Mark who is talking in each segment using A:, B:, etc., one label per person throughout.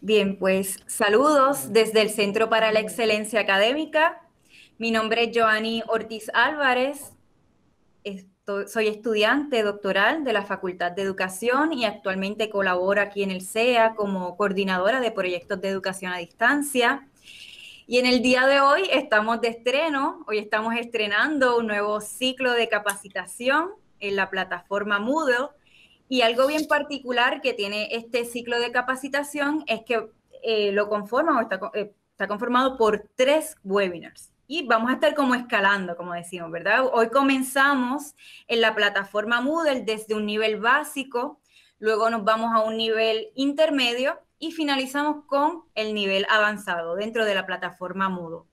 A: Bien, pues saludos desde el Centro para la Excelencia Académica. Mi nombre es Joanny Ortiz Álvarez. soy estudiante doctoral de la Facultad de Educación y actualmente colaboro aquí en el CEA como coordinadora de proyectos de educación a distancia. Y en el día de hoy estamos de estreno, hoy estamos estrenando un nuevo ciclo de capacitación en la plataforma Moodle y algo bien particular que tiene este ciclo de capacitación es que eh, lo conforma o está, eh, está conformado por tres webinars. Y vamos a estar como escalando, como decimos, ¿verdad? Hoy comenzamos en la plataforma Moodle desde un nivel básico, luego nos vamos a un nivel intermedio y finalizamos con el nivel avanzado dentro de la plataforma Moodle.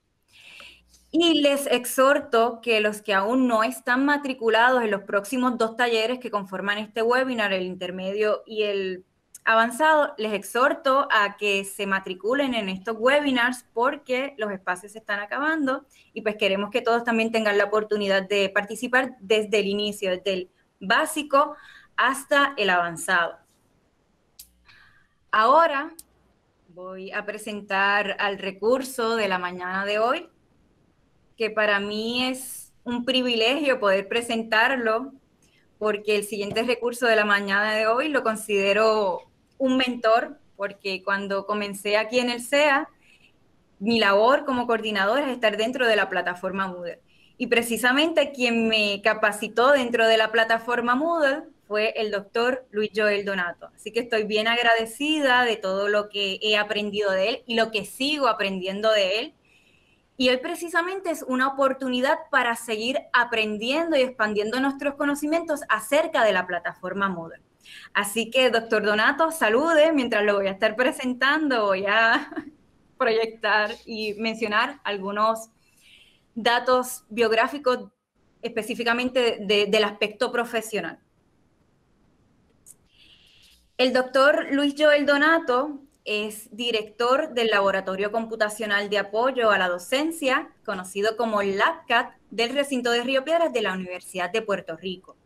A: Y les exhorto que los que aún no están matriculados en los próximos dos talleres que conforman este webinar, el intermedio y el avanzado, les exhorto a que se matriculen en estos webinars porque los espacios se están acabando y pues queremos que todos también tengan la oportunidad de participar desde el inicio, desde el básico hasta el avanzado. Ahora voy a presentar al recurso de la mañana de hoy, que para mí es un privilegio poder presentarlo, porque el siguiente recurso de la mañana de hoy lo considero un mentor, porque cuando comencé aquí en el SEA, mi labor como coordinadora es estar dentro de la plataforma Moodle. Y precisamente quien me capacitó dentro de la plataforma Moodle fue el doctor Luis Joel Donato. Así que estoy bien agradecida de todo lo que he aprendido de él y lo que sigo aprendiendo de él y hoy precisamente es una oportunidad para seguir aprendiendo y expandiendo nuestros conocimientos acerca de la plataforma Moodle. Así que, doctor Donato, salude mientras lo voy a estar presentando, voy a proyectar y mencionar algunos datos biográficos específicamente del aspecto profesional. El doctor Luis Joel Donato es director del Laboratorio Computacional de Apoyo a la Docencia, conocido como LabCat, del recinto de Río Piedras de la Universidad de Puerto Rico.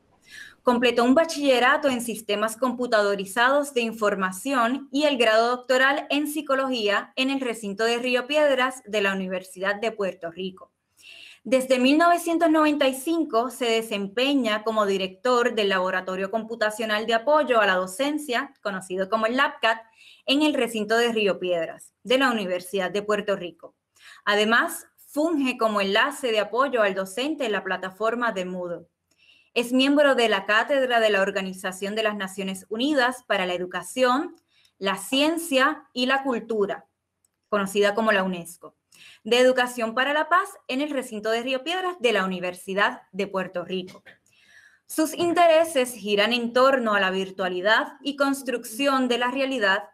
A: Completó un bachillerato en sistemas computadorizados de información y el grado doctoral en psicología en el recinto de Río Piedras de la Universidad de Puerto Rico. Desde 1995 se desempeña como director del Laboratorio Computacional de Apoyo a la Docencia, conocido como el LabCat, en el recinto de Río Piedras de la Universidad de Puerto Rico. Además, funge como enlace de apoyo al docente en la plataforma de Mudo. Es miembro de la cátedra de la Organización de las Naciones Unidas para la Educación, la Ciencia y la Cultura, conocida como la UNESCO, de Educación para la Paz en el recinto de Río Piedras de la Universidad de Puerto Rico. Sus intereses giran en torno a la virtualidad y construcción de la realidad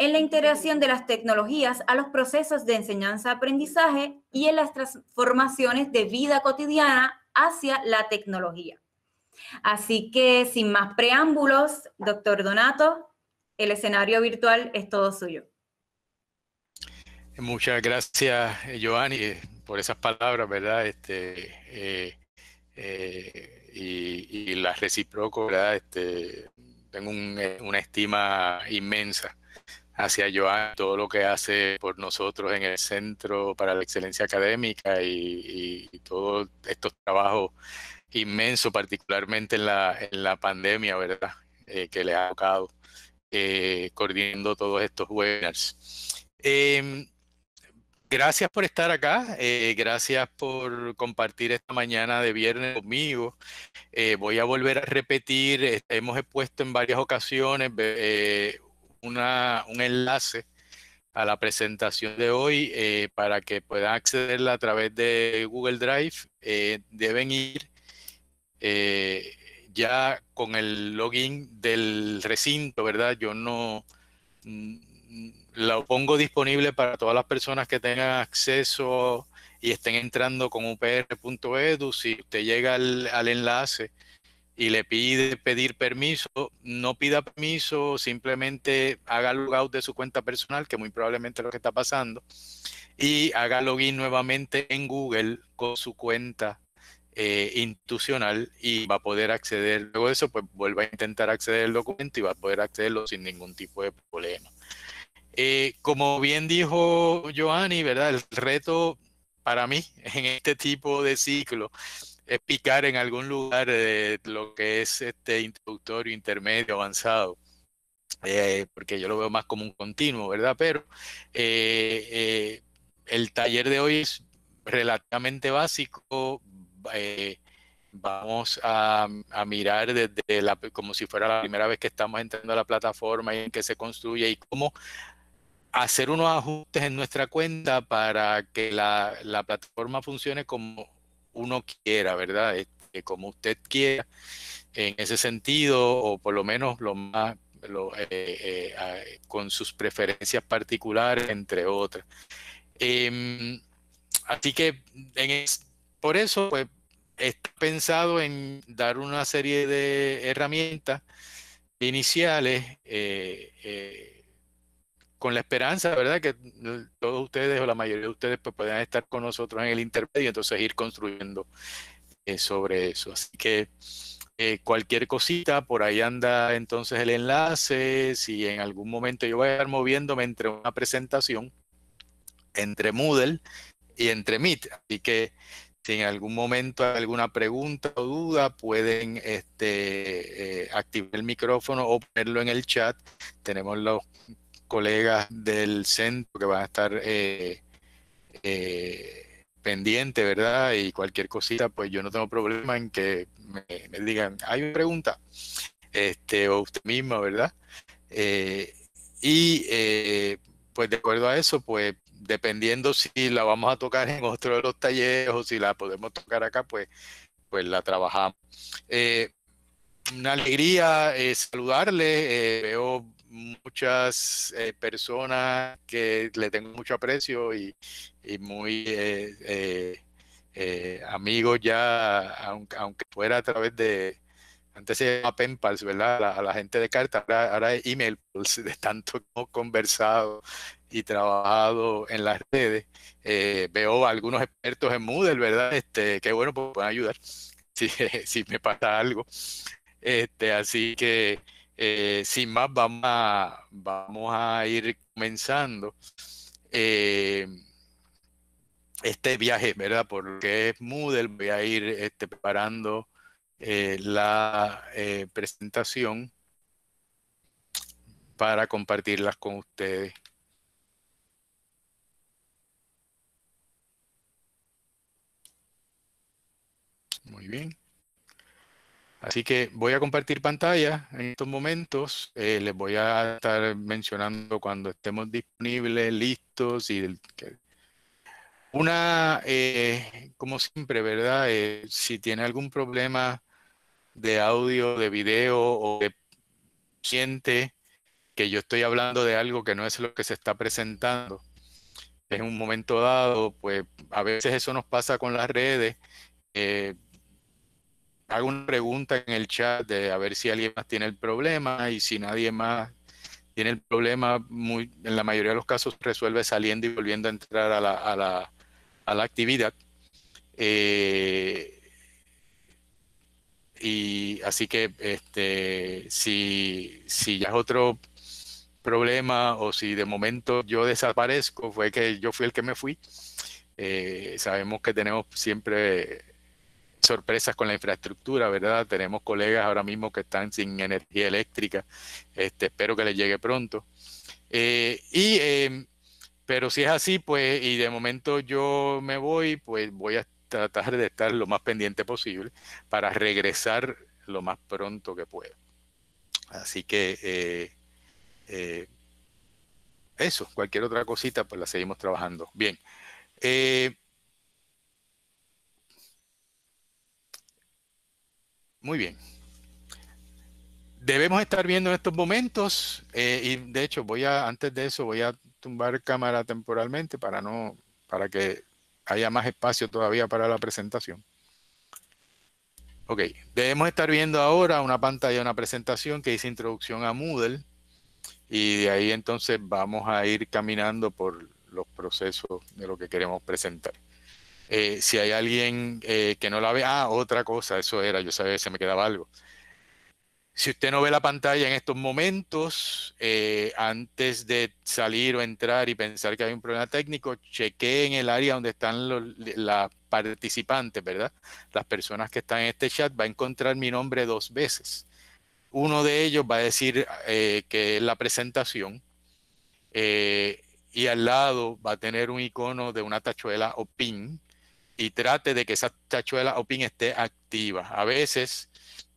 A: en la integración de las tecnologías a los procesos de enseñanza-aprendizaje y en las transformaciones de vida cotidiana hacia la tecnología. Así que sin más preámbulos, doctor Donato, el escenario virtual es todo suyo.
B: Muchas gracias, Joanny, por esas palabras, ¿verdad? Este, eh, eh, y, las reciproco, ¿verdad? Este, tengo una estima inmensa hacia Joan, todo lo que hace por nosotros en el Centro para la Excelencia Académica y, y todos estos trabajos inmensos, particularmente en la, pandemia, ¿verdad? Eh, que le ha tocado eh, coordinando todos estos webinars. Em, gracias por estar acá, eh, gracias por compartir esta mañana de viernes conmigo. voy a volver a repetir, hemos expuesto en varias ocasiones un enlace a la presentación de hoy eh, para que puedan accederla a través de Google Drive. Eh, deben ir eh, ya con el login del recinto, ¿verdad? Yo no mm, lo pongo disponible para todas las personas que tengan acceso y estén entrando con upr.edu. Si usted llega al enlace, y le pide pedir permiso, no pida permiso, simplemente haga logout de su cuenta personal, que muy probablemente es lo que está pasando, y haga login nuevamente en Google con su cuenta eh, institucional y va a poder acceder, luego de eso, pues vuelva a intentar acceder al documento y va a poder accederlo sin ningún tipo de problema. Eh, como bien dijo Joanny, ¿verdad? El reto para mí en este tipo de ciclo explicar eh, en algún lugar de eh, lo que es este introductorio, intermedio, avanzado. Eh, porque yo lo veo más como un continuo, ¿verdad? Pero el taller de hoy es relativamente básico. vamos a, mirar desde la, como si fuera la primera vez que estamos entrando a la plataforma y en qué se construye y cómo hacer unos ajustes en nuestra cuenta para que la, la plataforma funcione como uno quiera, ¿verdad? Eh, como usted quiera, en ese sentido, o por lo menos lo más, eh, eh, con sus preferencias particulares, entre otras. Em, así que por eso, pues, está pensado en dar una serie de herramientas iniciales con la esperanza, ¿verdad? Que todos ustedes o la mayoría de ustedes pues, puedan estar con nosotros en el intermedio, entonces ir construyendo eh, sobre eso. Así que eh, cualquier cosita, por ahí anda entonces el enlace, si en algún momento yo voy a estar moviéndome entre una presentación, entre Moodle y entre Meet, así que si en algún momento hay alguna pregunta o duda, pueden este, eh, activar el micrófono o ponerlo en el chat. Tenemos los colegas del centro que van a estar eh, eh ¿verdad? Y cualquier cosita, pues yo no tengo problema en que me, digan, hay una pregunta, este, o usted misma, ¿verdad? Eh, y eh, pues de acuerdo a eso, pues dependiendo si la vamos a tocar en otro de los talleres o si la podemos tocar acá, pues, pues la trabajamos. una alegría saludarle, veo muchas eh, personas que le tengo mucho aprecio y, muy eh, eh, amigos ya, aunque, fuera a través de, antes se llamaba Penpals, ¿verdad? a la gente de carta, ahora, email, de tanto conversado y trabajado en las redes. veo algunos expertos en Moodle, ¿verdad? Este, que bueno, pues pueden ayudar si, si me pasa algo. Este, así que... Eh, sin más, vamos a, vamos a ir comenzando eh, este viaje, ¿verdad? Porque es Moodle, voy a ir este, preparando eh, la presentación para compartirlas con ustedes. Muy bien. Así que voy a compartir pantalla en estos momentos. Eh, les voy a estar mencionando cuando estemos disponibles, listos. y Una, eh, como siempre, ¿verdad? Eh, si tiene algún problema de audio, de video o siente que yo estoy hablando de algo que no es lo que se está presentando en un momento dado, pues a veces eso nos pasa con las redes hago una pregunta en el chat de a ver si alguien más tiene el problema y si nadie más tiene el problema, muy, en la mayoría de los casos resuelve saliendo y volviendo a entrar a la, a la, a la actividad. Eh, y así que este, si, ya es otro problema o si de momento yo desaparezco, fue que yo fui el que me fui. Eh, sabemos que tenemos siempre sorpresas con la infraestructura, ¿verdad? Tenemos colegas ahora mismo que están sin energía eléctrica, este, espero que les llegue pronto. Eh, y, em, pero si es así, pues, y de momento yo me voy, pues voy a tratar de estar lo más pendiente posible para regresar lo más pronto que pueda. Así que eh, eh, eso, cualquier otra cosita, pues la seguimos trabajando. Bien. Muy bien. Debemos estar viendo en estos momentos, eh, y de hecho voy a, antes de eso, voy a tumbar cámara temporalmente para no, para que haya más espacio todavía para la presentación. Ok, debemos estar viendo ahora una pantalla, una presentación que dice introducción a Moodle y de ahí entonces vamos a ir caminando por los procesos de lo que queremos presentar. Eh, si hay alguien eh, que no la ve, ah, otra cosa, eso era, yo sabía, se me quedaba algo. Si usted no ve la pantalla en estos momentos, eh, antes de salir o entrar y pensar que hay un problema técnico, chequee en el área donde están los, las participantes, ¿verdad? Las personas que están en este chat, va a encontrar mi nombre dos veces. Uno de ellos va a decir que es la presentación y al lado va a tener un icono de una tachuela o pin y trate de que esa tachuela o pin esté activa. A veces,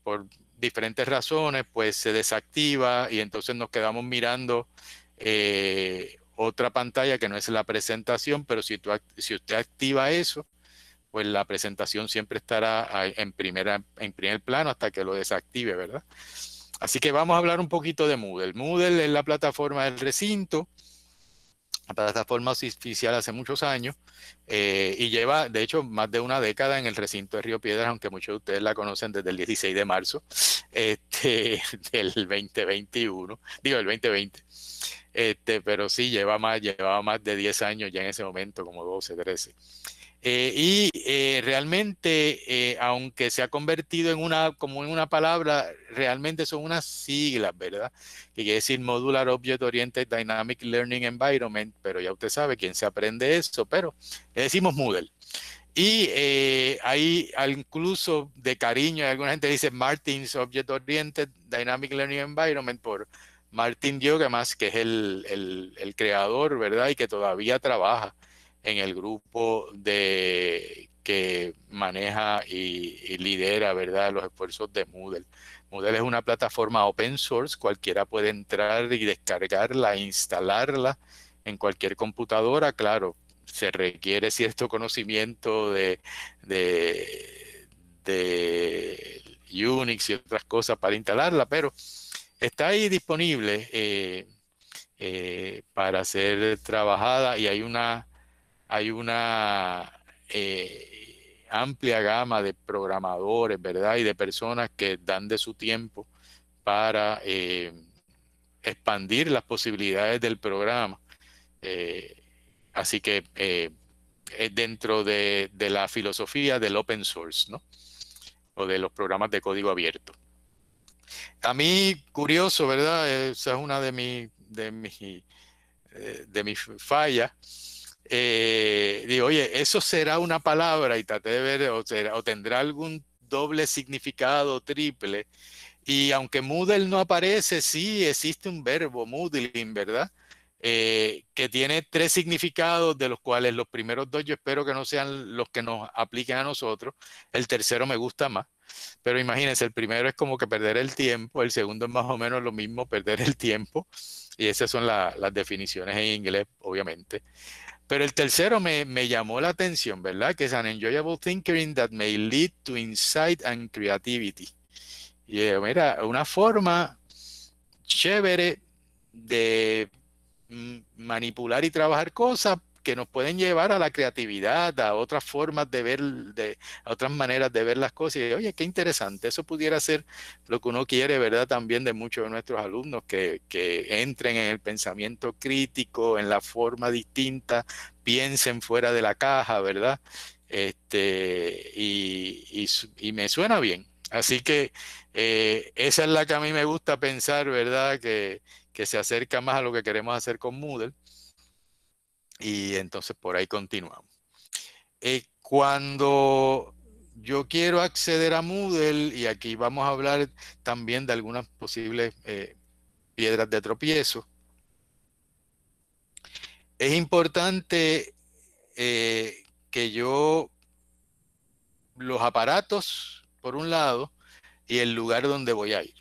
B: por diferentes razones, pues se desactiva y entonces nos quedamos mirando eh, otra pantalla que no es la presentación, pero si, tú, si usted activa eso, pues la presentación siempre estará en, primera, en primer plano hasta que lo desactive, ¿verdad? Así que vamos a hablar un poquito de Moodle. Moodle es la plataforma del recinto la plataforma oficial hace muchos años eh, y lleva, de hecho, más de una década en el recinto de Río Piedras, aunque muchos de ustedes la conocen desde el 16 de marzo este, del 2021, digo, el 2020. Este, pero sí, lleva más, llevaba más de 10 años ya en ese momento, como 12, 13. Eh, y eh, realmente, eh, aunque se ha convertido en una, como en una palabra, realmente son unas siglas, ¿verdad? Que quiere decir Modular Object Oriented Dynamic Learning Environment, pero ya usted sabe quién se aprende eso, pero le decimos Moodle. Y ahí incluso de cariño, alguna gente dice Martin's Object Oriented Dynamic Learning Environment por Martin Diogamas, que es el creador, ¿verdad? Y que todavía trabaja en el grupo de que maneja y, lidera ¿verdad? los esfuerzos de Moodle. Moodle es una plataforma open source, cualquiera puede entrar y descargarla, e instalarla en cualquier computadora, claro, se requiere cierto conocimiento de, de, Unix y otras cosas para instalarla, pero está ahí disponible eh, eh, para ser trabajada y hay una hay una eh, amplia gama de programadores, ¿verdad? Y de personas que dan de su tiempo para eh, expandir las posibilidades del programa. Eh, así que es dentro de, la filosofía del open source, ¿no? O de los programas de código abierto. A mí, curioso, ¿verdad? Esa es una de, mis de, de mis fallas eh, digo, oye, eso será una palabra y traté de ver, o, tendrá algún doble significado, triple. Y aunque Moodle no aparece, sí existe un verbo, Moodling, ¿verdad? Eh, que tiene tres significados, de los cuales los primeros dos yo espero que no sean los que nos apliquen a nosotros. El tercero me gusta más. Pero imagínense, el primero es como que perder el tiempo, el segundo es más o menos lo mismo, perder el tiempo. Y esas son las definiciones en inglés, obviamente. Pero el tercero me, me llamó la atención, ¿verdad? Que es an enjoyable thinking that may lead to insight and creativity. Y era mira, una forma chévere de manipular y trabajar cosas, que nos pueden llevar a la creatividad, a otras formas de ver, de, a otras maneras de ver las cosas. Y oye, qué interesante, eso pudiera ser lo que uno quiere, ¿verdad? También de muchos de nuestros alumnos que, entren en el pensamiento crítico, en la forma distinta, piensen fuera de la caja, ¿verdad? Este, y, y, me suena bien. Así que eh, esa es la que a mí me gusta pensar, ¿verdad? que se acerca más a lo que queremos hacer con Moodle y entonces por ahí continuamos. Eh, cuando yo quiero acceder a Moodle, y aquí vamos a hablar también de algunas posibles eh, piedras de tropiezo, es importante eh, que yo los aparatos, por un lado, y el lugar donde voy a ir.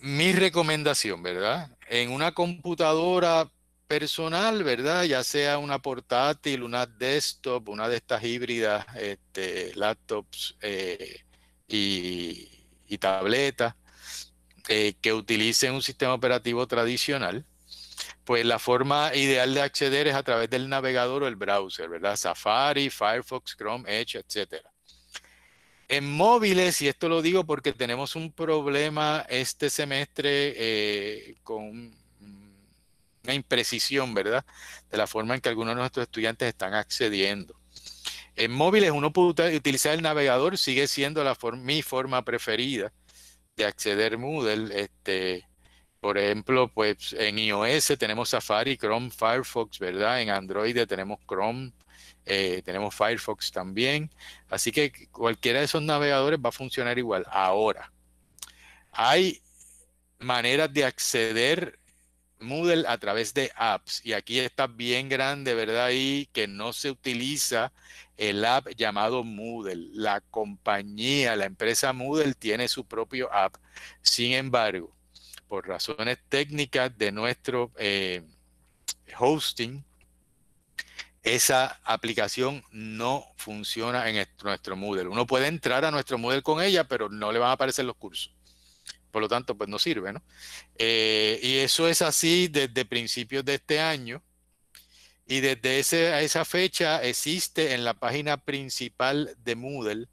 B: mi recomendación, ¿verdad? En una computadora personal, ¿verdad? Ya sea una portátil, una desktop, una de estas híbridas, este, laptops eh, y, tabletas eh, que utilicen un sistema operativo tradicional, pues la forma ideal de acceder es a través del navegador o el browser, ¿verdad? Safari, Firefox, Chrome, Edge, etcétera. En móviles, y esto lo digo porque tenemos un problema este semestre eh, con imprecisión, ¿verdad?, de la forma en que algunos de nuestros estudiantes están accediendo. En móviles uno puede utilizar el navegador, sigue siendo la mi forma preferida de acceder Moodle. Este, por ejemplo, pues en iOS tenemos Safari, Chrome, Firefox, ¿verdad? En Android tenemos Chrome, eh, tenemos Firefox también. Así que cualquiera de esos navegadores va a funcionar igual. Ahora, hay maneras de acceder Moodle a través de apps. Y aquí está bien grande, ¿verdad? Ahí que no se utiliza el app llamado Moodle. La compañía, la empresa Moodle tiene su propio app. Sin embargo, por razones técnicas de nuestro eh, hosting, esa aplicación no funciona en nuestro Moodle. Uno puede entrar a nuestro Moodle con ella, pero no le van a aparecer los cursos por lo tanto, pues no sirve, ¿no? Eh, y eso es así desde principios de este año. Y desde esa fecha existe en la página principal de Moodle,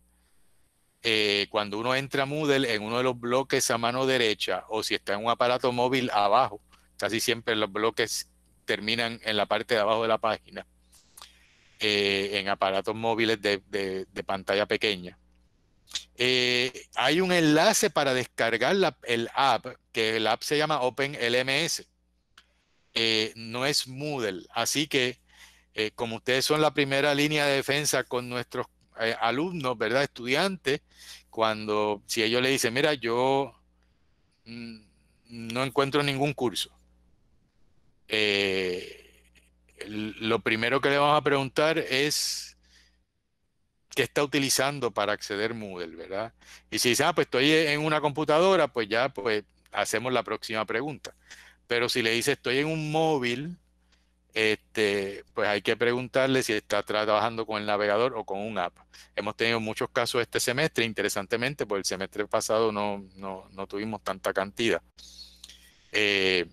B: eh, cuando uno entra a Moodle, en uno de los bloques a mano derecha, o si está en un aparato móvil abajo, casi siempre los bloques terminan en la parte de abajo de la página, eh, en aparatos móviles de pantalla pequeña. Eh, hay un enlace para descargar el app, que el app se llama OpenLMS. LMS, eh, no es Moodle. Así que, eh, como ustedes son la primera línea de defensa con nuestros alumnos, ¿verdad? Estudiantes, cuando si ellos le dicen, mira, yo mm, no encuentro ningún curso. lo primero que le vamos a preguntar es que está utilizando para acceder Moodle, ¿verdad? Y si dice, ah, pues estoy en una computadora, pues ya pues, hacemos la próxima pregunta. Pero si le dice, estoy en un móvil, este, pues hay que preguntarle si está trabajando con el navegador o con un app. Hemos tenido muchos casos este semestre, interesantemente, porque el semestre pasado no, no, no tuvimos tanta cantidad. Eh,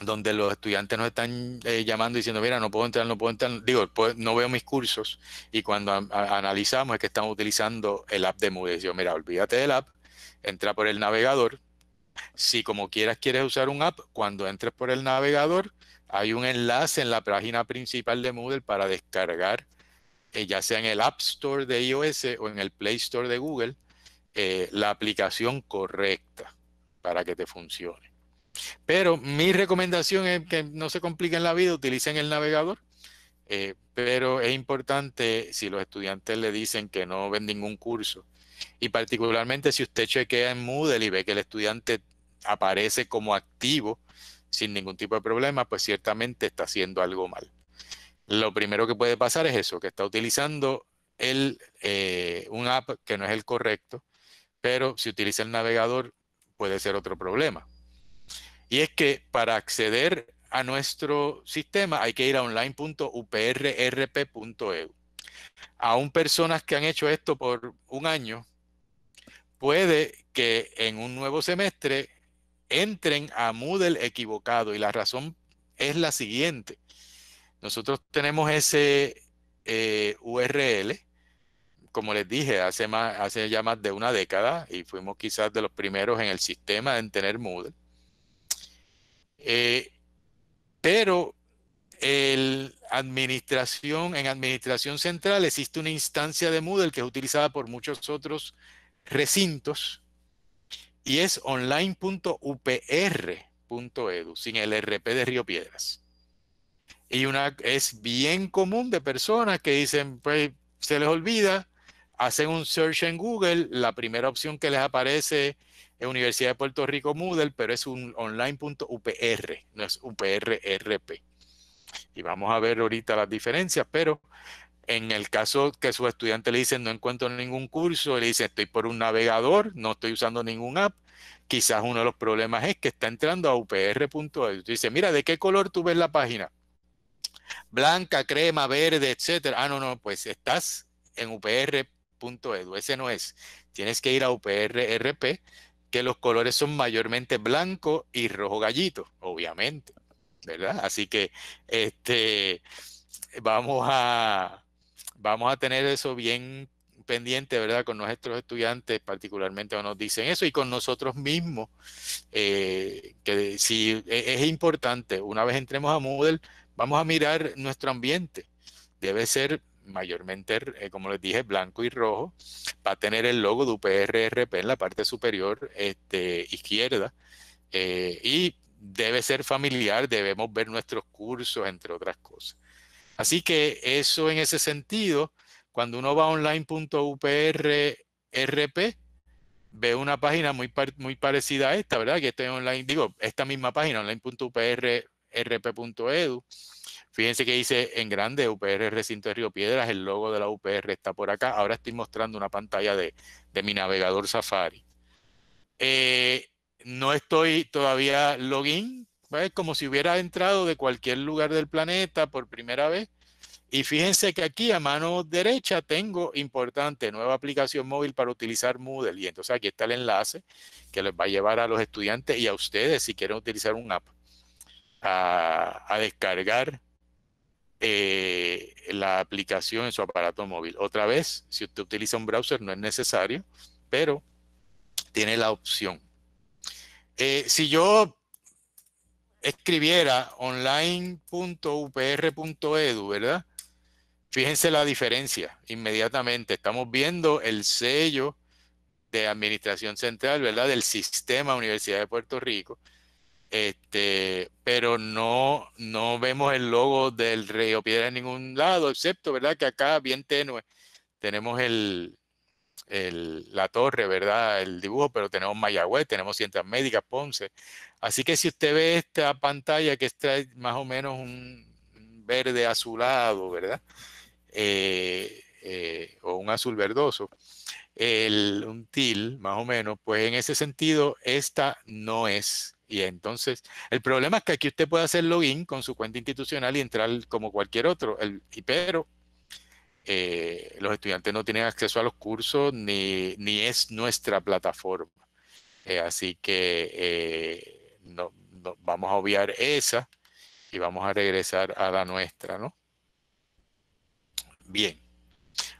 B: donde los estudiantes nos están eh, llamando diciendo, mira, no puedo entrar, no puedo entrar, digo, pues, no veo mis cursos y cuando analizamos es que estamos utilizando el app de Moodle. Digo, mira, olvídate del app, entra por el navegador. Si como quieras quieres usar un app, cuando entres por el navegador, hay un enlace en la página principal de Moodle para descargar, eh, ya sea en el App Store de iOS o en el Play Store de Google, eh, la aplicación correcta para que te funcione. Pero mi recomendación es que no se compliquen la vida, utilicen el navegador. Eh, pero es importante si los estudiantes le dicen que no ven ningún curso. Y particularmente si usted chequea en Moodle y ve que el estudiante aparece como activo sin ningún tipo de problema, pues ciertamente está haciendo algo mal. Lo primero que puede pasar es eso, que está utilizando el, eh, un app que no es el correcto, pero si utiliza el navegador puede ser otro problema. Y es que para acceder a nuestro sistema hay que ir a online.uprrp.eu. E Aún personas que han hecho esto por un año, puede que en un nuevo semestre entren a Moodle equivocado y la razón es la siguiente. Nosotros tenemos ese eh, URL, como les dije, hace, hace ya más de una década y fuimos quizás de los primeros en el sistema en tener Moodle. Eh, pero en administración central existe una instancia de Moodle que es utilizada por muchos otros recintos y es online.upr.edu, e sin el RP de Río Piedras. Y es bien común de personas que dicen, pues se les olvida, hacen un search en Google, la primera opción que les aparece es es Universidad de Puerto Rico Moodle, pero es un online.upr, no es UPRRP. Y vamos a ver ahorita las diferencias, pero en el caso que su estudiante le dice, no encuentro ningún curso, le dice, estoy por un navegador, no estoy usando ningún app, quizás uno de los problemas es que está entrando a upr.edu. E dice, mira, ¿de qué color tú ves la página? Blanca, crema, verde, etcétera. Ah, no, no, pues estás en upr.edu. E ese no es. Tienes que ir a uprrp que los colores son mayormente blanco y rojo gallito, obviamente, ¿verdad? Así que este, vamos, a, vamos a tener eso bien pendiente, ¿verdad? Con nuestros estudiantes, particularmente cuando nos dicen eso, y con nosotros mismos, eh, que si e, es importante, una vez entremos a Moodle, vamos a mirar nuestro ambiente. Debe ser mayormente, eh, como les dije, blanco y rojo. Va a tener el logo de UPRRP en la parte superior este, izquierda. Eh, y debe ser familiar, debemos ver nuestros cursos, entre otras cosas. Así que eso en ese sentido, cuando uno va a online.uprrp, ve una página muy, muy parecida a esta, ¿verdad? Que está online, digo, esta misma página, online.uprrp.edu Fíjense que dice en grande UPR Recinto de Río Piedras, el logo de la UPR está por acá. Ahora estoy mostrando una pantalla de, mi navegador Safari. Eh, no estoy todavía login, pues, como si hubiera entrado de cualquier lugar del planeta por primera vez. Y fíjense que aquí a mano derecha tengo importante nueva aplicación móvil para utilizar Moodle. Y entonces aquí está el enlace que les va a llevar a los estudiantes y a ustedes si quieren utilizar un app a descargar eh, la aplicación en su aparato móvil. Otra vez, si usted utiliza un browser no es necesario, pero tiene la opción. Eh, si yo escribiera online.upr.edu, ¿verdad? Fíjense la diferencia inmediatamente. Estamos viendo el sello de Administración Central, ¿verdad? Del sistema Universidad de Puerto Rico. Este, pero no, no vemos el logo del Río Piedra en ningún lado, excepto, ¿verdad? Que acá, bien tenue, tenemos el, la torre, ¿verdad? El dibujo, pero tenemos Mayagüez, tenemos Cientas Médicas, Ponce. Así que si usted ve esta pantalla que está más o menos un verde azulado, ¿verdad? Eh, eh, o un azul verdoso, el, un til, más o menos, pues en ese sentido, esta no es y entonces, el problema es que aquí usted puede hacer login con su cuenta institucional y entrar como cualquier otro, el, pero eh, los estudiantes no tienen acceso a los cursos ni, es nuestra plataforma. Eh, así que eh, vamos a obviar esa y vamos a regresar a la nuestra, ¿no? Bien.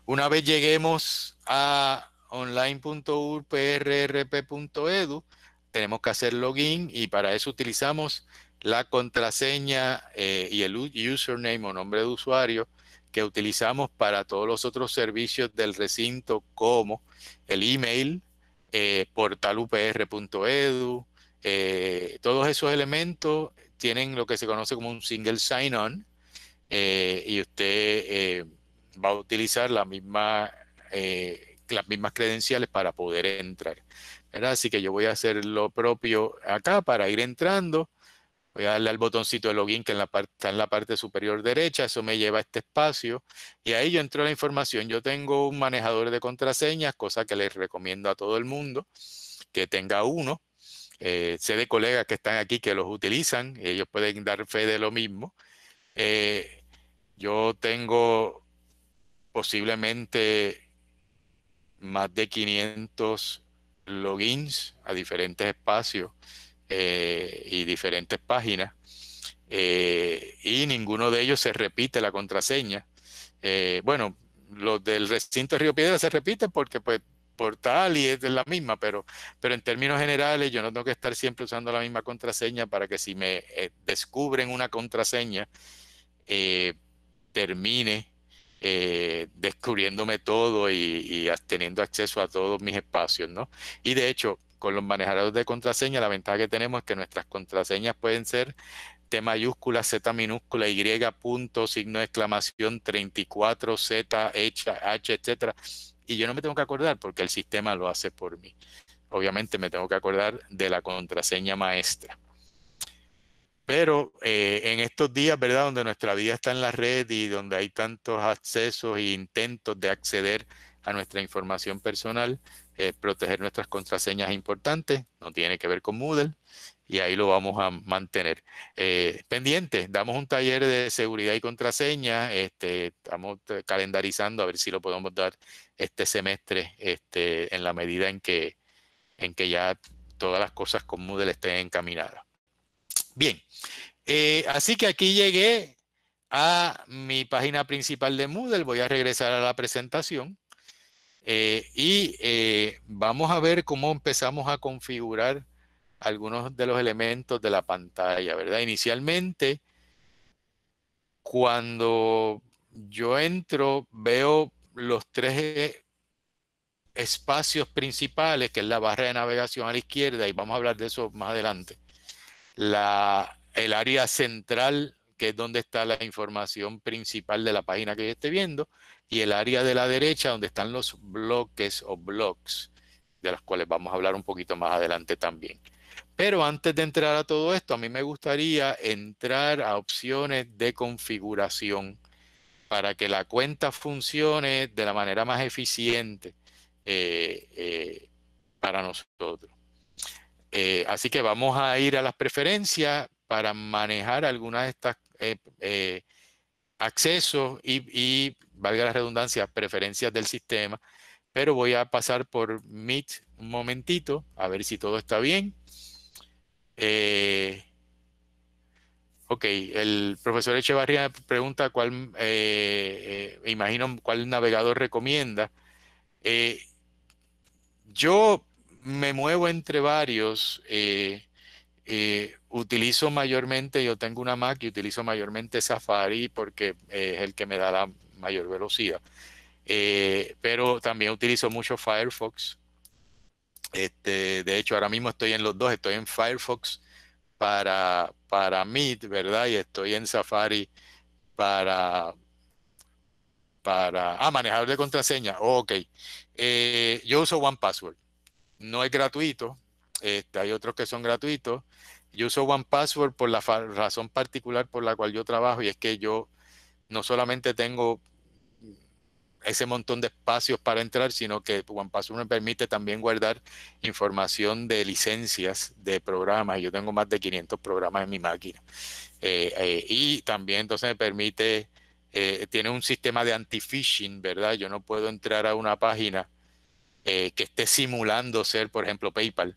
B: Una vez lleguemos a online.urprrp.edu, tenemos que hacer login y para eso utilizamos la contraseña eh, y el username o nombre de usuario que utilizamos para todos los otros servicios del recinto como el email, eh, portalupr.edu, eh, todos esos elementos tienen lo que se conoce como un single sign-on eh, y usted va a utilizar la misma, las mismas credenciales para poder entrar. Así que yo voy a hacer lo propio acá para ir entrando. Voy a darle al botoncito de login que está en la parte superior derecha. Eso me lleva a este espacio. Y ahí yo entro la información. Yo tengo un manejador de contraseñas, cosa que les recomiendo a todo el mundo que tenga uno. Eh, sé de colegas que están aquí que los utilizan. Ellos pueden dar fe de lo mismo. Eh, yo tengo posiblemente más de 500 logins a diferentes espacios eh, y diferentes páginas eh, y ninguno de ellos se repite la contraseña. Eh, bueno, los del recinto de Río Piedra se repiten porque pues portal y es la misma, pero, pero en términos generales yo no tengo que estar siempre usando la misma contraseña para que si me descubren una contraseña termine eh, descubriéndome todo y, teniendo acceso a todos mis espacios, ¿no? Y de hecho, con los manejadores de contraseña, la ventaja que tenemos es que nuestras contraseñas pueden ser T mayúscula, Z minúscula, Y punto, signo de exclamación, 34, Z, H, H, etcétera. Y yo no me tengo que acordar porque el sistema lo hace por mí. Obviamente me tengo que acordar de la contraseña maestra. Pero eh, en estos días, ¿verdad? Donde nuestra vida está en la red y donde hay tantos accesos e intentos de acceder a nuestra información personal, eh, proteger nuestras contraseñas es importante, no tiene que ver con Moodle y ahí lo vamos a mantener. Eh, pendiente, damos un taller de seguridad y contraseña, este, estamos calendarizando a ver si lo podemos dar este semestre este, en la medida en que, en que ya todas las cosas con Moodle estén encaminadas. Bien, eh, así que aquí llegué a mi página principal de Moodle. Voy a regresar a la presentación eh, y eh, vamos a ver cómo empezamos a configurar algunos de los elementos de la pantalla, ¿verdad? Inicialmente, cuando yo entro, veo los tres espacios principales, que es la barra de navegación a la izquierda, y vamos a hablar de eso más adelante el área central, que es donde está la información principal de la página que yo esté viendo, y el área de la derecha, donde están los bloques o blogs, de los cuales vamos a hablar un poquito más adelante también. Pero antes de entrar a todo esto, a mí me gustaría entrar a opciones de configuración para que la cuenta funcione de la manera más eficiente eh, eh, para nosotros. Eh, así que vamos a ir a las preferencias para manejar algunas de estas eh, eh, accesos y, valga la redundancia, preferencias del sistema. Pero voy a pasar por Meet un momentito, a ver si todo está bien. ok, el profesor Echevarría pregunta cuál, imagino, cuál navegador recomienda. yo me muevo entre varios. Eh, eh, utilizo mayormente, yo tengo una Mac y utilizo mayormente Safari porque eh, es el que me da la mayor velocidad. pero también utilizo mucho Firefox. Este, de hecho, ahora mismo estoy en los dos, estoy en Firefox para, para Meet, ¿verdad? Y estoy en Safari para, para ah, manejador de contraseña. ok. yo uso One Password no es gratuito, este, hay otros que son gratuitos. Yo uso One Password por la razón particular por la cual yo trabajo y es que yo no solamente tengo ese montón de espacios para entrar, sino que One Password me permite también guardar información de licencias de programas. Yo tengo más de 500 programas en mi máquina. Eh, eh, y también entonces me permite, eh, tiene un sistema de anti-phishing, ¿verdad? Yo no puedo entrar a una página eh, que esté simulando ser, por ejemplo, PayPal.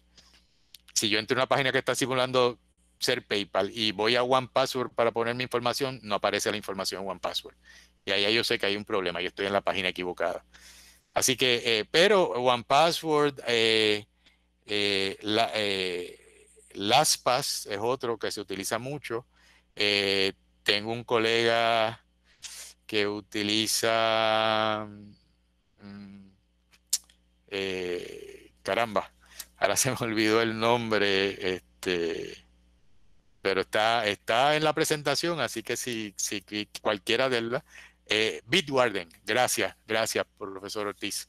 B: Si yo entro en una página que está simulando ser PayPal y voy a One Password para poner mi información, no aparece la información One Password. Y ahí yo sé que hay un problema, yo estoy en la página equivocada. Así que, eh, pero One Password, eh, es otro que se utiliza mucho. tengo un colega que utiliza... Mm, eh, caramba, ahora se me olvidó el nombre, este, pero está, está en la presentación, así que si, si cualquiera de las... Eh, Bitwarden, gracias, gracias, profesor Ortiz.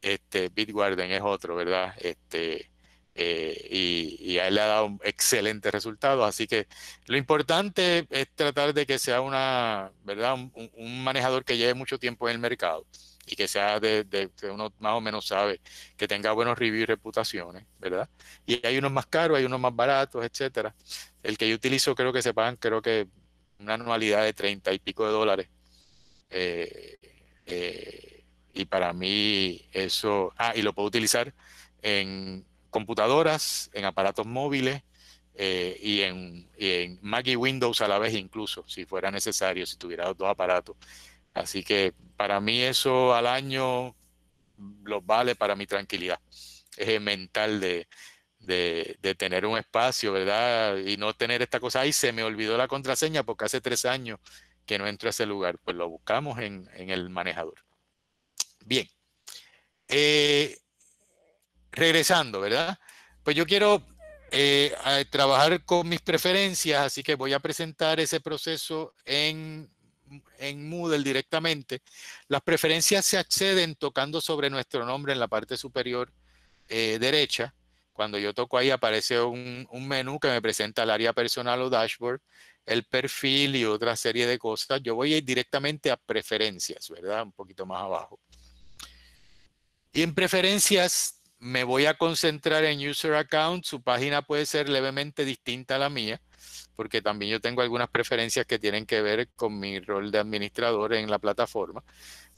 B: Este, Bitwarden es otro, ¿verdad? Este, eh, y, a él le ha dado excelentes resultados. Así que lo importante es tratar de que sea una, ¿verdad? un manejador que lleve mucho tiempo en el mercado y que sea de, uno más o menos sabe, que tenga buenos reviews y reputaciones, ¿verdad? Y hay unos más caros, hay unos más baratos, etcétera. El que yo utilizo creo que se pagan, creo que una anualidad de treinta y pico de dólares. Eh, eh, y para mí eso, ah, y lo puedo utilizar en computadoras, en aparatos móviles, eh, y, en, y, en, Mac y Windows a la vez incluso, si fuera necesario, si tuviera dos aparatos. Así que para mí eso al año lo vale para mi tranquilidad. Es mental de, tener un espacio, ¿verdad? Y no tener esta cosa, ahí se me olvidó la contraseña porque hace tres años que no entro a ese lugar. Pues lo buscamos en, el manejador. Bien. Eh, regresando, ¿verdad? Pues yo quiero eh, trabajar con mis preferencias, así que voy a presentar ese proceso en en Moodle directamente, las preferencias se acceden tocando sobre nuestro nombre en la parte superior eh, derecha. Cuando yo toco ahí aparece un, un menú que me presenta el área personal o dashboard, el perfil y otra serie de cosas. Yo voy a ir directamente a preferencias, ¿verdad? Un poquito más abajo. Y en preferencias me voy a concentrar en user account. Su página puede ser levemente distinta a la mía porque también yo tengo algunas preferencias que tienen que ver con mi rol de administrador en la plataforma.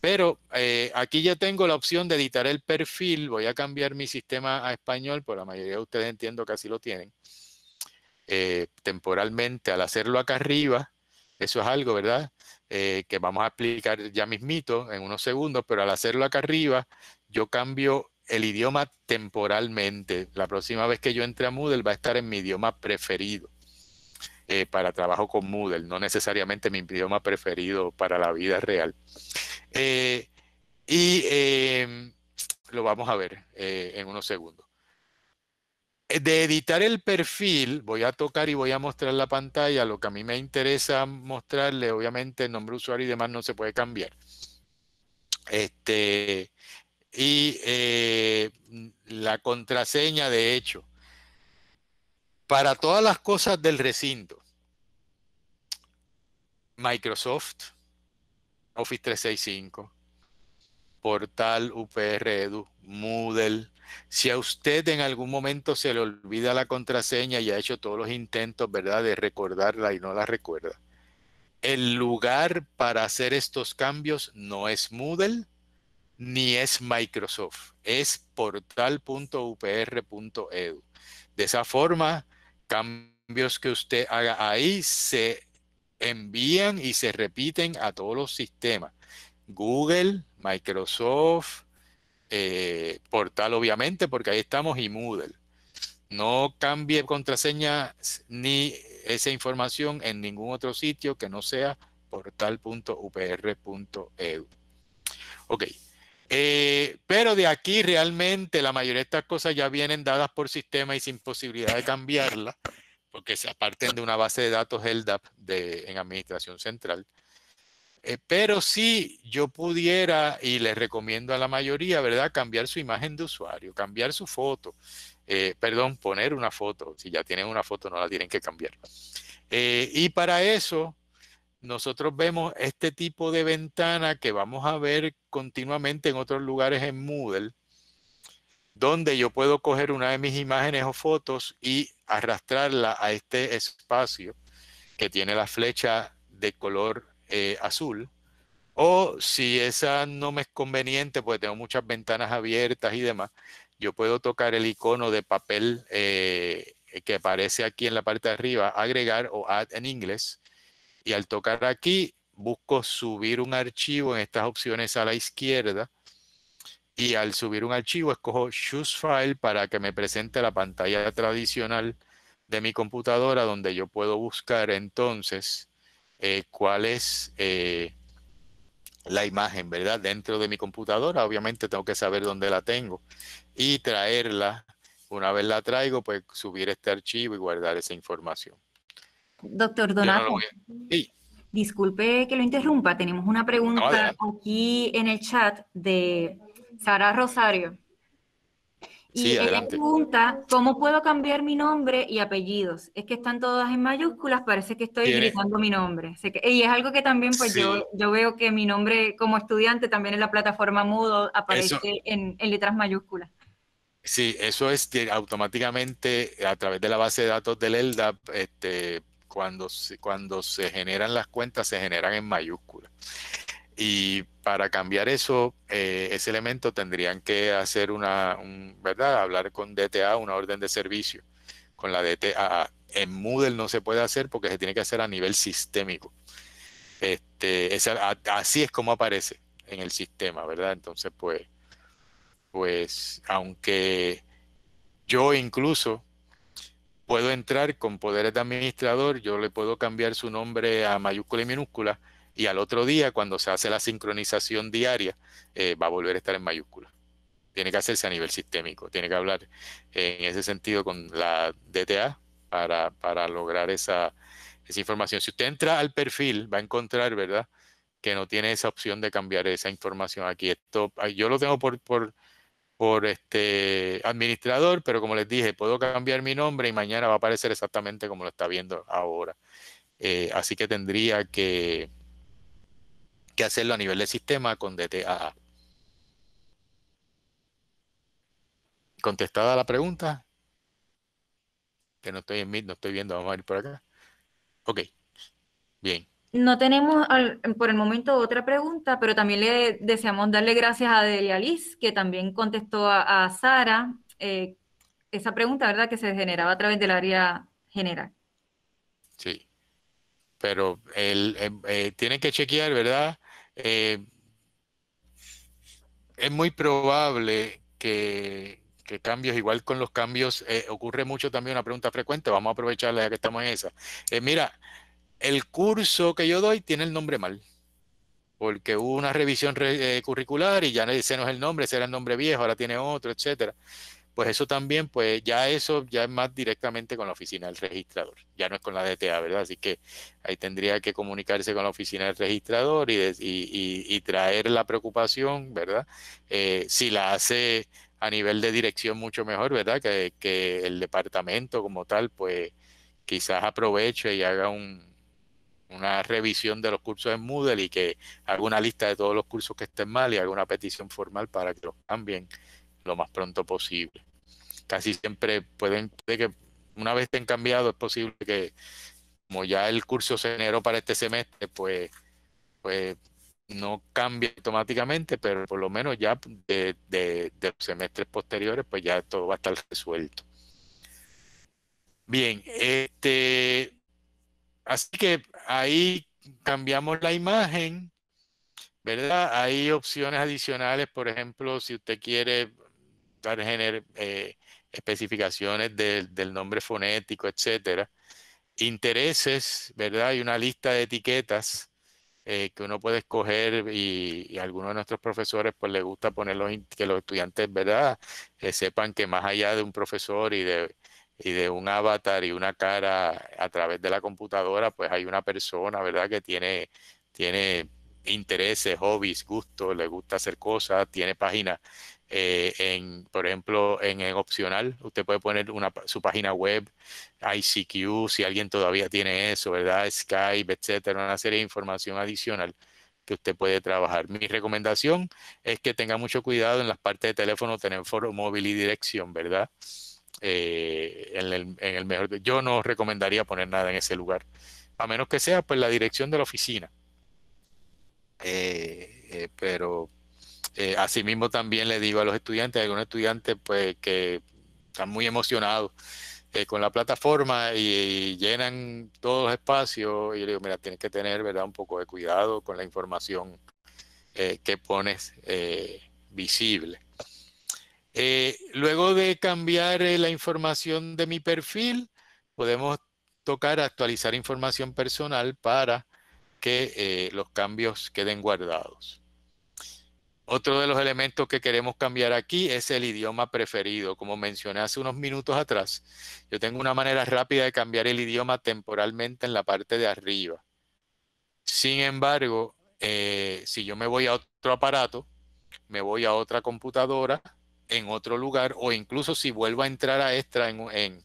B: Pero eh, aquí ya tengo la opción de editar el perfil. Voy a cambiar mi sistema a español, por pues la mayoría de ustedes entiendo que así lo tienen. Eh, temporalmente, al hacerlo acá arriba, eso es algo, ¿verdad? Eh, que vamos a explicar ya mismito en unos segundos, pero al hacerlo acá arriba, yo cambio el idioma temporalmente. La próxima vez que yo entre a Moodle va a estar en mi idioma preferido. Eh, para trabajo con Moodle, no necesariamente mi idioma preferido para la vida real. Eh, y em, lo vamos a ver eh, en unos segundos. De editar el perfil, voy a tocar y voy a mostrar la pantalla. Lo que a mí me interesa mostrarle, obviamente, el nombre de usuario y demás no se puede cambiar. Este, y la contraseña, de hecho, para todas las cosas del recinto. Microsoft, Office 365, Portal UPR Edu, Moodle. Si a usted en algún momento se le olvida la contraseña y ha hecho todos los intentos, ¿verdad?, de recordarla y no la recuerda. El lugar para hacer estos cambios no es Moodle ni es Microsoft, es portal.upr.edu. E de esa forma, cambios que usted haga ahí se envían y se repiten a todos los sistemas. Google, Microsoft, eh, Portal obviamente, porque ahí estamos, y Moodle. No cambie contraseña ni esa información en ningún otro sitio que no sea portal.upr.edu. E ok, eh, pero de aquí realmente la mayoría de estas cosas ya vienen dadas por sistema y sin posibilidad de cambiarlas, porque se aparten de una base de datos LDAP de, en Administración Central. Eh, pero si sí, yo pudiera, y les recomiendo a la mayoría, ¿verdad? Cambiar su imagen de usuario, cambiar su foto. Eh, perdón, poner una foto. Si ya tienen una foto, no la tienen que cambiar. y para eso, nosotros vemos este tipo de ventana que vamos a ver continuamente en otros lugares en Moodle, donde yo puedo coger una de mis imágenes o fotos y arrastrarla a este espacio que tiene la flecha de color eh, azul. O si esa no me es conveniente, porque tengo muchas ventanas abiertas y demás, yo puedo tocar el icono de papel eh, que aparece aquí en la parte de arriba, agregar o add en inglés y al tocar aquí busco subir un archivo en estas opciones a la izquierda y al subir un archivo escojo Choose File para que me presente la pantalla tradicional de mi computadora donde yo puedo buscar entonces eh, cuál es eh, la imagen, ¿verdad? Dentro de mi computadora, obviamente tengo que saber dónde la tengo y traerla. Una vez la traigo, pues subir este archivo y guardar esa información.
A: Doctor Donato, disculpe que lo interrumpa, tenemos una pregunta aquí en el chat de Sara Rosario. Y ella pregunta, ¿cómo puedo cambiar mi nombre y apellidos? Es que están todas en mayúsculas, parece que estoy gritando mi nombre. y es algo que también, pues yo, yo veo que mi nombre como estudiante también en la plataforma Moodle aparece en, letras mayúsculas.
B: Sí, eso es automáticamente a través de la base de datos del ELDAP este, cuando, cuando se generan las cuentas, se generan en mayúsculas. Y para cambiar eso, eh, ese elemento tendrían que hacer una, ¿verdad? Hablar con DTA, una orden de servicio, con la DTA. En Moodle no se puede hacer porque se tiene que hacer a nivel sistémico. Este, así es como aparece en el sistema, ¿verdad? Entonces, pues, pues, aunque yo incluso puedo entrar con poderes de administrador, yo le puedo cambiar su nombre a mayúscula y minúscula y al otro día, cuando se hace la sincronización diaria, eh, va a volver a estar en mayúscula. Tiene que hacerse a nivel sistémico, tiene que hablar en ese sentido con la DTA para, lograr esa, esa, información. Si usted entra al perfil, va a encontrar, ¿verdad? Que no tiene esa opción de cambiar esa información aquí. Esto, yo lo tengo por, por por este administrador, pero como les dije, puedo cambiar mi nombre y mañana va a aparecer exactamente como lo está viendo ahora. Eh, así que tendría que, que hacerlo a nivel de sistema con DTA Contestada la pregunta, que no estoy en mí, no estoy viendo, vamos a ir por acá. Ok, bien.
A: No tenemos por el momento otra pregunta, pero también le deseamos darle gracias a Delia Liz, que también contestó a, Sara eh, esa pregunta, ¿verdad? Que se generaba a través del área general.
B: Sí, pero eh, eh, tienen que chequear, ¿verdad? es muy probable que, cambios, igual con los cambios, ocurre mucho también una pregunta frecuente, vamos a aprovecharla ya que estamos en esa. mira, el curso que yo doy tiene el nombre mal, porque hubo una revisión eh, curricular y ya ese no es el nombre, ese era el nombre viejo, ahora tiene otro, etcétera. Pues eso también, pues ya eso ya es más directamente con la oficina del registrador, ya no es con la DTA, ¿verdad? Así que ahí tendría que comunicarse con la oficina del registrador y, traer la preocupación, ¿verdad? Eh, si la hace a nivel de dirección mucho mejor, ¿verdad? Que, que el departamento como tal, pues quizás aproveche y haga un, una revisión de los cursos en Moodle y que haga una lista de todos los cursos que estén mal y haga una petición formal para que los cambien lo más pronto posible. Casi siempre pueden, que una vez estén cambiados es posible que, como ya el curso se generó para este semestre, pues, pues no cambie automáticamente, pero por lo menos ya de, los semestres posteriores, pues ya todo va a estar resuelto. Bien, eh. este, así que ahí cambiamos la imagen, ¿verdad? Hay opciones adicionales, por ejemplo, si usted quiere dar eh, especificaciones del nombre fonético, etcétera. Intereses, ¿verdad? Hay una lista de etiquetas eh, que uno puede escoger y, algunos de nuestros profesores pues les gusta poner que los estudiantes, ¿verdad? Eh, sepan que más allá de un profesor y de y de un avatar y una cara a través de la computadora, pues hay una persona, ¿verdad?, que tiene, tiene intereses, hobbies, gustos, le gusta hacer cosas, tiene páginas. Eh, en, por ejemplo, en, en, opcional, usted puede poner una, su página web, ICQ, si alguien todavía tiene eso, ¿verdad? Skype, etcétera, una serie de información adicional que usted puede trabajar. Mi recomendación es que tenga mucho cuidado en las partes de teléfono, tener foro móvil y dirección, ¿verdad? Eh, en, el, mejor. Yo no recomendaría poner nada en ese lugar, a menos que sea pues la dirección de la oficina. Eh, eh pero eh, asimismo también le digo a los estudiantes, hay algunos estudiantes pues que están muy emocionados con la plataforma y, llenan todos los espacios y yo digo, mira, tienes que tener verdad un poco de cuidado con la información que pones visible. Eh, luego de cambiar eh, la información de mi perfil, podemos tocar actualizar información personal para que eh, los cambios queden guardados. Otro de los elementos que queremos cambiar aquí es el idioma preferido. Como mencioné hace unos minutos atrás, yo tengo una manera rápida de cambiar el idioma temporalmente en la parte de arriba. Sin embargo, si yo me voy a otro aparato, me voy a otra computadora, en otro lugar o incluso si vuelvo a entrar a extra en,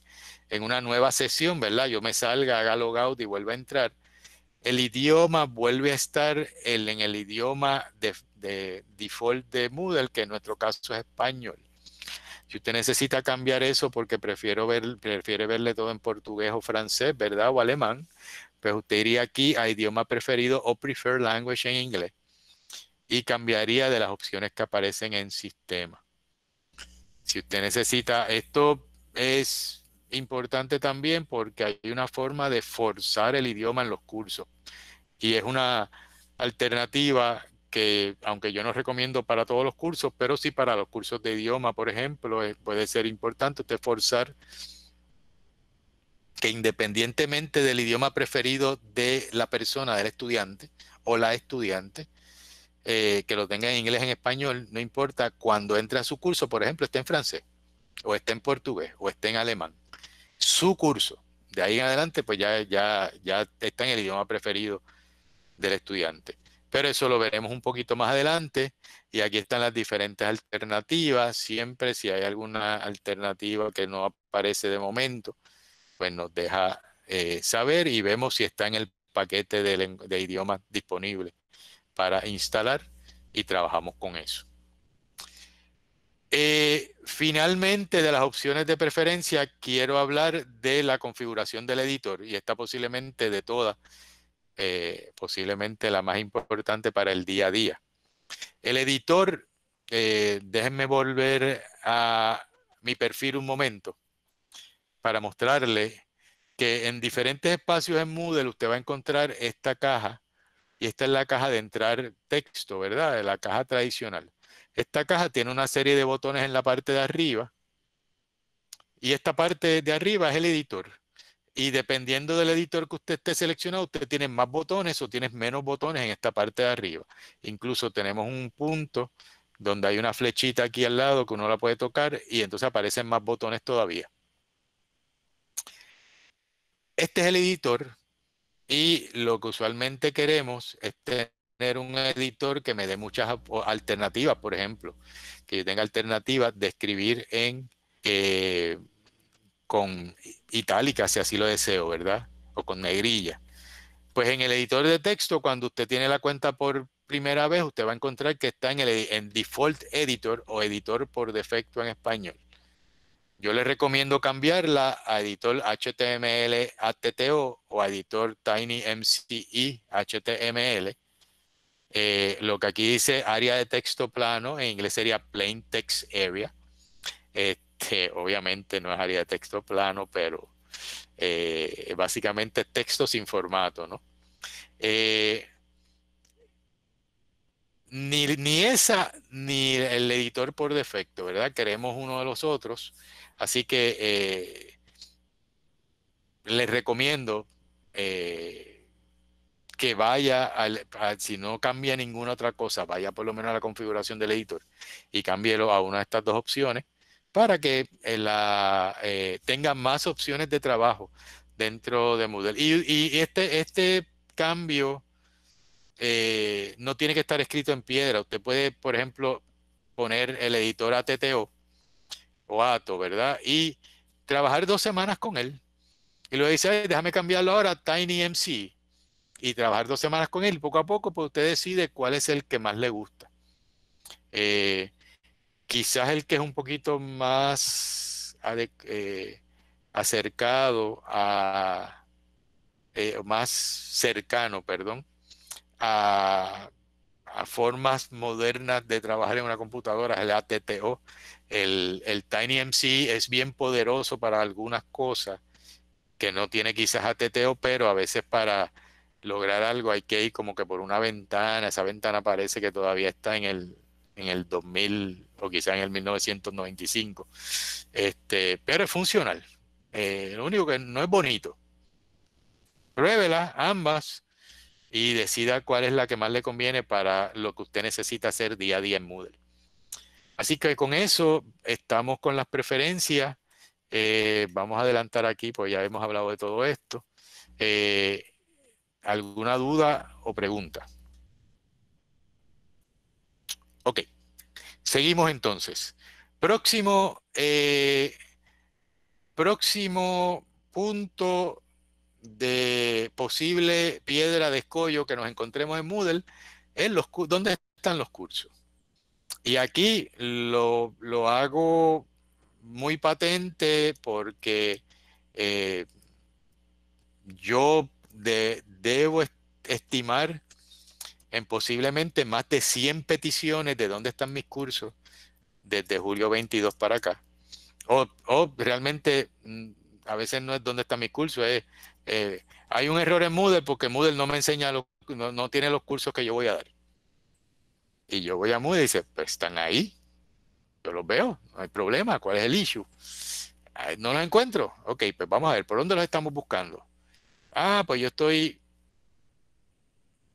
B: una nueva sesión, ¿verdad? Yo me salga, haga logout y vuelva a entrar. El idioma vuelve a estar en el idioma de, default de Moodle, que en nuestro caso es español. Si usted necesita cambiar eso porque prefiere verle todo en portugués o francés, ¿verdad? O alemán, pues usted iría aquí a idioma preferido o prefer language en inglés y cambiaría de las opciones que aparecen en sistema si usted necesita, esto es importante también porque hay una forma de forzar el idioma en los cursos y es una alternativa que aunque yo no recomiendo para todos los cursos, pero sí para los cursos de idioma, por ejemplo, eh, puede ser importante usted forzar que independientemente del idioma preferido de la persona, del estudiante o la estudiante, eh, que lo tenga en inglés, en español, no importa, cuando entre a su curso, por ejemplo, esté en francés, o esté en portugués, o esté en alemán. Su curso, de ahí en adelante, pues ya, ya, ya está en el idioma preferido del estudiante. Pero eso lo veremos un poquito más adelante y aquí están las diferentes alternativas. Siempre si hay alguna alternativa que no aparece de momento, pues nos deja eh, saber y vemos si está en el paquete de, de idiomas disponible para instalar y trabajamos con eso. Eh, finalmente, de las opciones de preferencia, quiero hablar de la configuración del editor y esta posiblemente de todas, eh, posiblemente la más importante para el día a día. El editor, eh, déjenme volver a mi perfil un momento para mostrarle que en diferentes espacios en Moodle usted va a encontrar esta caja y esta es la caja de entrar texto, ¿verdad? La caja tradicional. Esta caja tiene una serie de botones en la parte de arriba y esta parte de arriba es el editor. Y dependiendo del editor que usted esté seleccionado, usted tiene más botones o tiene menos botones en esta parte de arriba. Incluso tenemos un punto donde hay una flechita aquí al lado que uno la puede tocar y entonces aparecen más botones todavía. Este es el editor y lo que usualmente queremos es tener un editor que me dé muchas alternativas, por ejemplo, que yo tenga alternativas de escribir en eh, con itálica, si así lo deseo, ¿verdad? O con negrilla. Pues en el editor de texto, cuando usted tiene la cuenta por primera vez, usted va a encontrar que está en el en default editor o editor por defecto en español. Yo les recomiendo cambiarla a editor HTML ATTO o a editor TinyMCE HTML. Eh, lo que aquí dice área de texto plano, en inglés sería plain text area. Este, obviamente no es área de texto plano, pero eh, básicamente texto sin formato, ¿no? Eh, ni, ni, esa, ni el editor por defecto, ¿verdad? Queremos uno de los otros. Así que eh, les recomiendo eh, que vaya, si no cambia ninguna otra cosa, vaya por lo menos a la configuración del editor y cámbielo a una de estas dos opciones para que eh, tenga más opciones de trabajo dentro de Moodle. Y, este, este cambio no tiene que estar escrito en piedra. Usted puede, por ejemplo, poner el editor ATTO Oato, ¿verdad? Y trabajar dos semanas con él. Y luego dice, déjame cambiarlo ahora a Tiny MC. Y trabajar dos semanas con él. poco a poco, pues usted decide cuál es el que más le gusta. Eh, quizás el que es un poquito más eh, acercado a, eh, más cercano, perdón, a, a, formas modernas de trabajar en una computadora, el ATTO, el, Tiny MC es bien poderoso para algunas cosas que no tiene quizás ATTO, pero a veces para lograr algo hay que ir como que por una ventana, esa ventana parece que todavía está en el, en el 2000 o quizás en el 1995, este, pero es funcional. Eh, lo único que no es bonito. Pruébela ambas y decida cuál es la que más le conviene para lo que usted necesita hacer día a día en Moodle. Así que con eso estamos con las preferencias. Eh, vamos a adelantar aquí, pues ya hemos hablado de todo esto. Eh, ¿Alguna duda o pregunta? Ok, seguimos entonces. Próximo, eh, próximo punto de posible piedra de escollo que nos encontremos en Moodle dónde están los cursos. Y aquí lo, hago muy patente porque eh, yo debo estimar en posiblemente más de 100 peticiones de dónde están mis cursos desde julio 22 para acá. O, realmente mm, a veces no es dónde están mis cursos, es, eh, hay un error en Moodle porque Moodle no me enseña, no tiene los cursos que yo voy a dar. Y yo voy a Moody y dice, pues están ahí, yo los veo, no hay problema, ¿cuál es el issue? Ah, no los encuentro. Ok, pues vamos a ver, ¿por dónde los estamos buscando? Ah, pues yo estoy,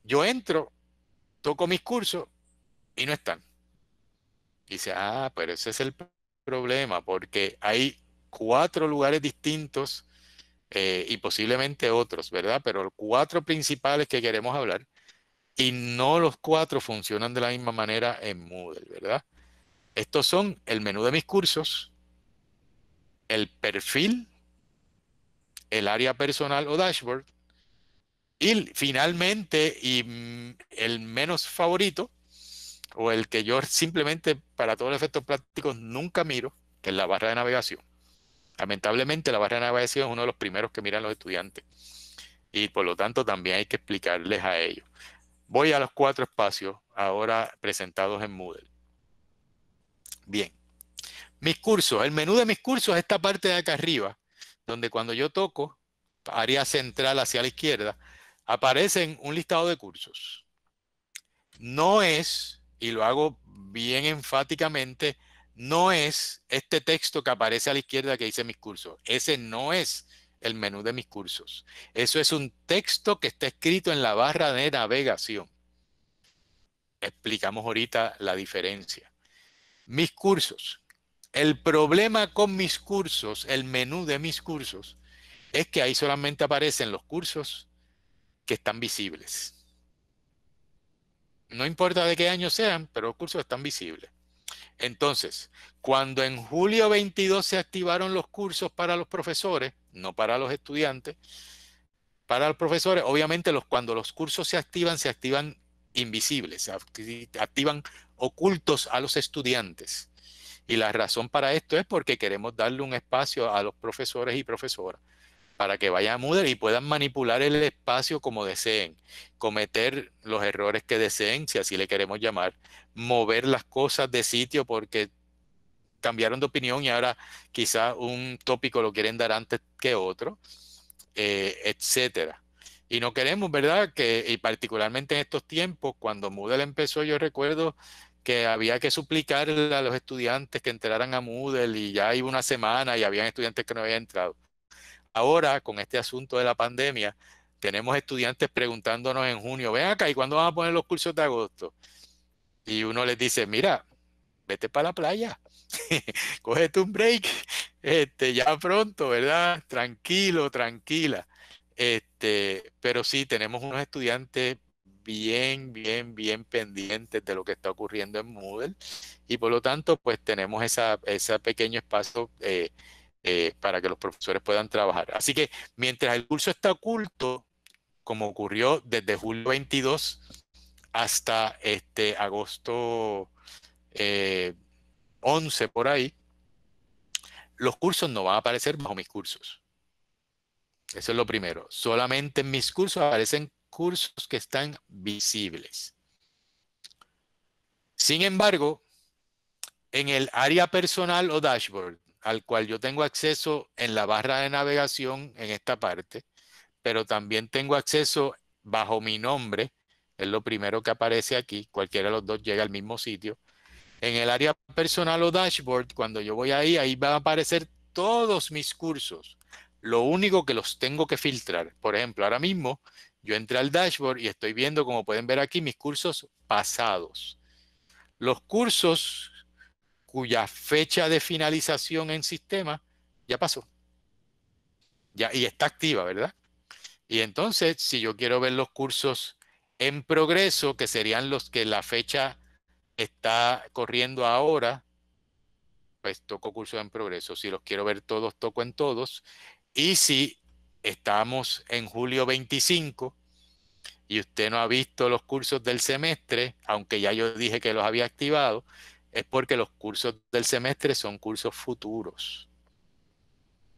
B: yo entro, toco mis cursos y no están. dice, ah, pero ese es el problema, porque hay cuatro lugares distintos eh, y posiblemente otros, ¿verdad? Pero los cuatro principales que queremos hablar y no los cuatro funcionan de la misma manera en Moodle, ¿verdad? Estos son el menú de mis cursos, el perfil, el área personal o dashboard, y finalmente, y mm, el menos favorito, o el que yo simplemente para todos los efectos prácticos nunca miro, que es la barra de navegación. Lamentablemente la barra de navegación es uno de los primeros que miran los estudiantes y por lo tanto también hay que explicarles a ellos. Voy a los cuatro espacios ahora presentados en Moodle. Bien. Mis cursos. El menú de mis cursos es esta parte de acá arriba, donde cuando yo toco, área central hacia la izquierda, aparecen un listado de cursos. No es, y lo hago bien enfáticamente, no es este texto que aparece a la izquierda que dice mis cursos. Ese no es el menú de mis cursos. Eso es un texto que está escrito en la barra de navegación. Explicamos ahorita la diferencia. Mis cursos. El problema con mis cursos, el menú de mis cursos, es que ahí solamente aparecen los cursos que están visibles. No importa de qué año sean, pero los cursos están visibles. Entonces, cuando en julio 22 se activaron los cursos para los profesores, no para los estudiantes, para los profesores. Obviamente los, cuando los cursos se activan, se activan invisibles, se activan ocultos a los estudiantes. Y la razón para esto es porque queremos darle un espacio a los profesores y profesoras para que vayan a Moodle y puedan manipular el espacio como deseen, cometer los errores que deseen, si así le queremos llamar, mover las cosas de sitio porque cambiaron de opinión y ahora quizá un tópico lo quieren dar antes que otro, etc. Eh, etcétera. Y no queremos, ¿verdad? Que, y particularmente en estos tiempos, cuando Moodle empezó, yo recuerdo que había que suplicar a los estudiantes que entraran a Moodle y ya iba una semana y habían estudiantes que no habían entrado. Ahora, con este asunto de la pandemia, tenemos estudiantes preguntándonos en junio, ven acá, ¿y cuándo van a poner los cursos de agosto? Y uno les dice, mira, vete para la playa. cógete un break, este, ya pronto, ¿verdad? Tranquilo, tranquila. Este, pero sí, tenemos unos estudiantes bien, bien, bien pendientes de lo que está ocurriendo en Moodle y por lo tanto, pues tenemos ese pequeño espacio eh, eh, para que los profesores puedan trabajar. Así que mientras el curso está oculto, como ocurrió desde julio 22 hasta este agosto eh, 11 por ahí, los cursos no van a aparecer bajo mis cursos. Eso es lo primero. Solamente en mis cursos aparecen cursos que están visibles. Sin embargo, en el área personal o dashboard, al cual yo tengo acceso en la barra de navegación en esta parte, pero también tengo acceso bajo mi nombre, es lo primero que aparece aquí, cualquiera de los dos llega al mismo sitio, en el área personal o dashboard, cuando yo voy ahí, ahí van a aparecer todos mis cursos. Lo único que los tengo que filtrar. Por ejemplo, ahora mismo yo entré al dashboard y estoy viendo, como pueden ver aquí, mis cursos pasados. Los cursos cuya fecha de finalización en sistema ya pasó. Ya, y está activa, ¿verdad? Y entonces, si yo quiero ver los cursos en progreso, que serían los que la fecha está corriendo ahora, pues toco cursos en progreso. Si los quiero ver todos, toco en todos. Y si estamos en julio 25 y usted no ha visto los cursos del semestre, aunque ya yo dije que los había activado, es porque los cursos del semestre son cursos futuros.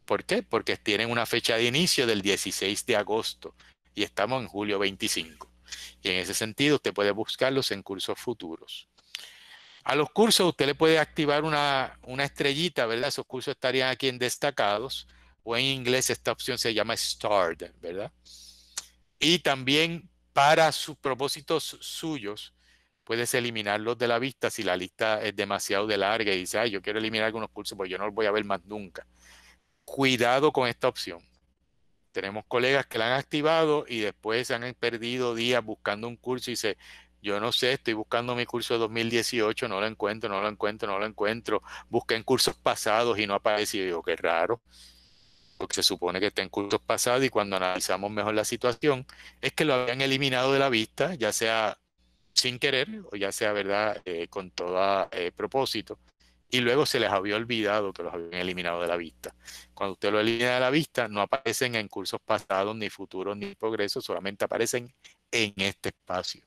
B: ¿Por qué? Porque tienen una fecha de inicio del 16 de agosto y estamos en julio 25. Y en ese sentido, usted puede buscarlos en cursos futuros. A los cursos usted le puede activar una, estrellita, ¿verdad? Esos cursos estarían aquí en destacados o en inglés esta opción se llama Start, ¿verdad? Y también para sus propósitos suyos, puedes eliminarlos de la vista si la lista es demasiado de larga y dice, Ay, yo quiero eliminar algunos cursos porque yo no los voy a ver más nunca. Cuidado con esta opción. Tenemos colegas que la han activado y después han perdido días buscando un curso y se yo no sé, estoy buscando mi curso de 2018, no lo encuentro, no lo encuentro, no lo encuentro. Busqué en cursos pasados y no aparece. digo, qué raro, porque se supone que está en cursos pasados y cuando analizamos mejor la situación, es que lo habían eliminado de la vista, ya sea sin querer o ya sea, ¿verdad?, eh, con todo eh, propósito. Y luego se les había olvidado que los habían eliminado de la vista. Cuando usted lo elimina de la vista, no aparecen en cursos pasados, ni futuros, ni progresos, solamente aparecen en este espacio.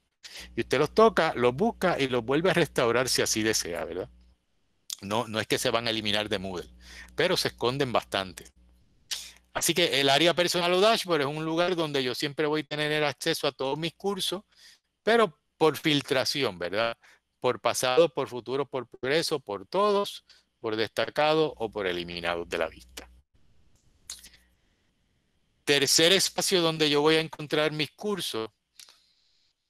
B: Y usted los toca, los busca y los vuelve a restaurar si así desea, ¿verdad? No, no es que se van a eliminar de Moodle, pero se esconden bastante. Así que el área personal o dashboard es un lugar donde yo siempre voy a tener acceso a todos mis cursos, pero por filtración, ¿verdad? Por pasado, por futuro, por progreso, por todos, por destacado o por eliminados de la vista. Tercer espacio donde yo voy a encontrar mis cursos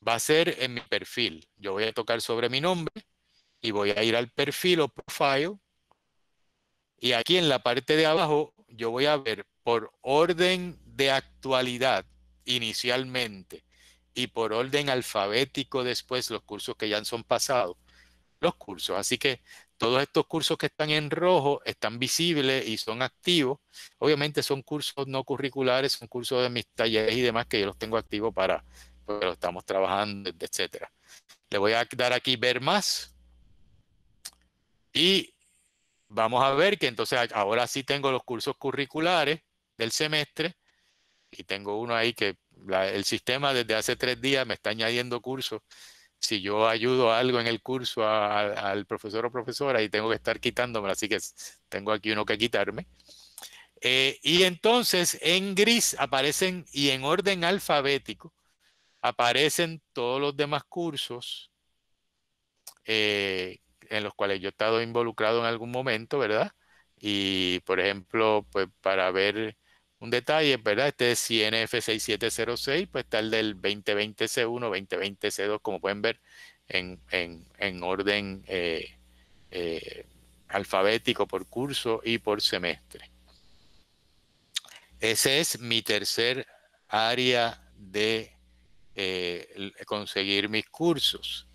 B: va a ser en mi perfil. Yo voy a tocar sobre mi nombre y voy a ir al perfil o profile. Y aquí en la parte de abajo yo voy a ver por orden de actualidad inicialmente y por orden alfabético después los cursos que ya son pasados. Los cursos. Así que todos estos cursos que están en rojo están visibles y son activos. Obviamente son cursos no curriculares, son cursos de mis talleres y demás que yo los tengo activos para pero pues, estamos trabajando, etcétera. Le voy a dar aquí ver más. Y vamos a ver que entonces ahora sí tengo los cursos curriculares del semestre y tengo uno ahí que el sistema desde hace tres días me está añadiendo cursos. Si yo ayudo algo en el curso al profesor o profesora y tengo que estar quitándome, así que tengo aquí uno que quitarme. Eh, y entonces en gris aparecen y en orden alfabético aparecen todos los demás cursos eh, en los cuales yo he estado involucrado en algún momento, ¿verdad? Y, por ejemplo, pues para ver un detalle, ¿verdad? Este es CNF 6706, pues está el del 2020C1, 2020C2, como pueden ver, en, orden eh, eh, alfabético por curso y por semestre. Ese es mi tercer área de eh, conseguir mis cursos.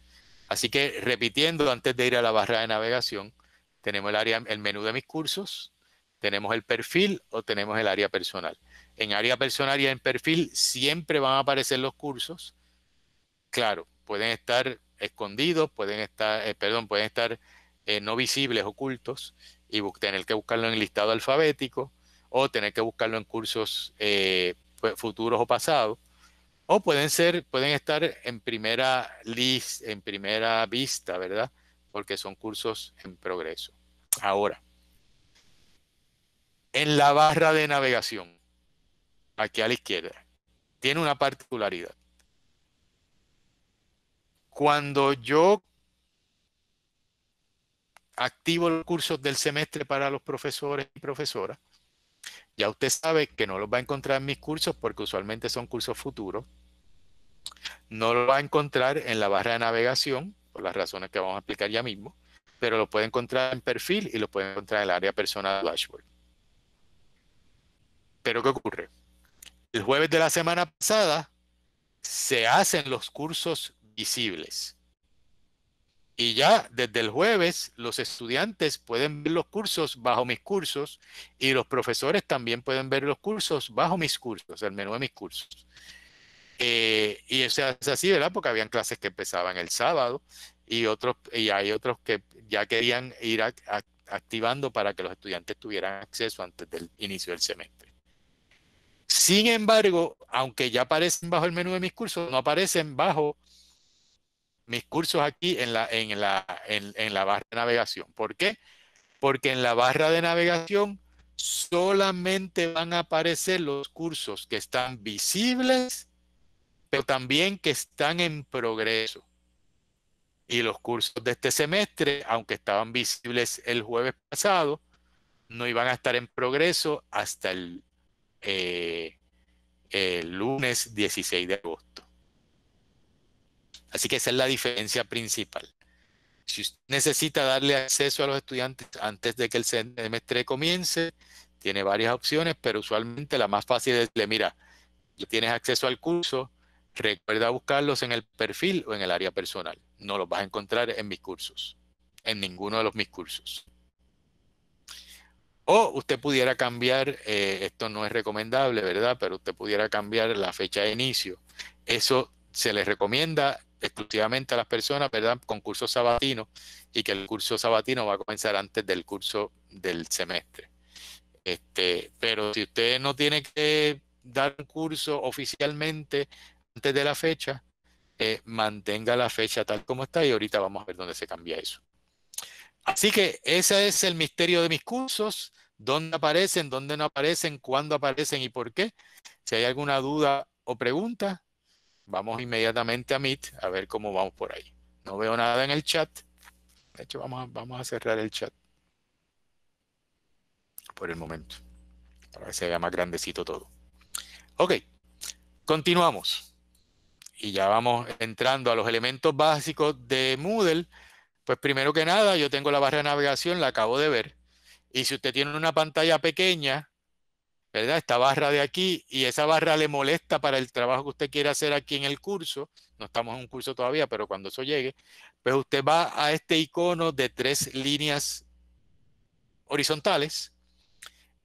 B: Así que repitiendo, antes de ir a la barra de navegación, tenemos el área, el menú de mis cursos, tenemos el perfil o tenemos el área personal. En área personal y en perfil siempre van a aparecer los cursos. Claro, pueden estar escondidos, pueden estar, eh, perdón, pueden estar eh, no visibles, ocultos, y tener que buscarlo en el listado alfabético o tener que buscarlo en cursos pues, futuros o pasados. O pueden ser, pueden estar en primera list, en primera vista, ¿verdad? Porque son cursos en progreso. Ahora, en la barra de navegación, aquí a la izquierda, tiene una particularidad. Cuando yo activo el cursos del semestre para los profesores y profesoras, ya usted sabe que no los va a encontrar en mis cursos porque usualmente son cursos futuros. No lo va a encontrar en la barra de navegación, por las razones que vamos a explicar ya mismo, pero lo puede encontrar en perfil y lo puede encontrar en el área personal dashboard. Pero ¿qué ocurre? El jueves de la semana pasada se hacen los cursos visibles. Y ya desde el jueves los estudiantes pueden ver los cursos bajo mis cursos y los profesores también pueden ver los cursos bajo mis cursos, el menú de mis cursos. Eh, y eso es así, ¿verdad? Porque habían clases que empezaban el sábado y otros y hay otros que ya querían ir activando para que los estudiantes tuvieran acceso antes del inicio del semestre. Sin embargo, aunque ya aparecen bajo el menú de mis cursos, no aparecen bajo mis cursos aquí en la, en la, en, la barra de navegación. ¿Por qué? Porque en la barra de navegación solamente van a aparecer los cursos que están visibles, pero también que están en progreso. Y los cursos de este semestre, aunque estaban visibles el jueves pasado, no iban a estar en progreso hasta el, eh, el lunes 16 de agosto. Así que esa es la diferencia principal. Si usted necesita darle acceso a los estudiantes antes de que el semestre comience, tiene varias opciones, pero usualmente la más fácil es decirle, mira, tienes acceso al curso, recuerda buscarlos en el perfil o en el área personal. No los vas a encontrar en mis cursos, en ninguno de los mis cursos. O usted pudiera cambiar, eh, esto no es recomendable, ¿verdad? Pero usted pudiera cambiar la fecha de inicio. Eso se le recomienda exclusivamente a las personas, ¿verdad? Con curso sabatino y que el curso sabatino va a comenzar antes del curso del semestre. Este, pero si usted no tiene que dar un curso oficialmente antes de la fecha, eh, mantenga la fecha tal como está y ahorita vamos a ver dónde se cambia eso. Así que ese es el misterio de mis cursos, dónde aparecen, dónde no aparecen, cuándo aparecen y por qué. Si hay alguna duda o pregunta, Vamos inmediatamente a Meet a ver cómo vamos por ahí. No veo nada en el chat. De hecho, vamos a, vamos a cerrar el chat por el momento, para que se vea más grandecito todo. Ok, continuamos. Y ya vamos entrando a los elementos básicos de Moodle. Pues primero que nada, yo tengo la barra de navegación, la acabo de ver. Y si usted tiene una pantalla pequeña, esta barra de aquí y esa barra le molesta para el trabajo que usted quiere hacer aquí en el curso, no estamos en un curso todavía, pero cuando eso llegue, pues usted va a este icono de tres líneas horizontales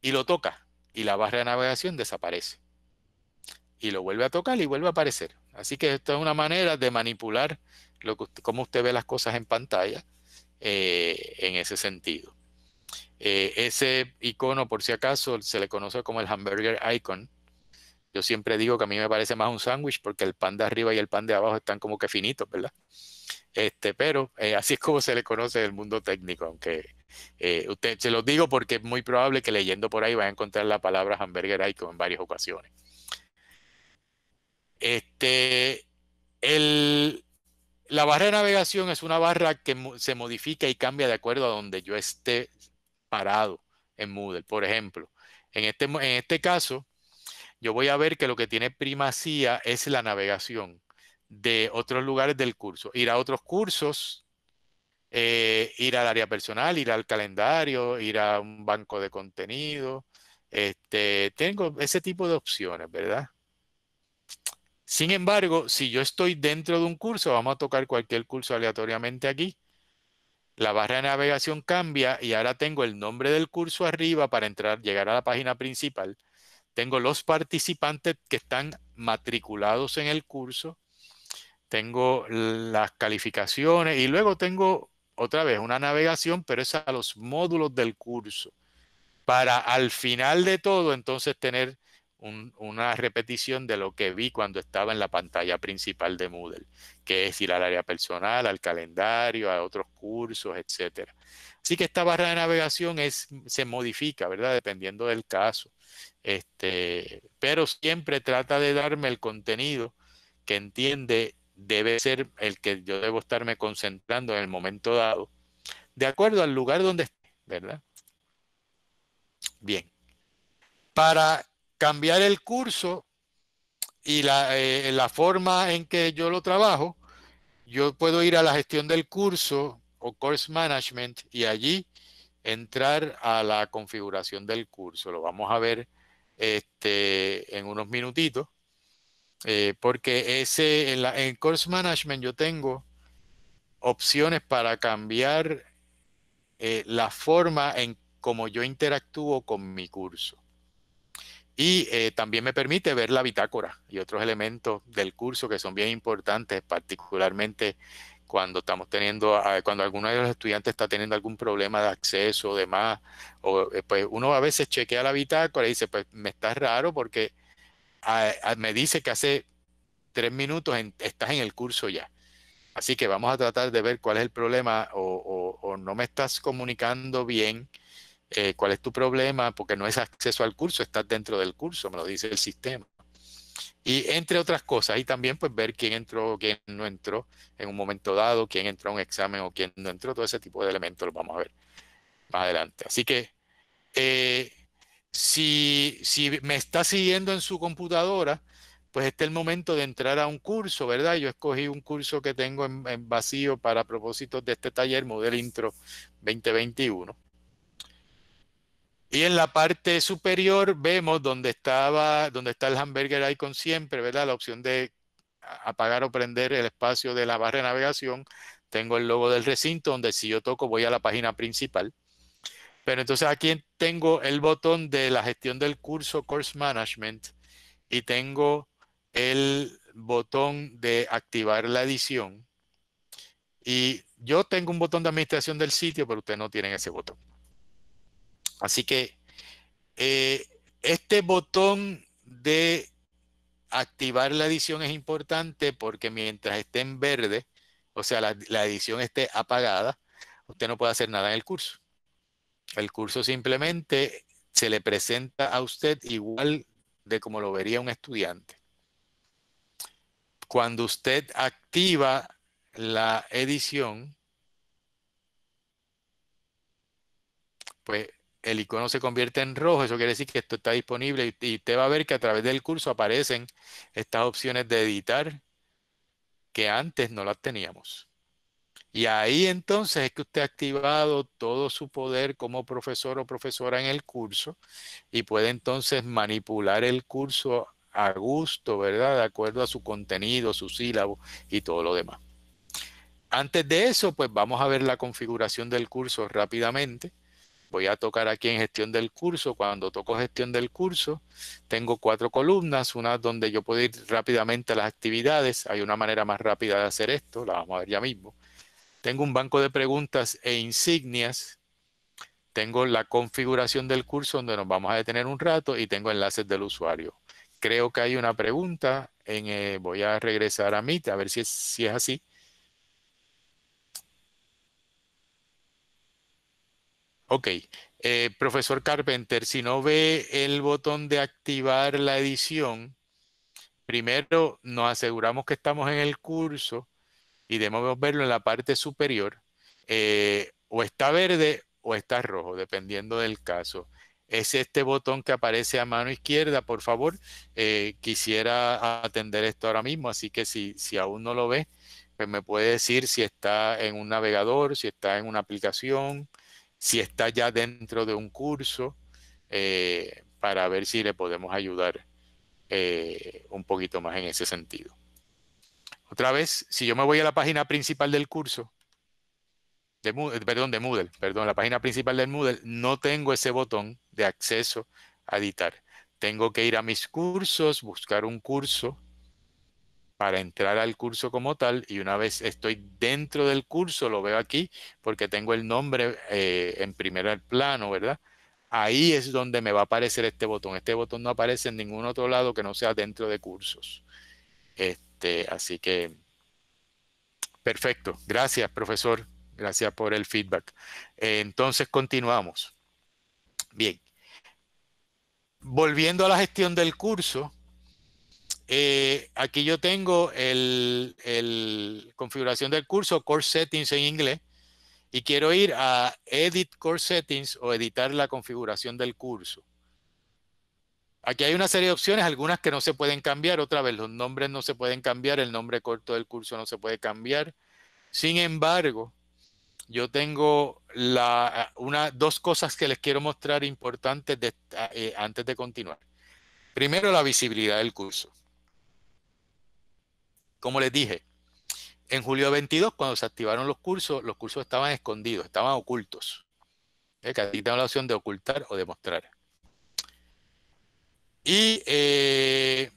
B: y lo toca y la barra de navegación desaparece. Y lo vuelve a tocar y vuelve a aparecer. Así que esto es una manera de manipular lo cómo usted ve las cosas en pantalla eh, en ese sentido. Eh, ese icono, por si acaso, se le conoce como el hamburger icon. Yo siempre digo que a mí me parece más un sándwich porque el pan de arriba y el pan de abajo están como que finitos, ¿verdad? Este, pero eh, así es como se le conoce en el mundo técnico, aunque eh, usted, se lo digo porque es muy probable que leyendo por ahí vaya a encontrar la palabra hamburger icon en varias ocasiones. Este, la barra de navegación es una barra que se modifica y cambia de acuerdo a donde yo esté parado en Moodle, por ejemplo. En este, en este caso, yo voy a ver que lo que tiene primacía es la navegación de otros lugares del curso. Ir a otros cursos, eh, ir al área personal, ir al calendario, ir a un banco de contenido. Este, tengo ese tipo de opciones, ¿verdad? Sin embargo, si yo estoy dentro de un curso, vamos a tocar cualquier curso aleatoriamente aquí la barra de navegación cambia y ahora tengo el nombre del curso arriba para entrar, llegar a la página principal. Tengo los participantes que están matriculados en el curso. Tengo las calificaciones y luego tengo otra vez una navegación, pero es a los módulos del curso. Para al final de todo, entonces tener una repetición de lo que vi cuando estaba en la pantalla principal de Moodle, que es ir al área personal, al calendario, a otros cursos, etcétera. Así que esta barra de navegación es, se modifica, ¿verdad? Dependiendo del caso. Este, pero siempre trata de darme el contenido que entiende debe ser el que yo debo estarme concentrando en el momento dado, de acuerdo al lugar donde esté, ¿verdad? Bien. Para cambiar el curso y eh, la, forma en que yo lo trabajo, yo puedo ir a la gestión del curso o course management y allí entrar a la configuración del curso. Lo vamos a ver este, en unos minutitos, eh, porque ese, en, course management yo tengo opciones para cambiar eh, la forma en como yo interactúo con mi curso. Y eh, también me permite ver la bitácora y otros elementos del curso que son bien importantes, particularmente cuando estamos teniendo, ah, cuando alguno de los estudiantes está teniendo algún problema de acceso o demás, o eh, pues uno a veces chequea la bitácora y dice, pues me está raro porque ah, ah, me dice que hace tres minutos estás en el curso ya. Así que vamos a tratar de ver cuál es el problema o, o no me estás comunicando bien eh, cuál es tu problema, porque no es acceso al curso, estás dentro del curso, me lo dice el sistema. Y entre otras cosas, y también pues ver quién entró, o quién no entró en un momento dado, quién entró a un examen o quién no entró, todo ese tipo de elementos lo vamos a ver más adelante. Así que eh, si, me está siguiendo en su computadora, pues este el momento de entrar a un curso, ¿verdad? Yo escogí un curso que tengo en, en vacío para propósitos de este taller, Model Intro 2021. Y en la parte superior vemos donde estaba, donde está el hamburger icon siempre, ¿verdad? La opción de apagar o prender el espacio de la barra de navegación. Tengo el logo del recinto, donde si yo toco voy a la página principal. Pero entonces aquí tengo el botón de la gestión del curso Course Management y tengo el botón de activar la edición. Y yo tengo un botón de administración del sitio, pero ustedes no tienen ese botón. Así que eh, este botón de activar la edición es importante porque mientras esté en verde, o sea, la edición esté apagada, usted no puede hacer nada en el curso. El curso simplemente se le presenta a usted igual de como lo vería un estudiante. Cuando usted activa la edición, pues el icono se convierte en rojo, eso quiere decir que esto está disponible y, usted te va a ver que a través del curso aparecen estas opciones de editar que antes no las teníamos. Y ahí entonces es que usted ha activado todo su poder como profesor o profesora en el curso y puede entonces manipular el curso a gusto, ¿verdad? De acuerdo a su contenido, su sílabo y todo lo demás. Antes de eso, pues vamos a ver la configuración del curso rápidamente voy a tocar aquí en gestión del curso. Cuando toco gestión del curso, tengo cuatro columnas, una donde yo puedo ir rápidamente a las actividades. Hay una manera más rápida de hacer esto, la vamos a ver ya mismo. Tengo un banco de preguntas e insignias. Tengo la configuración del curso donde nos vamos a detener un rato y tengo enlaces del usuario. Creo que hay una pregunta. Eh, voy a regresar a mí a ver si es así. Ok, eh, profesor Carpenter, si no ve el botón de activar la edición, primero nos aseguramos que estamos en el curso y debemos verlo en la parte superior. Eh, o está verde o está rojo, dependiendo del caso. Es este botón que aparece a mano izquierda, por favor. Eh, quisiera atender esto ahora mismo, así que si, si aún no lo ve, pues me puede decir si está en un navegador, si está en una aplicación, si está ya dentro de un curso, eh, para ver si le podemos ayudar eh, un poquito más en ese sentido. Otra vez, si yo me voy a la página principal del curso, de eh, perdón, de Moodle, perdón, la página principal del Moodle, no tengo ese botón de acceso a editar. Tengo que ir a mis cursos, buscar un curso para entrar al curso como tal y una vez estoy dentro del curso, lo veo aquí porque tengo el nombre eh, en primer plano, ¿verdad? Ahí es donde me va a aparecer este botón. Este botón no aparece en ningún otro lado que no sea dentro de cursos. Este, así que, perfecto. Gracias, profesor. Gracias por el feedback. entonces, continuamos. Bien. Volviendo a la gestión del curso, eh, aquí yo tengo el, configuración del curso Course Settings en inglés y quiero ir a Edit Course Settings o editar la configuración del curso. Aquí hay una serie de opciones, algunas que no se pueden cambiar. Otra vez, los nombres no se pueden cambiar, el nombre corto del curso no se puede cambiar. Sin embargo, yo tengo dos cosas que les quiero mostrar importantes eh, antes de continuar. Primero, la visibilidad del curso como les dije, en julio 22, cuando se activaron los cursos, los cursos estaban escondidos, estaban ocultos. ¿eh? Que aquí la opción de ocultar o de mostrar. Y eh,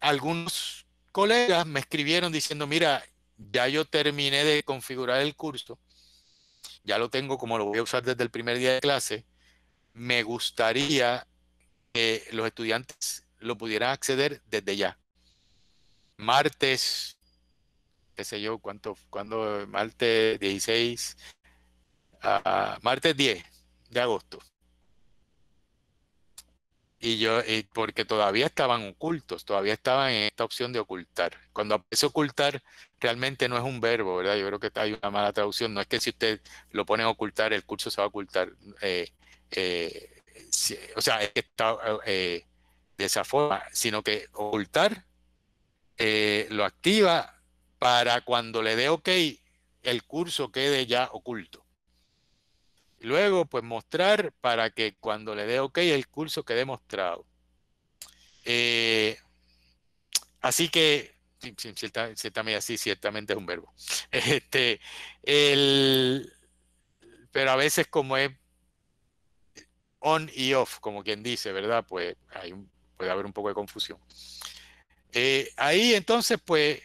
B: algunos colegas me escribieron diciendo, mira, ya yo terminé de configurar el curso, ya lo tengo como lo voy a usar desde el primer día de clase, me gustaría que los estudiantes lo pudieran acceder desde ya martes, qué sé yo, cuánto, cuando martes 16, ah, martes 10 de agosto. Y yo, porque todavía estaban ocultos, todavía estaban en esta opción de ocultar. Cuando aparece ocultar, realmente no es un verbo, ¿verdad? Yo creo que hay una mala traducción. No es que si usted lo pone a ocultar, el curso se va a ocultar. Eh, eh, o sea, está eh, de esa forma, sino que ocultar eh, lo activa para cuando le dé OK, el curso quede ya oculto. Luego, pues mostrar para que cuando le dé OK, el curso quede mostrado. Eh, así que, ciertamente, así ciertamente es un verbo. Este, el, pero a veces como es on y off, como quien dice, ¿verdad? Pues puede haber un poco de confusión. Eh, ahí entonces, pues,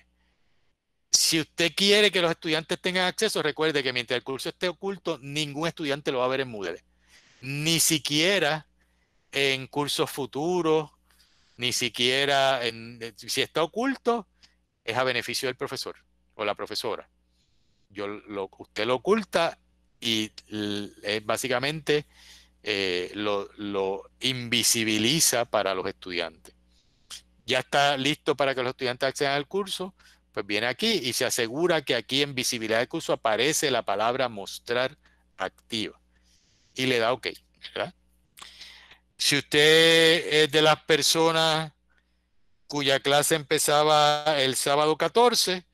B: si usted quiere que los estudiantes tengan acceso, recuerde que mientras el curso esté oculto, ningún estudiante lo va a ver en Moodle. Ni siquiera en cursos futuros, ni siquiera en, eh, si está oculto, es a beneficio del profesor o la profesora. Yo, lo, usted lo oculta y es básicamente eh, lo invisibiliza para los estudiantes ya está listo para que los estudiantes accedan al curso, pues viene aquí y se asegura que aquí en visibilidad de curso aparece la palabra mostrar activa y le da OK. Si usted es de las personas cuya clase empezaba el sábado 14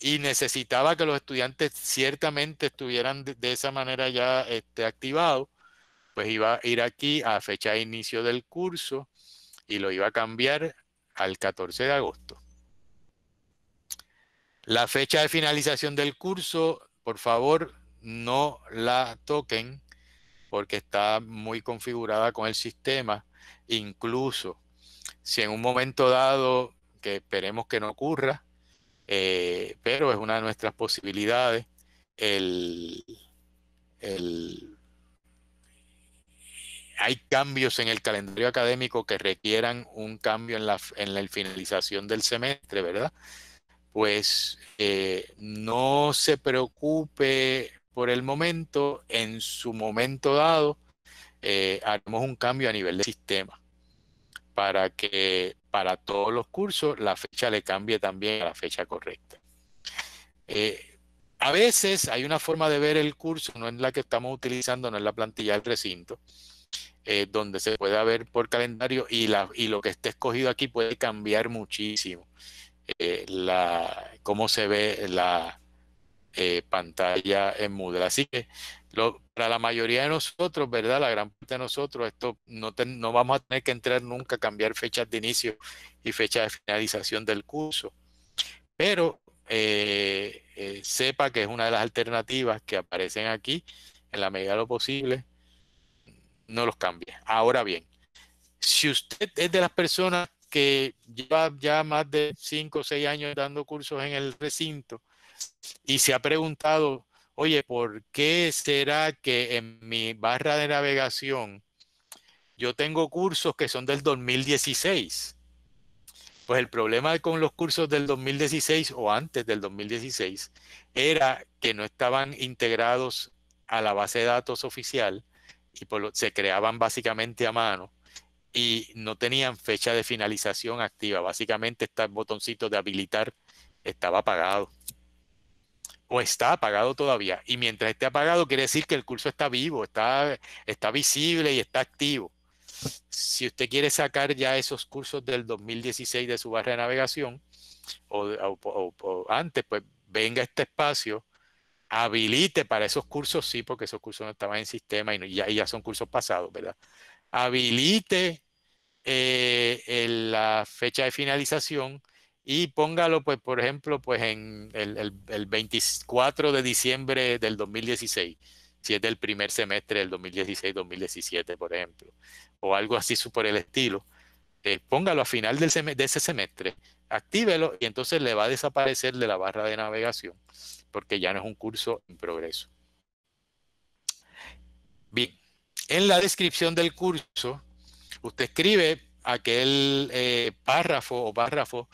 B: y necesitaba que los estudiantes ciertamente estuvieran de, esa manera ya este, activados, pues iba a ir aquí a fecha de inicio del curso y lo iba a cambiar al 14 de agosto. La fecha de finalización del curso, por favor, no la toquen porque está muy configurada con el sistema. Incluso si en un momento dado, que esperemos que no ocurra, eh, pero es una de nuestras posibilidades, el hay cambios en el calendario académico que requieran un cambio en la, finalización del semestre, ¿verdad? Pues eh, no se preocupe por el momento, en su momento dado, eh, haremos un cambio a nivel de sistema para que para todos los cursos la fecha le cambie también a la fecha correcta. Eh, a veces hay una forma de ver el curso, no es la que estamos utilizando, no es la plantilla del recinto, eh, donde se pueda ver por calendario y, la, y lo que esté escogido aquí puede cambiar muchísimo eh, la, cómo se ve la eh, pantalla en Moodle. Así que para la mayoría de nosotros, ¿verdad? La gran parte de nosotros, esto no, no vamos a tener que entrar nunca a cambiar fechas de inicio y fecha de finalización del curso. Pero sepa que es una de las alternativas que aparecen aquí en la medida de lo posible no los cambie. Ahora bien, si usted es de las personas que lleva ya más de 5 o 6 años dando cursos en el recinto y se ha preguntado, oye, ¿por qué será que en mi barra de navegación yo tengo cursos que son del 2016? Pues el problema con los cursos del 2016 o antes del 2016 era que no estaban integrados a la base de datos oficial y pues, se creaban básicamente a mano y no tenían fecha de finalización activa. Básicamente este botoncito de habilitar estaba apagado o está apagado todavía. Y mientras esté apagado quiere decir que el curso está vivo, está, está visible y está activo. Si usted quiere sacar ya esos cursos del 2016 de su barra de navegación o, o antes, pues venga a este espacio habilite para esos cursos, sí, porque esos cursos no estaban en sistema y, ya, son cursos pasados, ¿verdad? Habilite eh, la fecha de finalización y póngalo, pues, por ejemplo, pues en el, 24 de diciembre del 2016, si es del primer semestre del 2016-2017, por ejemplo, o algo así por el estilo. Eh, póngalo a final del de ese semestre, actívelo y entonces le va a desaparecer de la barra de navegación porque ya no es un curso en progreso. Bien, en la descripción del curso, usted escribe aquel eh, párrafo o párrafo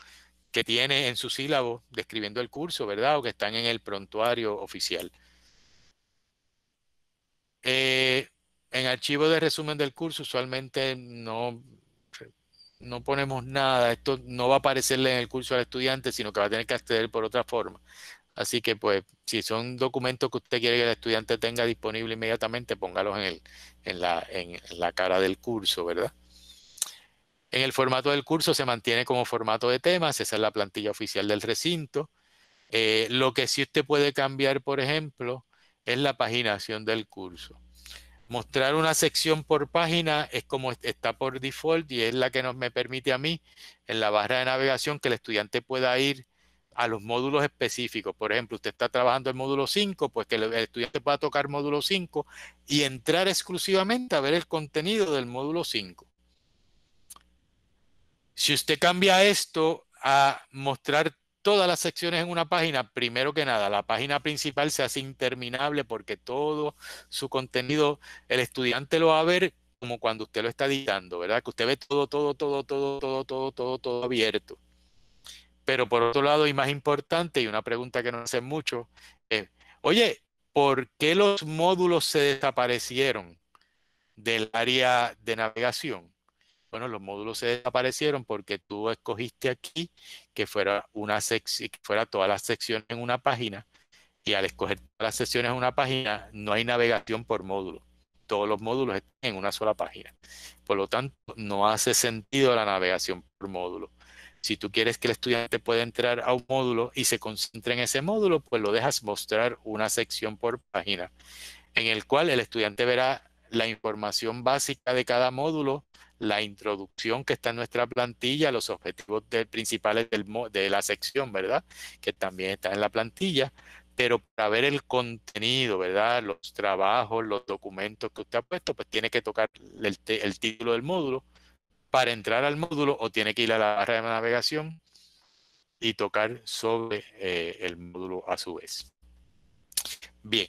B: que tiene en su sílabo describiendo el curso, ¿verdad? O que están en el prontuario oficial. Eh, en archivo de resumen del curso usualmente no, no ponemos nada. Esto no va a aparecerle en el curso al estudiante, sino que va a tener que acceder por otra forma. Así que, pues, si son documentos que usted quiere que el estudiante tenga disponible inmediatamente, póngalos en, la, cara del curso, ¿verdad? En el formato del curso se mantiene como formato de temas, esa es la plantilla oficial del recinto. Eh, lo que sí usted puede cambiar, por ejemplo, es la paginación del curso. Mostrar una sección por página es como está por default y es la que nos me permite a mí en la barra de navegación que el estudiante pueda ir a los módulos específicos. Por ejemplo, usted está trabajando el módulo 5, pues que el estudiante pueda tocar módulo 5 y entrar exclusivamente a ver el contenido del módulo 5. Si usted cambia esto a mostrar todas las secciones en una página, primero que nada, la página principal se hace interminable porque todo su contenido, el estudiante lo va a ver como cuando usted lo está editando, ¿verdad? Que usted ve todo, todo, todo, todo, todo, todo, todo, todo abierto. Pero por otro lado, y más importante, y una pregunta que no hacen mucho, es oye, ¿por qué los módulos se desaparecieron del área de navegación? Bueno, los módulos se desaparecieron porque tú escogiste aquí que fuera una sección, que fuera todas las secciones en una página, y al escoger todas las secciones en una página, no hay navegación por módulo. Todos los módulos están en una sola página. Por lo tanto, no hace sentido la navegación por módulo. Si tú quieres que el estudiante pueda entrar a un módulo y se concentre en ese módulo, pues lo dejas mostrar una sección por página, en el cual el estudiante verá la información básica de cada módulo, la introducción que está en nuestra plantilla, los objetivos principales de la sección, ¿verdad? Que también está en la plantilla, pero para ver el contenido, ¿verdad? Los trabajos, los documentos que usted ha puesto, pues tiene que tocar el título del módulo para entrar al módulo o tiene que ir a la barra de navegación y tocar sobre eh, el módulo a su vez. Bien,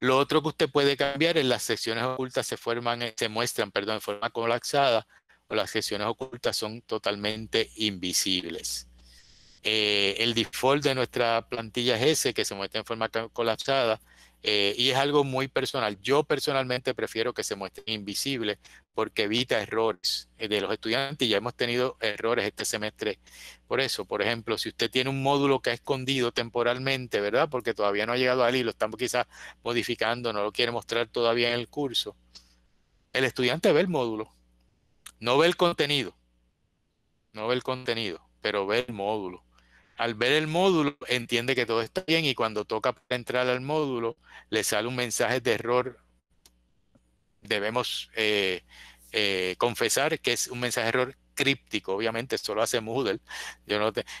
B: lo otro que usted puede cambiar es las secciones ocultas se forman, eh, se muestran, perdón, forma colapsada o las secciones ocultas son totalmente invisibles. Eh, el default de nuestra plantilla es ese, que se muestra en forma colapsada. Eh, y es algo muy personal. Yo personalmente prefiero que se muestre invisible porque evita errores eh, de los estudiantes. y Ya hemos tenido errores este semestre por eso. Por ejemplo, si usted tiene un módulo que ha escondido temporalmente, ¿verdad? Porque todavía no ha llegado y lo estamos quizás modificando, no lo quiere mostrar todavía en el curso. El estudiante ve el módulo, no ve el contenido, no ve el contenido, pero ve el módulo al ver el módulo entiende que todo está bien y cuando toca entrar al módulo le sale un mensaje de error. Debemos eh, eh, confesar que es un mensaje de error críptico, obviamente lo hace Moodle.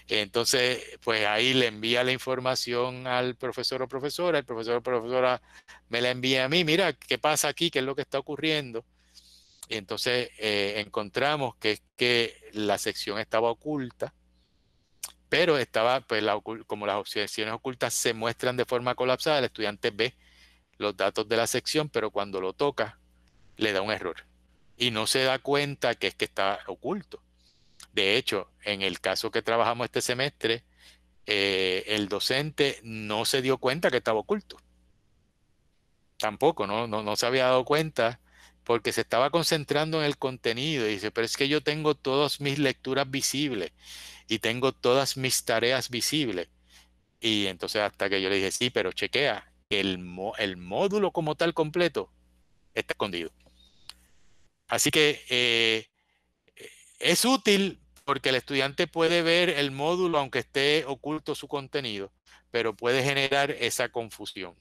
B: entonces, pues ahí le envía la información al profesor o profesora, el profesor o profesora me la envía a mí, mira, ¿qué pasa aquí? ¿Qué es lo que está ocurriendo? Y entonces eh, encontramos que es que la sección estaba oculta pero estaba, pues, como las objeciones ocultas se muestran de forma colapsada, el estudiante ve los datos de la sección, pero cuando lo toca, le da un error. Y no se da cuenta que es que está oculto. De hecho, en el caso que trabajamos este semestre, eh, el docente no se dio cuenta que estaba oculto. Tampoco, ¿no? No, no se había dado cuenta porque se estaba concentrando en el contenido y dice, pero es que yo tengo todas mis lecturas visibles y tengo todas mis tareas visibles. Y entonces hasta que yo le dije, sí, pero chequea, el, el módulo como tal completo está escondido. Así que eh, es útil porque el estudiante puede ver el módulo aunque esté oculto su contenido, pero puede generar esa confusión.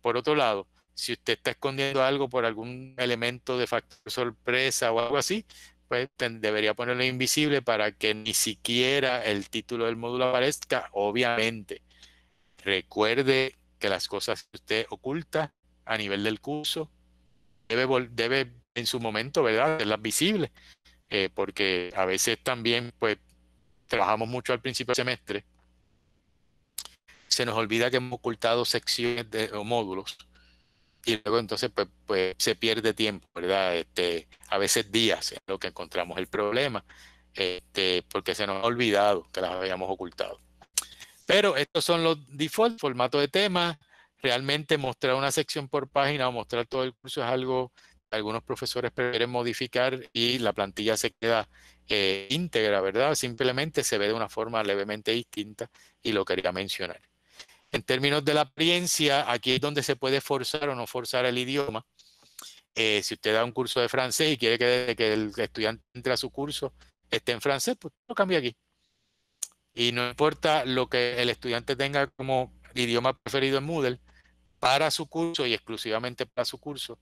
B: Por otro lado, si usted está escondiendo algo por algún elemento de factor sorpresa o algo así, pues debería ponerlo invisible para que ni siquiera el título del módulo aparezca. Obviamente, recuerde que las cosas que usted oculta a nivel del curso debe, en su momento, ¿verdad?, hacerlas visibles, eh, porque a veces también, pues, trabajamos mucho al principio del semestre, se nos olvida que hemos ocultado secciones de, o módulos y luego entonces pues, pues, se pierde tiempo, ¿verdad? Este, a veces días en lo que encontramos el problema, este, porque se nos ha olvidado que las habíamos ocultado. Pero estos son los default, formato de tema. Realmente mostrar una sección por página o mostrar todo el curso es algo que algunos profesores prefieren modificar y la plantilla se queda eh, íntegra, ¿verdad? Simplemente se ve de una forma levemente distinta y lo quería mencionar. En términos de la apariencia, aquí es donde se puede forzar o no forzar el idioma. Eh, si usted da un curso de francés y quiere que, que, el estudiante entre a su curso, esté en francés, pues lo cambia aquí. Y no importa lo que el estudiante tenga como idioma preferido en Moodle, para su curso y exclusivamente para su curso,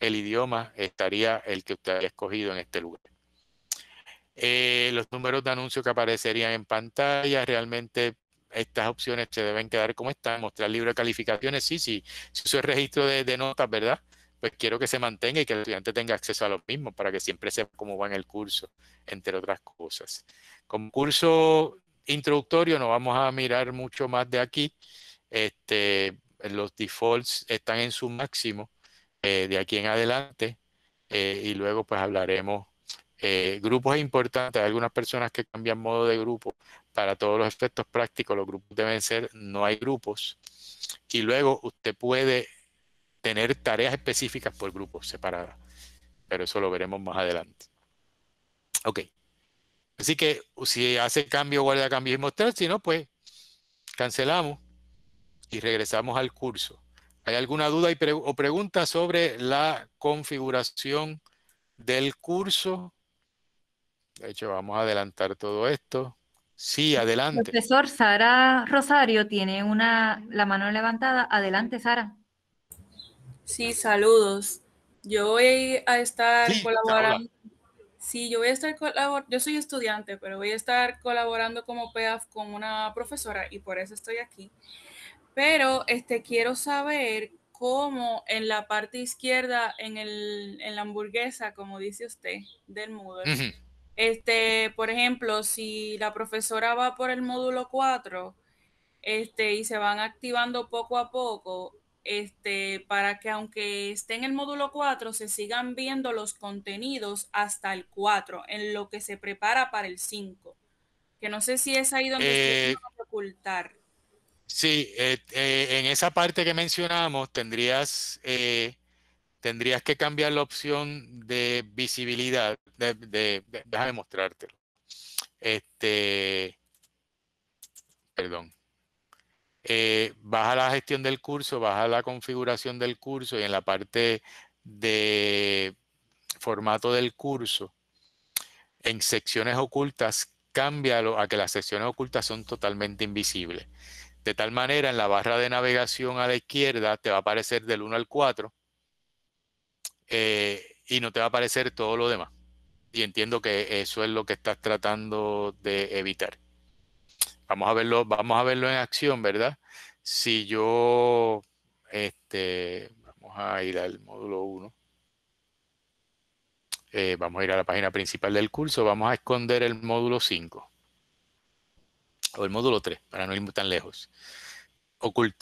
B: el idioma estaría el que usted haya escogido en este lugar. Eh, los números de anuncio que aparecerían en pantalla realmente estas opciones se deben quedar como están, mostrar libro de calificaciones, sí, sí, si eso es registro de, notas, ¿verdad? Pues quiero que se mantenga y que el estudiante tenga acceso a lo mismo para que siempre sepa cómo va en el curso, entre otras cosas. Como curso introductorio no vamos a mirar mucho más de aquí. Este, los defaults están en su máximo eh, de aquí en adelante eh, y luego pues hablaremos eh, grupos es importante, hay algunas personas que cambian modo de grupo. Para todos los efectos prácticos, los grupos deben ser, no hay grupos. Y luego usted puede tener tareas específicas por grupos separadas. Pero eso lo veremos más adelante. Ok. Así que si hace cambio, guarda cambio y mostrar. Si no, pues cancelamos y regresamos al curso. ¿Hay alguna duda o pregunta sobre la configuración del curso? De hecho, vamos a adelantar todo esto. Sí, adelante.
A: Profesor, Sara Rosario tiene una, la mano levantada. Adelante,
C: Sara. Sí, saludos. Yo voy a estar colaborando. Sí, yo voy a estar colaborando. Yo soy estudiante, pero voy a estar colaborando como PEAF con una profesora y por eso estoy aquí. Pero este, quiero saber cómo en la parte izquierda, en, el, en la hamburguesa, como dice usted, del Moodle. Este, por ejemplo, si la profesora va por el módulo 4 este, y se van activando poco a poco, este, para que aunque esté en el módulo 4, se sigan viendo los contenidos hasta el 4, en lo que se prepara para el 5. Que no sé si es ahí donde va eh, a ocultar.
B: Sí, eh, eh, en esa parte que mencionamos tendrías tendrías que cambiar la opción de visibilidad. De, de, déjame mostrártelo. Este, perdón. baja eh, la gestión del curso, baja la configuración del curso y en la parte de formato del curso, en secciones ocultas, cámbialo a que las secciones ocultas son totalmente invisibles. De tal manera, en la barra de navegación a la izquierda te va a aparecer del 1 al 4 eh, y no te va a aparecer todo lo demás. Y entiendo que eso es lo que estás tratando de evitar. Vamos a verlo, vamos a verlo en acción, ¿verdad? Si yo, este, vamos a ir al módulo 1. Eh, vamos a ir a la página principal del curso, vamos a esconder el módulo 5 o el módulo 3 para no ir tan lejos.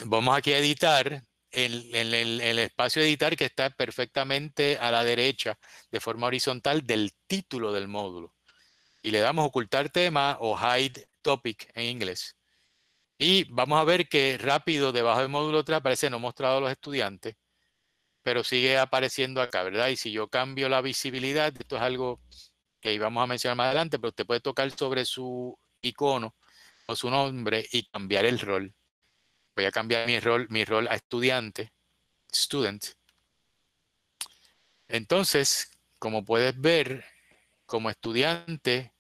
B: vamos aquí a editar el, el, el, espacio editar que está perfectamente a la derecha de forma horizontal del título del módulo. Y le damos ocultar tema o hide topic en inglés. Y vamos a ver que rápido debajo del módulo 3 aparece no mostrado a los estudiantes, pero sigue apareciendo acá, ¿verdad? Y si yo cambio la visibilidad, esto es algo que íbamos a mencionar más adelante, pero usted puede tocar sobre su icono o su nombre y cambiar el rol voy a cambiar mi rol, mi rol a estudiante, student. Entonces, como puedes ver, como estudiante,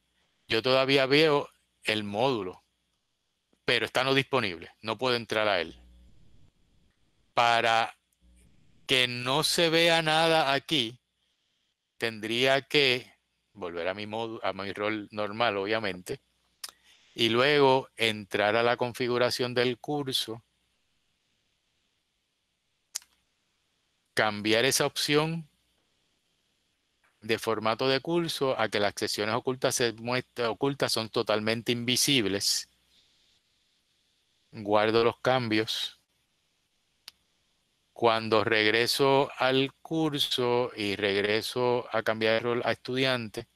B: yo todavía veo el módulo, pero está no disponible, no puedo entrar a él. Para que no se vea nada aquí, tendría que volver a mi, a mi rol normal, obviamente, y luego entrar a la configuración del curso, cambiar esa opción de formato de curso a que las sesiones ocultas, se ocultas son totalmente invisibles. Guardo los cambios. Cuando regreso al curso y regreso a cambiar el rol a estudiante,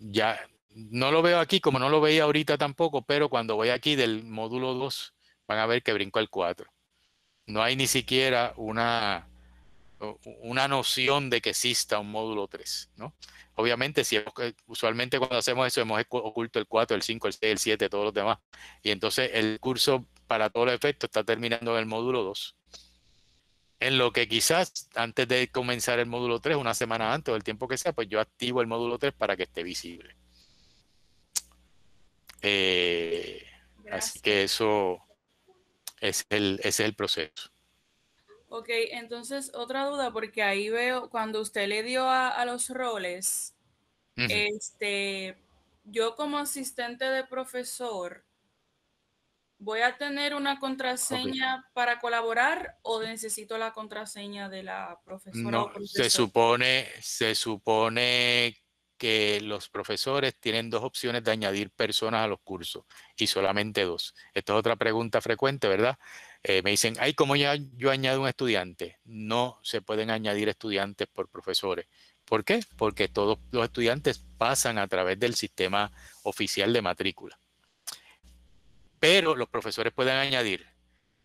B: ya no lo veo aquí como no lo veía ahorita tampoco, pero cuando voy aquí del módulo 2 van a ver que brinco el 4. No hay ni siquiera una, una noción de que exista un módulo 3, ¿no? Obviamente, si eh, usualmente cuando hacemos eso hemos oculto el 4, el 5, el 6, el 7, todos los demás. Y entonces el curso para todos los efectos está terminando en el módulo 2 en lo que quizás antes de comenzar el módulo 3, una semana antes o el tiempo que sea, pues yo activo el módulo 3 para que esté visible. Eh, así que eso es el, proceso.
C: Ok, entonces otra duda, porque ahí veo cuando usted le dio a, los roles, este, yo como asistente de profesor, ¿Voy a tener una contraseña para colaborar o necesito la contraseña de la profesora? se
B: supone, se supone que los profesores tienen dos opciones de añadir personas a los cursos y solamente dos. Esta es otra pregunta frecuente, ¿verdad? Eh, me dicen, ay, ¿cómo ya yo añado un estudiante? No se pueden añadir estudiantes por profesores. ¿Por qué? Porque todos los estudiantes pasan a través del sistema oficial de matrícula pero los profesores pueden añadir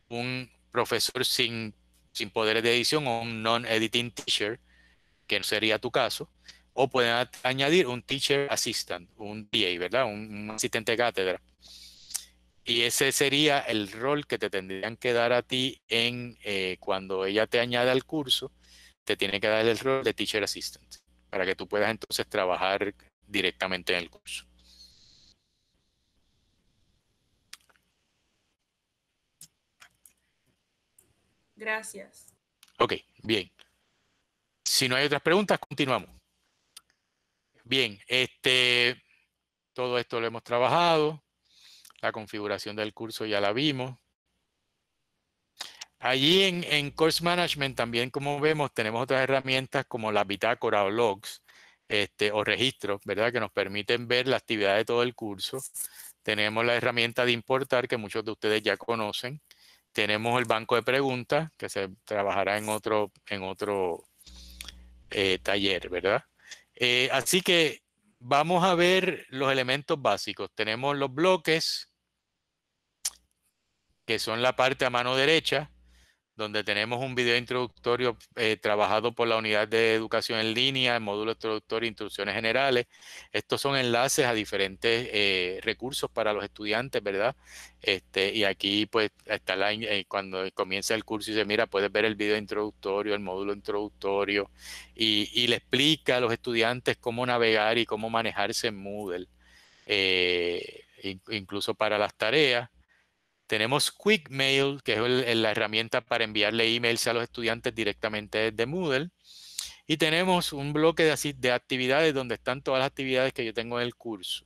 B: un profesor sin, sin poderes de edición o un non-editing teacher, que no sería tu caso, o pueden añadir un teacher assistant, un DA, ¿verdad? Un, asistente de cátedra. Y ese sería el rol que te tendrían que dar a ti en eh, cuando ella te añade al curso, te tiene que dar el rol de teacher assistant, para que tú puedas entonces trabajar directamente en el
C: curso. Gracias.
B: Ok, bien. Si no hay otras preguntas, continuamos. Bien, este, todo esto lo hemos trabajado. La configuración del curso ya la vimos. Allí en, Course Management también, como vemos, tenemos otras herramientas como la bitácora o logs este, o registros, ¿verdad? Que nos permiten ver la actividad de todo el curso. Tenemos la herramienta de importar que muchos de ustedes ya conocen. Tenemos el banco de preguntas que se trabajará en otro, en otro eh, taller, ¿verdad? Eh, así que vamos a ver los elementos básicos. Tenemos los bloques, que son la parte a mano derecha, donde tenemos un video introductorio eh, trabajado por la unidad de educación en línea, el módulo introductorio, instrucciones generales. Estos son enlaces a diferentes eh, recursos para los estudiantes, ¿verdad? Este, y aquí pues está la, eh, cuando comienza el curso y se mira, puedes ver el video introductorio, el módulo introductorio, y, y le explica a los estudiantes cómo navegar y cómo manejarse en Moodle, incluso para las tareas. Tenemos Quick Mail, que es la herramienta para enviarle emails a los estudiantes directamente desde Moodle. Y tenemos un bloque de, actividades donde están todas las actividades que yo tengo en el curso.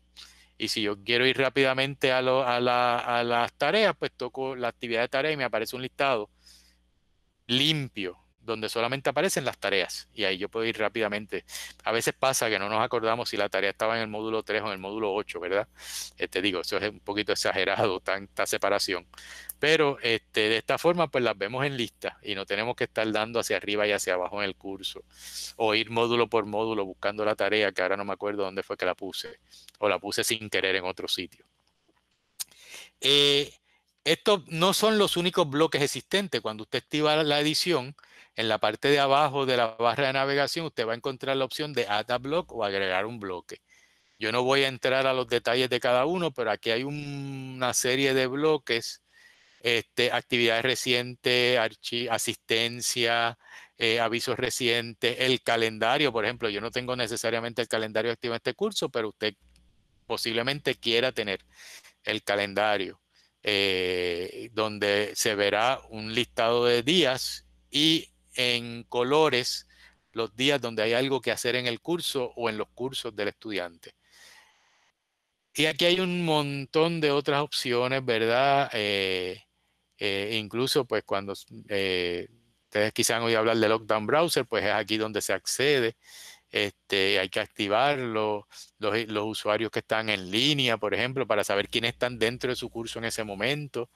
B: Y si yo quiero ir rápidamente a, a las tareas, pues toco la actividad de tarea y me aparece un listado limpio donde solamente aparecen las tareas y ahí yo puedo ir rápidamente. A veces pasa que no nos acordamos si la tarea estaba en el módulo 3 o en el módulo 8, ¿verdad? Te este, digo, eso es un poquito exagerado, tanta separación. Pero este, de esta forma, pues las vemos en lista y no tenemos que estar dando hacia arriba y hacia abajo en el curso o ir módulo por módulo buscando la tarea, que ahora no me acuerdo dónde fue que la puse o la puse sin querer en otro sitio. Eh, estos no son los únicos bloques existentes. Cuando usted activa la edición, en la parte de abajo de la barra de navegación usted va a encontrar la opción de Add a Block o agregar un bloque. Yo no voy a entrar a los detalles de cada uno, pero aquí hay una serie de bloques, este, actividades recientes, asistencia, eh, avisos recientes, el calendario, por ejemplo, yo no tengo necesariamente el calendario activo en este curso, pero usted posiblemente quiera tener el calendario, eh, donde se verá un listado de días y en colores los días donde hay algo que hacer en el curso o en los cursos del estudiante. Y aquí hay un montón de otras opciones, ¿verdad? Eh, eh, incluso pues cuando eh, ustedes quizás han oído hablar de Lockdown Browser, pues es aquí donde se accede. Este, hay que activarlo, los, los usuarios que están en línea, por ejemplo, para saber quiénes están dentro de su curso en ese momento.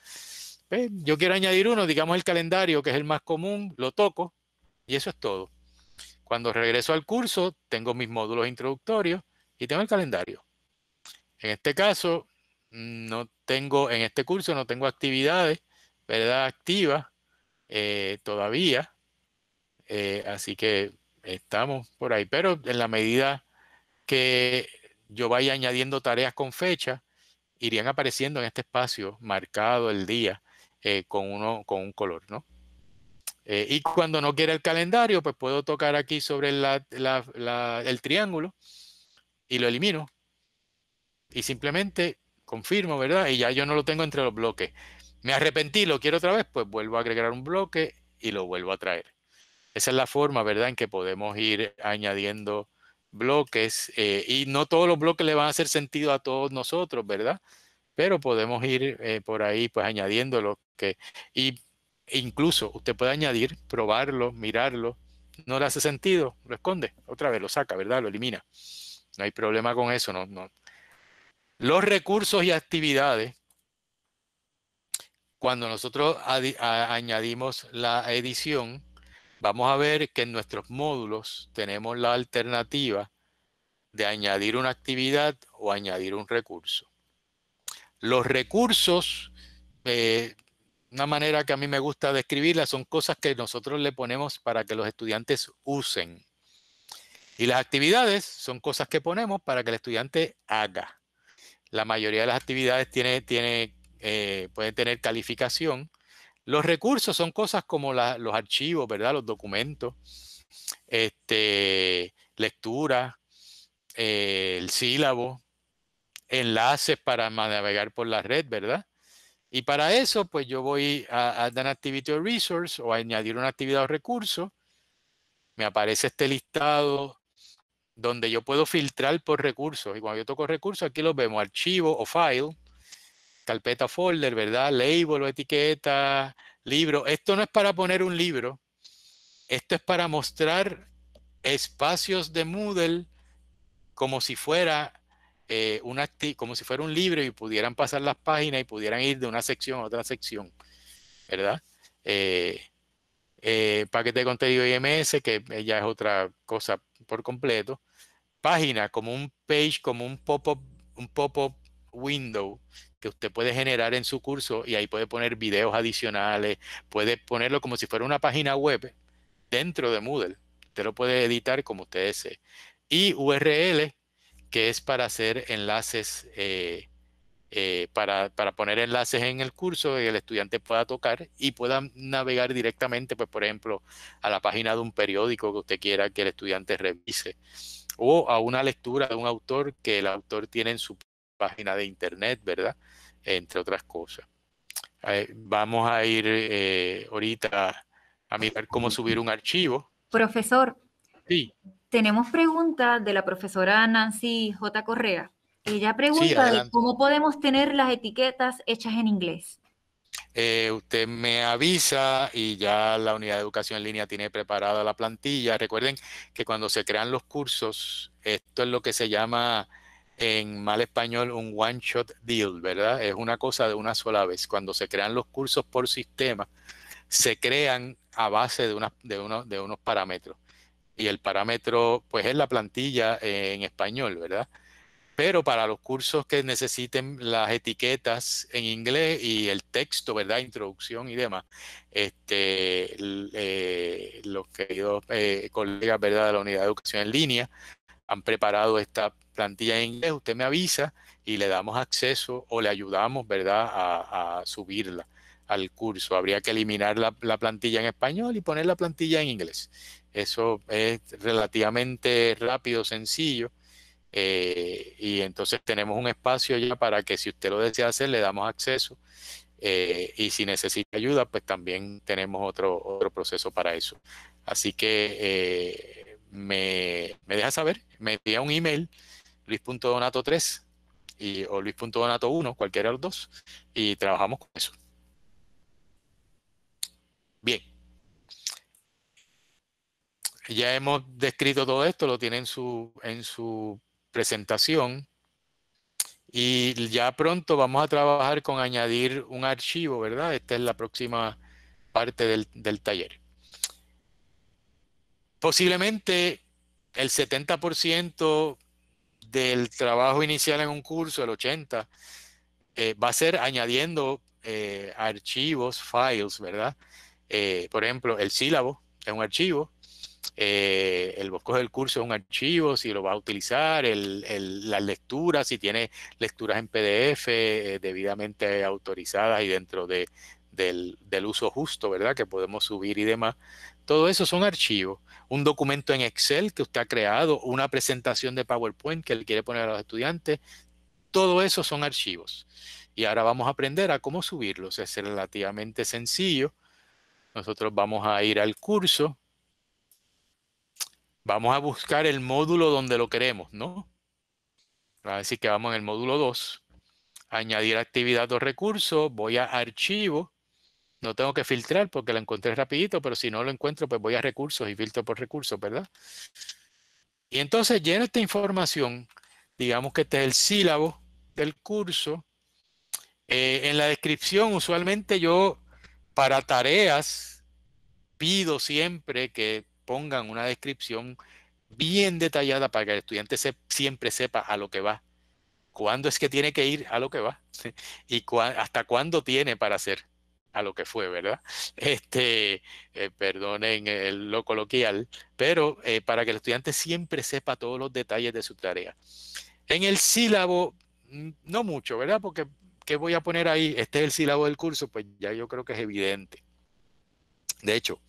B: Pues, yo quiero añadir uno, digamos el calendario, que es el más común, lo toco y eso es todo. Cuando regreso al curso, tengo mis módulos introductorios y tengo el calendario. En este caso, no tengo, en este curso no tengo actividades, ¿verdad? Activas eh, todavía. Eh, así que estamos por ahí. Pero en la medida que yo vaya añadiendo tareas con fecha, irían apareciendo en este espacio marcado el día eh, con, uno, con un color, ¿no? Eh, y cuando no quiera el calendario, pues puedo tocar aquí sobre el triángulo y lo elimino. Y simplemente confirmo, ¿verdad? Y ya yo no lo tengo entre los bloques. Me arrepentí, lo quiero otra vez, pues vuelvo a agregar un bloque y lo vuelvo a traer. Esa es la forma, ¿verdad?, en que podemos ir añadiendo bloques eh, y no todos los bloques le van a hacer sentido a todos nosotros, ¿verdad? pero podemos ir eh, por ahí pues añadiendo lo que... Y incluso usted puede añadir, probarlo, mirarlo, no le hace sentido, lo esconde, otra vez lo saca, ¿verdad? Lo elimina. No hay problema con eso, no, no. Los recursos y actividades, cuando nosotros añadimos la edición, vamos a ver que en nuestros módulos tenemos la alternativa de añadir una actividad o añadir un recurso. Los recursos, eh, una manera que a mí me gusta describirla, son cosas que nosotros le ponemos para que los estudiantes usen. Y las actividades son cosas que ponemos para que el estudiante haga. La mayoría de las actividades tiene, tiene, eh, pueden tener calificación. Los recursos son cosas como los archivos, ¿verdad? Los documentos, este, lectura, eh, el sílabo, enlaces para navegar por la red, ¿verdad? Y para eso, pues yo voy a dar Activity or Resource o a añadir una actividad o recurso. Me aparece este listado donde yo puedo filtrar por recursos. Y cuando yo toco recursos, aquí los vemos, archivo o file, carpeta folder, ¿verdad? Label o etiqueta, libro. Esto no es para poner un libro. Esto es para mostrar espacios de Moodle como si fuera eh, como si fuera un libro y pudieran pasar las páginas y pudieran ir de una sección a otra sección, ¿verdad? Eh, eh, paquete de contenido IMS, que ya es otra cosa por completo. Página, como un page, como un pop-up, un pop-up window que usted puede generar en su curso y ahí puede poner videos adicionales, puede ponerlo como si fuera una página web dentro de Moodle. Usted lo puede editar como usted desee. Y URL, que es para hacer enlaces, eh, eh, para, poner enlaces en el curso que el estudiante pueda tocar y pueda navegar directamente, pues por ejemplo, a la página de un periódico que usted quiera que el estudiante revise o a una lectura de un autor que el autor tiene en su página de internet, ¿verdad? Entre otras cosas. Eh, vamos a ir ahorita a mirar cómo subir un archivo.
A: Profesor, tenemos preguntas de la profesora Nancy J. Correa. Ella pregunta cómo podemos tener las etiquetas hechas en inglés.
B: Eh, usted me avisa y ya la unidad de educación en línea tiene preparada la plantilla. Recuerden que cuando se crean los cursos, esto es lo que se llama en mal español un one shot deal, ¿verdad? Es una cosa de una sola vez. Cuando se crean los cursos por sistema, se crean a base de unos parámetros y el parámetro pues es la plantilla en español, ¿verdad? Pero para los cursos que necesiten las etiquetas en inglés y el texto, ¿verdad? Introducción y demás, este, eh, los queridos eh, colegas, ¿verdad? De la Unidad de Educación en Línea han preparado esta plantilla en inglés, usted me avisa y le damos acceso o le ayudamos, ¿verdad?, a, subirla al curso. Habría que eliminar la, plantilla en español y poner la plantilla en inglés. Eso es relativamente rápido, sencillo. Eh, y entonces tenemos un espacio ya para que si usted lo desea hacer, le damos acceso. Eh, y si necesita ayuda, pues también tenemos otro, otro proceso para eso. Así que eh, me, deja saber, me envía un email, luis.donato3 y, o luis.donato1, cualquiera de los dos, y trabajamos con eso. ya hemos descrito todo esto, lo tiene en su, en su presentación. Y ya pronto vamos a trabajar con añadir un archivo, ¿verdad? Esta es la próxima parte del, taller. Posiblemente el 70% del trabajo inicial en un curso, el 80%, eh, va a ser añadiendo eh, archivos, files, ¿verdad? Eh, por ejemplo, el sílabo es un archivo, eh, el bosque del curso es un archivo, si lo va a utilizar, las lecturas, si tiene lecturas en PDF eh, debidamente autorizadas y dentro del, del, uso justo, ¿verdad? Que podemos subir y demás. Todo eso son archivos. Un documento en Excel que usted ha creado, una presentación de PowerPoint que le quiere poner a los estudiantes. Todo eso son archivos. Y ahora vamos a aprender a cómo subirlos. Es relativamente sencillo. Nosotros vamos a ir al curso Vamos a buscar el módulo donde lo queremos, ¿no? Así que vamos en el módulo 2. Añadir actividad o recurso. Voy a archivo. No tengo que filtrar porque lo encontré rapidito, pero si no lo encuentro, pues voy a recursos y filtro por recursos, ¿verdad? Y entonces lleno esta información. Digamos que este es el sílabo del curso. Eh, en la descripción, usualmente yo para tareas pido siempre que pongan una descripción bien detallada para que el estudiante siempre sepa a lo que va, cuándo es que tiene que ir a lo que va y hasta cuándo tiene para hacer a lo que fue, ¿verdad? Este, eh, perdonen lo coloquial, pero eh, para que el estudiante siempre sepa todos los detalles de su tarea. En el sílabo, mm, no mucho, ¿verdad? Porque, ¿qué voy a poner ahí? Este es el sílabo del curso, pues ya yo creo que es evidente. De hecho,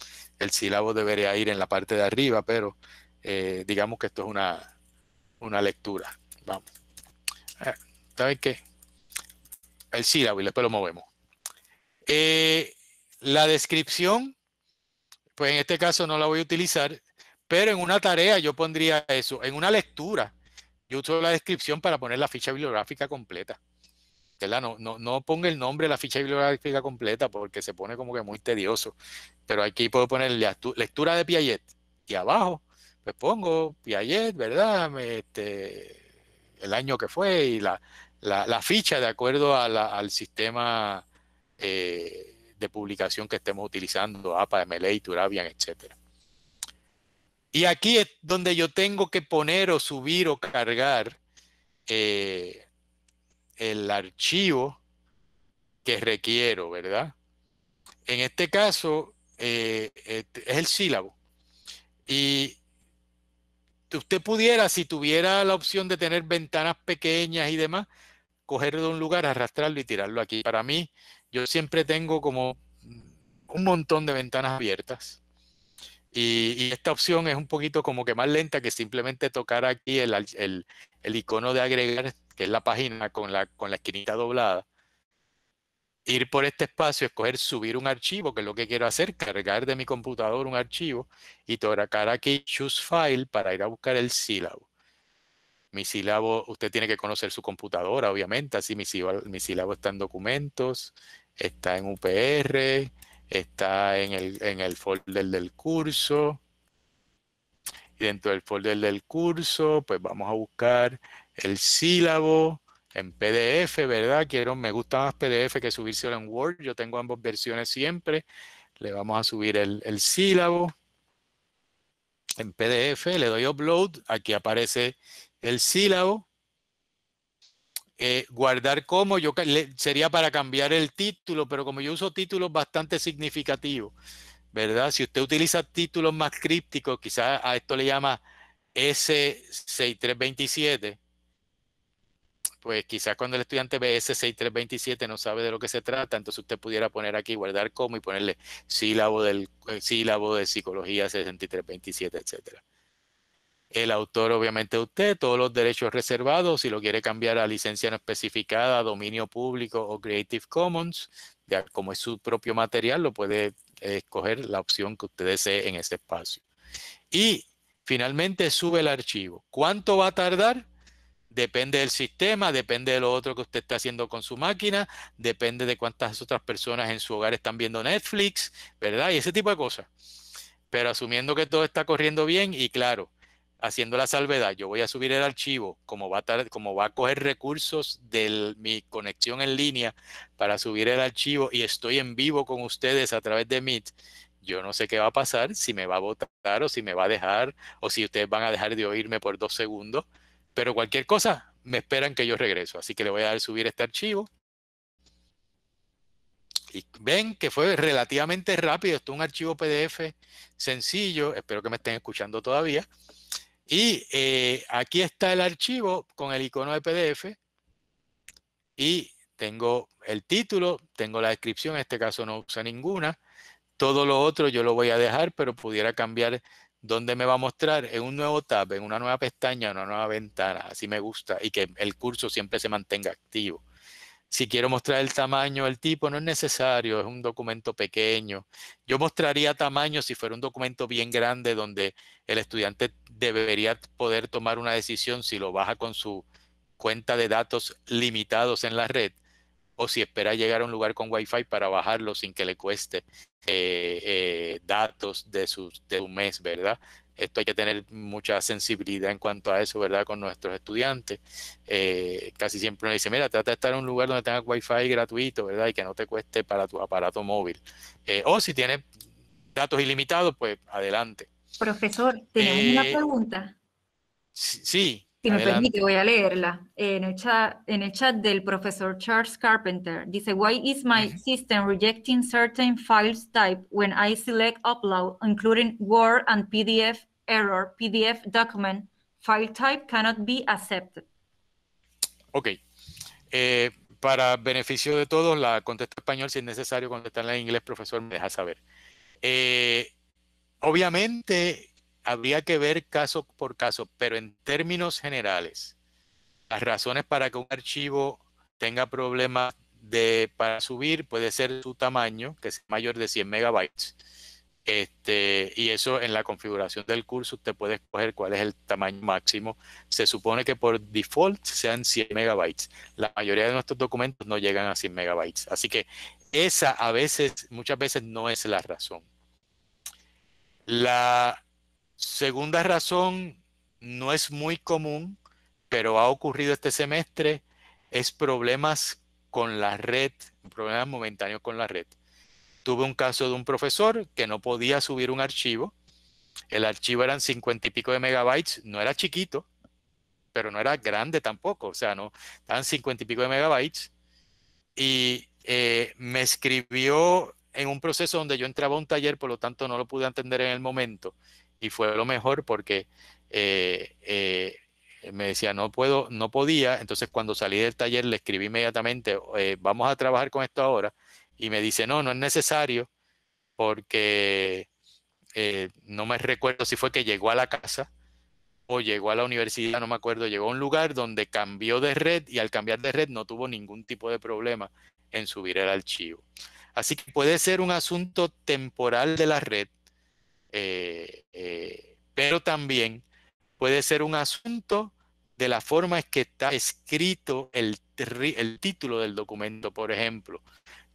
B: el sílabo debería ir en la parte de arriba, pero eh, digamos que esto es una, lectura. Vamos. Ah, ¿Saben qué? El sílabo y después lo movemos. Eh, la descripción, pues en este caso no la voy a utilizar, pero en una tarea yo pondría eso. En una lectura, yo uso la descripción para poner la ficha bibliográfica completa. No, no, ponga el nombre de la ficha bibliográfica completa porque se pone como que muy tedioso, pero aquí puedo poner lectura de Piaget y abajo pues pongo Piaget, ¿verdad? Este, el año que fue y la, ficha de acuerdo al sistema eh, de publicación que estemos utilizando, APA, MLA, Turabian, etc Y aquí es donde yo tengo que poner o subir o cargar eh, el archivo que requiero, ¿verdad? En este caso eh, este, es el sílabo. Y usted pudiera, si tuviera la opción de tener ventanas pequeñas y demás, cogerlo de un lugar, arrastrarlo y tirarlo aquí. Para mí, yo siempre tengo como un montón de ventanas abiertas. Y, esta opción es un poquito como que más lenta que simplemente tocar aquí el icono de agregar que es la página con la, con la esquinita doblada, ir por este espacio, escoger subir un archivo, que es lo que quiero hacer, cargar de mi computador un archivo y tocar aquí choose file para ir a buscar el sílabo. Mi sílabo, usted tiene que conocer su computadora, obviamente, así mi sílabo, está en documentos, está en UPR, está en el, en el folder del curso. dentro del folder del curso, pues vamos a buscar el sílabo, en PDF, ¿verdad? Quiero, me gusta más PDF que subírselo en Word. Yo tengo ambas versiones siempre. Le vamos a subir el, sílabo en PDF, le doy upload, aquí aparece el sílabo. Eh, guardar como, yo sería para cambiar el título, pero como yo uso títulos bastante significativos, ¿verdad? Si usted utiliza títulos más crípticos, quizás a esto le llama S6327, pues quizás cuando el estudiante ve ese 6327 no sabe de lo que se trata, entonces usted pudiera poner aquí, guardar como y ponerle sílabo, del, eh, sílabo de psicología 6327, etcétera. El autor, obviamente, usted, todos los derechos reservados, si lo quiere cambiar a licencia no especificada, dominio público o Creative Commons, ya como es su propio material, lo puede eh, escoger la opción que usted desee en ese espacio. Y finalmente sube el archivo. ¿Cuánto va a tardar? Depende del sistema, depende de lo otro que usted está haciendo con su máquina, depende de cuántas otras personas en su hogar están viendo Netflix, ¿verdad? Y ese tipo de cosas. Pero asumiendo que todo está corriendo bien y claro, haciendo la salvedad, yo voy a subir el archivo, como va a, coger recursos de mi conexión en línea para subir el archivo y estoy en vivo con ustedes a través de Meet, yo no sé qué va a pasar, si me va a votar o si me va a dejar o si ustedes van a dejar de oírme por dos segundos. Pero cualquier cosa, me esperan que yo regreso. Así que le voy a dar subir este archivo. Y ven que fue relativamente rápido. Esto es un archivo PDF sencillo. Espero que me estén escuchando todavía. Y eh, aquí está el archivo con el icono de PDF. Y tengo el título, tengo la descripción. En este caso no usa ninguna. Todo lo otro yo lo voy a dejar, pero pudiera cambiar donde me va a mostrar en un nuevo tab, en una nueva pestaña, en una nueva ventana. Así me gusta y que el curso siempre se mantenga activo. Si quiero mostrar el tamaño, el tipo, no es necesario, es un documento pequeño. Yo mostraría tamaño si fuera un documento bien grande donde el estudiante debería poder tomar una decisión si lo baja con su cuenta de datos limitados en la red o si espera llegar a un lugar con wifi para bajarlo sin que le cueste eh, eh, datos de su, de mes, ¿verdad? Esto hay que tener mucha sensibilidad en cuanto a eso, ¿verdad? Con nuestros estudiantes. Eh, casi siempre nos dice, mira, trata de estar en un lugar donde tengas wifi gratuito, ¿verdad? Y que no te cueste para tu aparato móvil. o si tienes datos ilimitados, pues adelante.
A: Profesor, tenemos una pregunta.
B: Sí, si me permite,
A: voy a leerla. En el, chat, del profesor Charles Carpenter dice, Why is my system rejecting certain files type when I select upload, including Word and PDF error, PDF document, file type cannot be accepted?
B: Ok. Eh, para beneficio de todos, la contesta español. Si es necesario contestarla en inglés, profesor, me deja saber. Eh, obviamente, habría que ver caso por caso, pero en términos generales, las razones para que un archivo tenga problemas de, para subir puede ser su tamaño, que es mayor de 100 megabytes. Este, y eso en la configuración del curso usted puede escoger cuál es el tamaño máximo. Se supone que por default sean 100 megabytes. La mayoría de nuestros documentos no llegan a 100 megabytes. Así que esa a veces, muchas veces no es la razón. La Segunda razón, no es muy común, pero ha ocurrido este semestre, es problemas con la red, problemas momentáneos con la red. Tuve un caso de un profesor que no podía subir un archivo. El archivo eran cincuenta y pico de megabytes, no era chiquito, pero no era grande tampoco, o sea, no, estaban cincuenta y pico de megabytes. Y eh, me escribió en un proceso donde yo entraba a un taller, por lo tanto no lo pude entender en el momento y fue lo mejor porque eh, eh, me decía, no puedo, no podía. Entonces, cuando salí del taller, le escribí inmediatamente, eh, vamos a trabajar con esto ahora. Y me dice, no, no es necesario, porque no me recuerdo si fue que llegó a la casa o llegó a la universidad, no me acuerdo, llegó a un lugar donde cambió de red y al cambiar de red no tuvo ningún tipo de problema en subir el archivo. Así que puede ser un asunto temporal de la red, eh, eh, pero también puede ser un asunto de la forma en que está escrito el, título del documento, por ejemplo.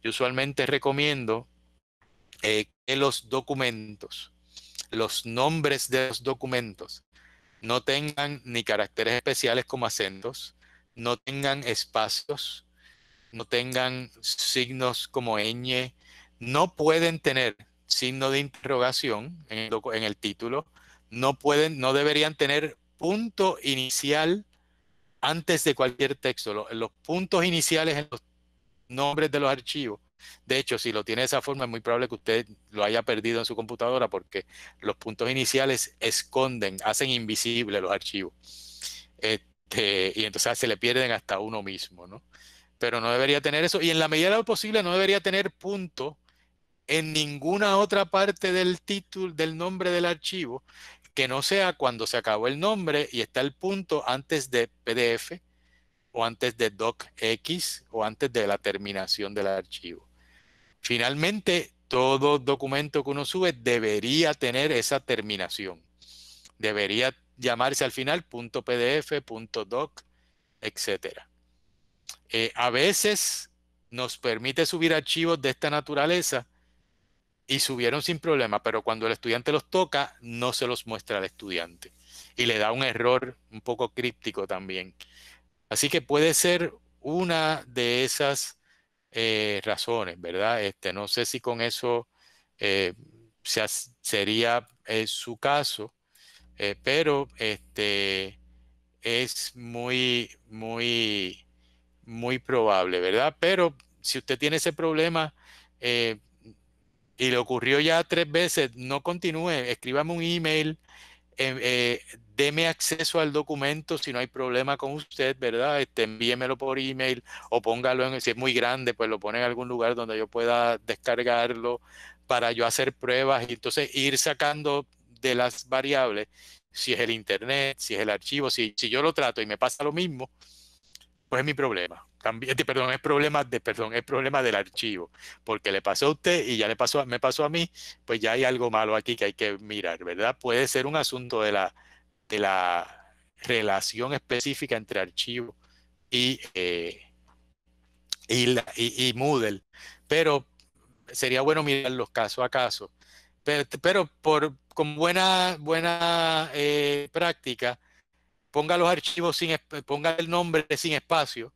B: Yo usualmente recomiendo eh, que los documentos, los nombres de los documentos, no tengan ni caracteres especiales como acentos, no tengan espacios, no tengan signos como ñ, no pueden tener signo de interrogación en el, título, no pueden, no deberían tener punto inicial antes de cualquier texto. Los, puntos iniciales en los nombres de los archivos. De hecho, si lo tiene de esa forma, es muy probable que usted lo haya perdido en su computadora porque los puntos iniciales esconden, hacen invisible los archivos. Este, y entonces se le pierden hasta uno mismo, ¿no? Pero no debería tener eso. Y en la medida de lo posible, no debería tener punto en ninguna otra parte del título, del nombre del archivo, que no sea cuando se acabó el nombre y está el punto antes de PDF o antes de docx o antes de la terminación del archivo. Finalmente, todo documento que uno sube debería tener esa terminación. Debería llamarse al final punto .pdf, punto .doc, etc. Eh, a veces nos permite subir archivos de esta naturaleza y subieron sin problema, pero cuando el estudiante los toca, no se los muestra al estudiante. Y le da un error un poco críptico también. Así que puede ser una de esas eh, razones, ¿verdad? Este, no sé si con eso eh, sería eh, su caso, pero este, es muy, muy, muy probable, ¿verdad? Pero si usted tiene ese problema, eh, y le ocurrió ya tres veces, no continúe, escríbame un email, em, eh, deme acceso al documento si no hay problema con usted, ¿verdad? Este, envíemelo por email o póngalo en, si es muy grande, pues lo pone en algún lugar donde yo pueda descargarlo para yo hacer pruebas y entonces ir sacando de las variables, si es el internet, si es el archivo, si, si yo lo trato y me pasa lo mismo, pues es mi problema también, eh, perdón, es problema de, perdón, es problema del archivo, porque le pasó a usted y ya le pasó, me pasó a mí, pues ya hay algo malo aquí que hay que mirar, ¿verdad? Puede ser un asunto de la, de la relación específica entre archivo y, eh, y, y, Moodle, pero sería bueno mirarlos caso a caso, pero, pero por, con buena, buena eh, práctica, ponga los archivos sin, ponga el nombre sin espacio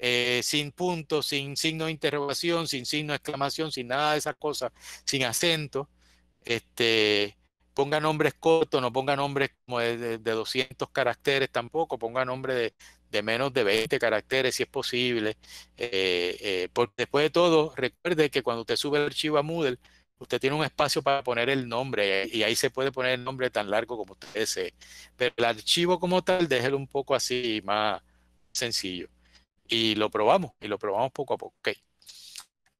B: eh, sin puntos, sin signo de interrogación, sin signo de exclamación, sin nada de esas cosas, sin acento, este, ponga nombres cortos, no ponga nombres como de, 200 caracteres tampoco, ponga nombres de, menos de 20 caracteres si es posible. Eh, eh, después de todo, recuerde que cuando usted sube el archivo a Moodle, usted tiene un espacio para poner el nombre y ahí se puede poner el nombre tan largo como usted desee. Pero el archivo como tal, déjelo un poco así más sencillo y lo probamos, y lo probamos poco a poco.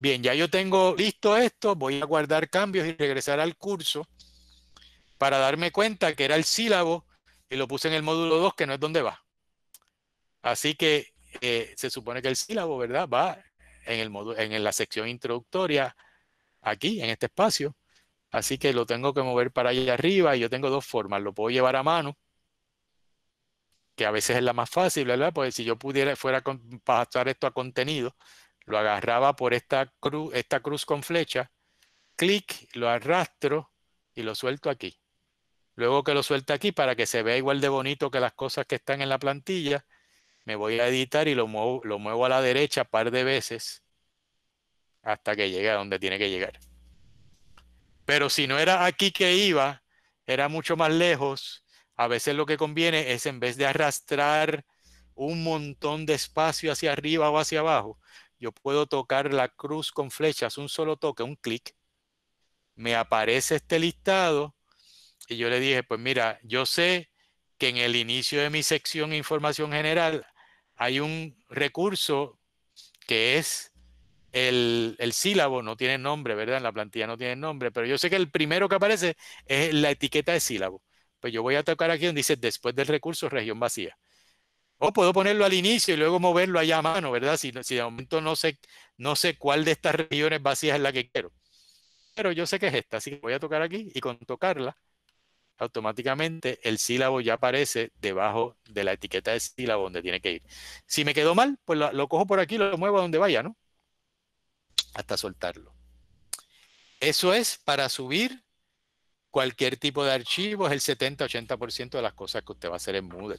B: Bien, ya yo tengo listo esto, voy a guardar cambios y regresar al curso para darme cuenta que era el sílabo y lo puse en el módulo 2, que no es donde va. Así que eh, se supone que el sílabo, ¿verdad? Va en, el módulo, en la sección introductoria, aquí, en este espacio. Así que lo tengo que mover para allá arriba y yo tengo dos formas. Lo puedo llevar a mano que a veces es la más fácil, ¿verdad? Porque si yo pudiera, fuera a pasar esto a contenido, lo agarraba por esta cruz, esta cruz con flecha, clic, lo arrastro y lo suelto aquí. Luego que lo suelta aquí para que se vea igual de bonito que las cosas que están en la plantilla, me voy a editar y lo muevo, lo muevo a la derecha un par de veces hasta que llegue a donde tiene que llegar. Pero si no era aquí que iba, era mucho más lejos a veces lo que conviene es en vez de arrastrar un montón de espacio hacia arriba o hacia abajo, yo puedo tocar la cruz con flechas, un solo toque, un clic, me aparece este listado y yo le dije, pues mira, yo sé que en el inicio de mi sección información general hay un recurso que es el, el, sílabo, no tiene nombre, ¿verdad? En la plantilla no tiene nombre, pero yo sé que el primero que aparece es la etiqueta de sílabo. Pues yo voy a tocar aquí donde dice después del recurso, región vacía. O puedo ponerlo al inicio y luego moverlo allá a mano, ¿verdad? Si, de momento no sé, no sé cuál de estas regiones vacías es la que quiero. Pero yo sé que es esta, así que voy a tocar aquí y con tocarla, automáticamente el sílabo ya aparece debajo de la etiqueta de sílabo donde tiene que ir. Si me quedó mal, pues lo, lo cojo por aquí, lo muevo a donde vaya, ¿no? Hasta soltarlo. Eso es para subir cualquier tipo de archivo es el 70-80% de las cosas que usted va a hacer en Moodle.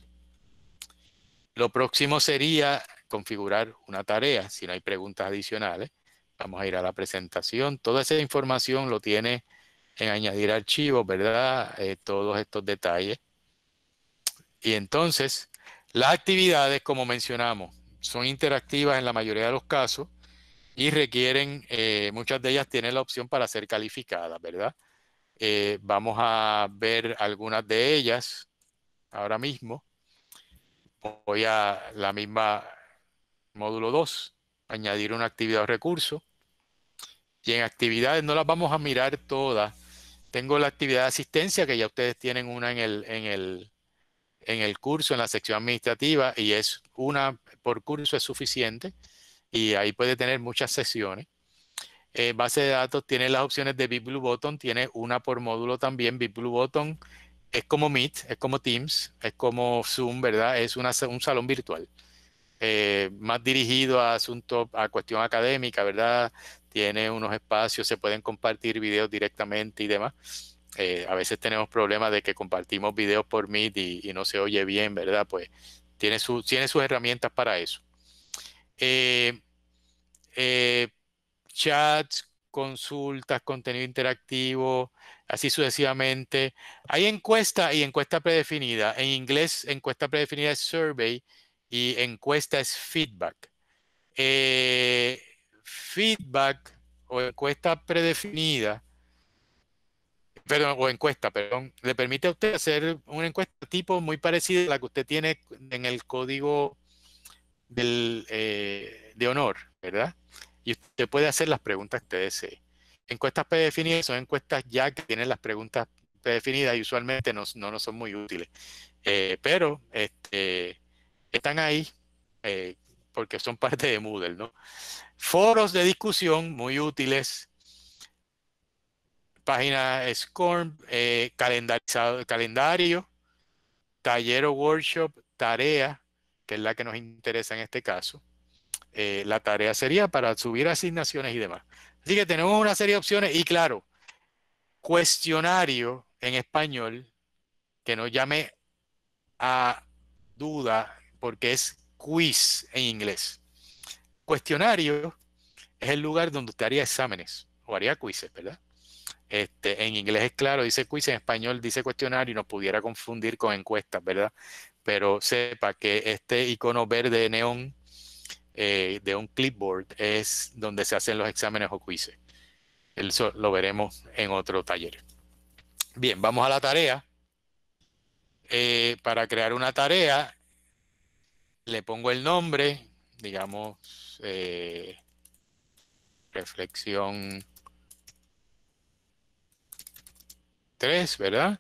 B: Lo próximo sería configurar una tarea, si no hay preguntas adicionales. Vamos a ir a la presentación. Toda esa información lo tiene en añadir archivos, ¿verdad? Eh, todos estos detalles. Y entonces, las actividades, como mencionamos, son interactivas en la mayoría de los casos y requieren, eh, muchas de ellas tienen la opción para ser calificadas, ¿verdad? Eh, vamos a ver algunas de ellas ahora mismo. Voy a la misma módulo 2, añadir una actividad o recurso. Y en actividades no las vamos a mirar todas. Tengo la actividad de asistencia, que ya ustedes tienen una en el, el, en el curso, en la sección administrativa, y es una por curso es suficiente. Y ahí puede tener muchas sesiones. Eh, base de datos, tiene las opciones de BigBlueButton, tiene una por módulo también. BigBlueButton, es como Meet, es como Teams, es como Zoom, ¿verdad? Es un salón virtual. Eh, más dirigido a asuntos, a cuestión académica, ¿verdad? Tiene unos espacios, se pueden compartir videos directamente y demás. Eh, a veces tenemos problemas de que compartimos videos por Meet y, no se oye bien, ¿verdad? Pues tiene, tiene sus herramientas para eso. Eh, chats, consultas, contenido interactivo, así sucesivamente. Hay encuesta y encuesta predefinida. En inglés, encuesta predefinida es survey y encuesta es feedback. Eh, feedback o encuesta predefinida, perdón, o encuesta, perdón, le permite a usted hacer una encuesta tipo muy parecida a la que usted tiene en el código del, eh, de honor, ¿verdad? y usted puede hacer las preguntas que usted desee. Encuestas predefinidas son encuestas ya que tienen las preguntas predefinidas y usualmente no, nos son muy útiles. Eh, pero este, están ahí eh, porque son parte de Moodle, ¿no? Foros de discusión muy útiles. Página SCORM, eh, calendario, taller o workshop, tarea, que es la que nos interesa en este caso. Eh, la tarea sería para subir asignaciones y demás. Así que tenemos una serie de opciones y claro, cuestionario en español que no llame a duda porque es quiz en inglés. Cuestionario es el lugar donde usted haría exámenes o haría quizzes, ¿verdad? Este, en inglés es claro, dice quiz, en español dice cuestionario y no pudiera confundir con encuestas, ¿verdad? Pero sepa que este icono verde neón eh, de un clipboard es donde se hacen los exámenes o quizzes. Eso lo veremos en otro taller. Bien, vamos a la tarea. Eh, para crear una tarea, le pongo el nombre, digamos, eh, reflexión 3, ¿verdad?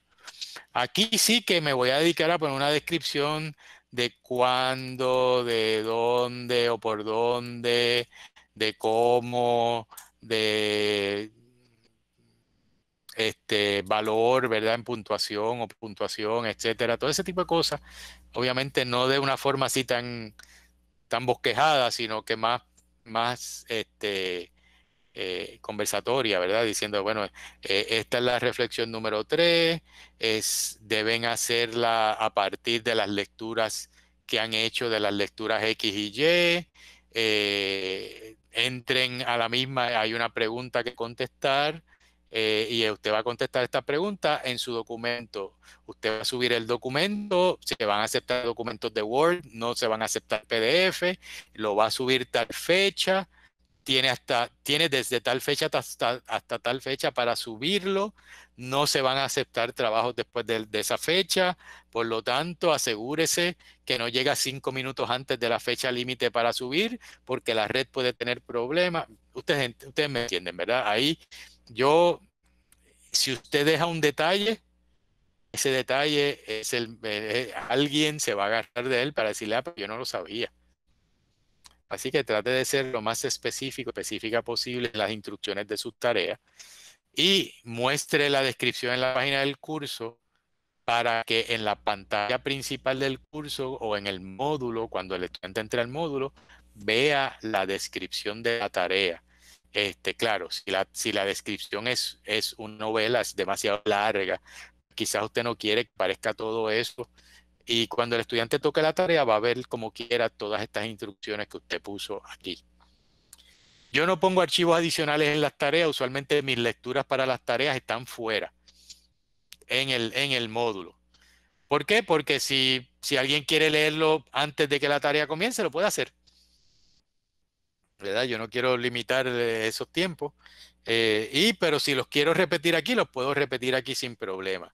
B: Aquí sí que me voy a dedicar a poner una descripción de cuándo, de dónde o por dónde, de cómo, de este valor, ¿verdad? En puntuación o puntuación, etcétera, todo ese tipo de cosas. Obviamente no de una forma así tan, tan bosquejada, sino que más, más este, eh, conversatoria, ¿verdad? Diciendo, bueno, eh, esta es la reflexión número 3 es, deben hacerla a partir de las lecturas que han hecho de las lecturas X y Y, eh, entren a la misma, hay una pregunta que contestar. y usted va a contestar esta pregunta en su documento. Usted va a subir el documento, se van a aceptar documentos de Word, no se van a aceptar PDF, lo va a subir tal fecha, tiene, hasta, tiene desde tal fecha hasta, hasta, tal fecha para subirlo, no se van a aceptar trabajos después de, esa fecha, por lo tanto asegúrese que no llega cinco minutos antes de la fecha límite para subir, porque la red puede tener problemas. Ustedes, ustedes me entienden, ¿verdad? Ahí yo, si usted deja un detalle, ese detalle es el, eh, eh, alguien se va a agarrar de él para decirle, ah, pero yo no lo sabía. Así que trate de ser lo más específico, específica posible en las instrucciones de sus tareas y muestre la descripción en la página del curso para que en la pantalla principal del curso o en el módulo, cuando el estudiante entre al módulo, vea la descripción de la tarea. Este, claro, si la, si la descripción es, es una novela, es demasiado larga, quizás usted no quiere que parezca todo eso y cuando el estudiante toque la tarea va a ver como quiera todas estas instrucciones que usted puso aquí. Yo no pongo archivos adicionales en las tareas, usualmente mis lecturas para las tareas están fuera, en el, en el módulo. ¿Por qué? Porque si, si alguien quiere leerlo antes de que la tarea comience, lo puede hacer. ¿Verdad? Yo no quiero limitar eh, esos tiempos. Eh, y, pero si los quiero repetir aquí, los puedo repetir aquí sin problema.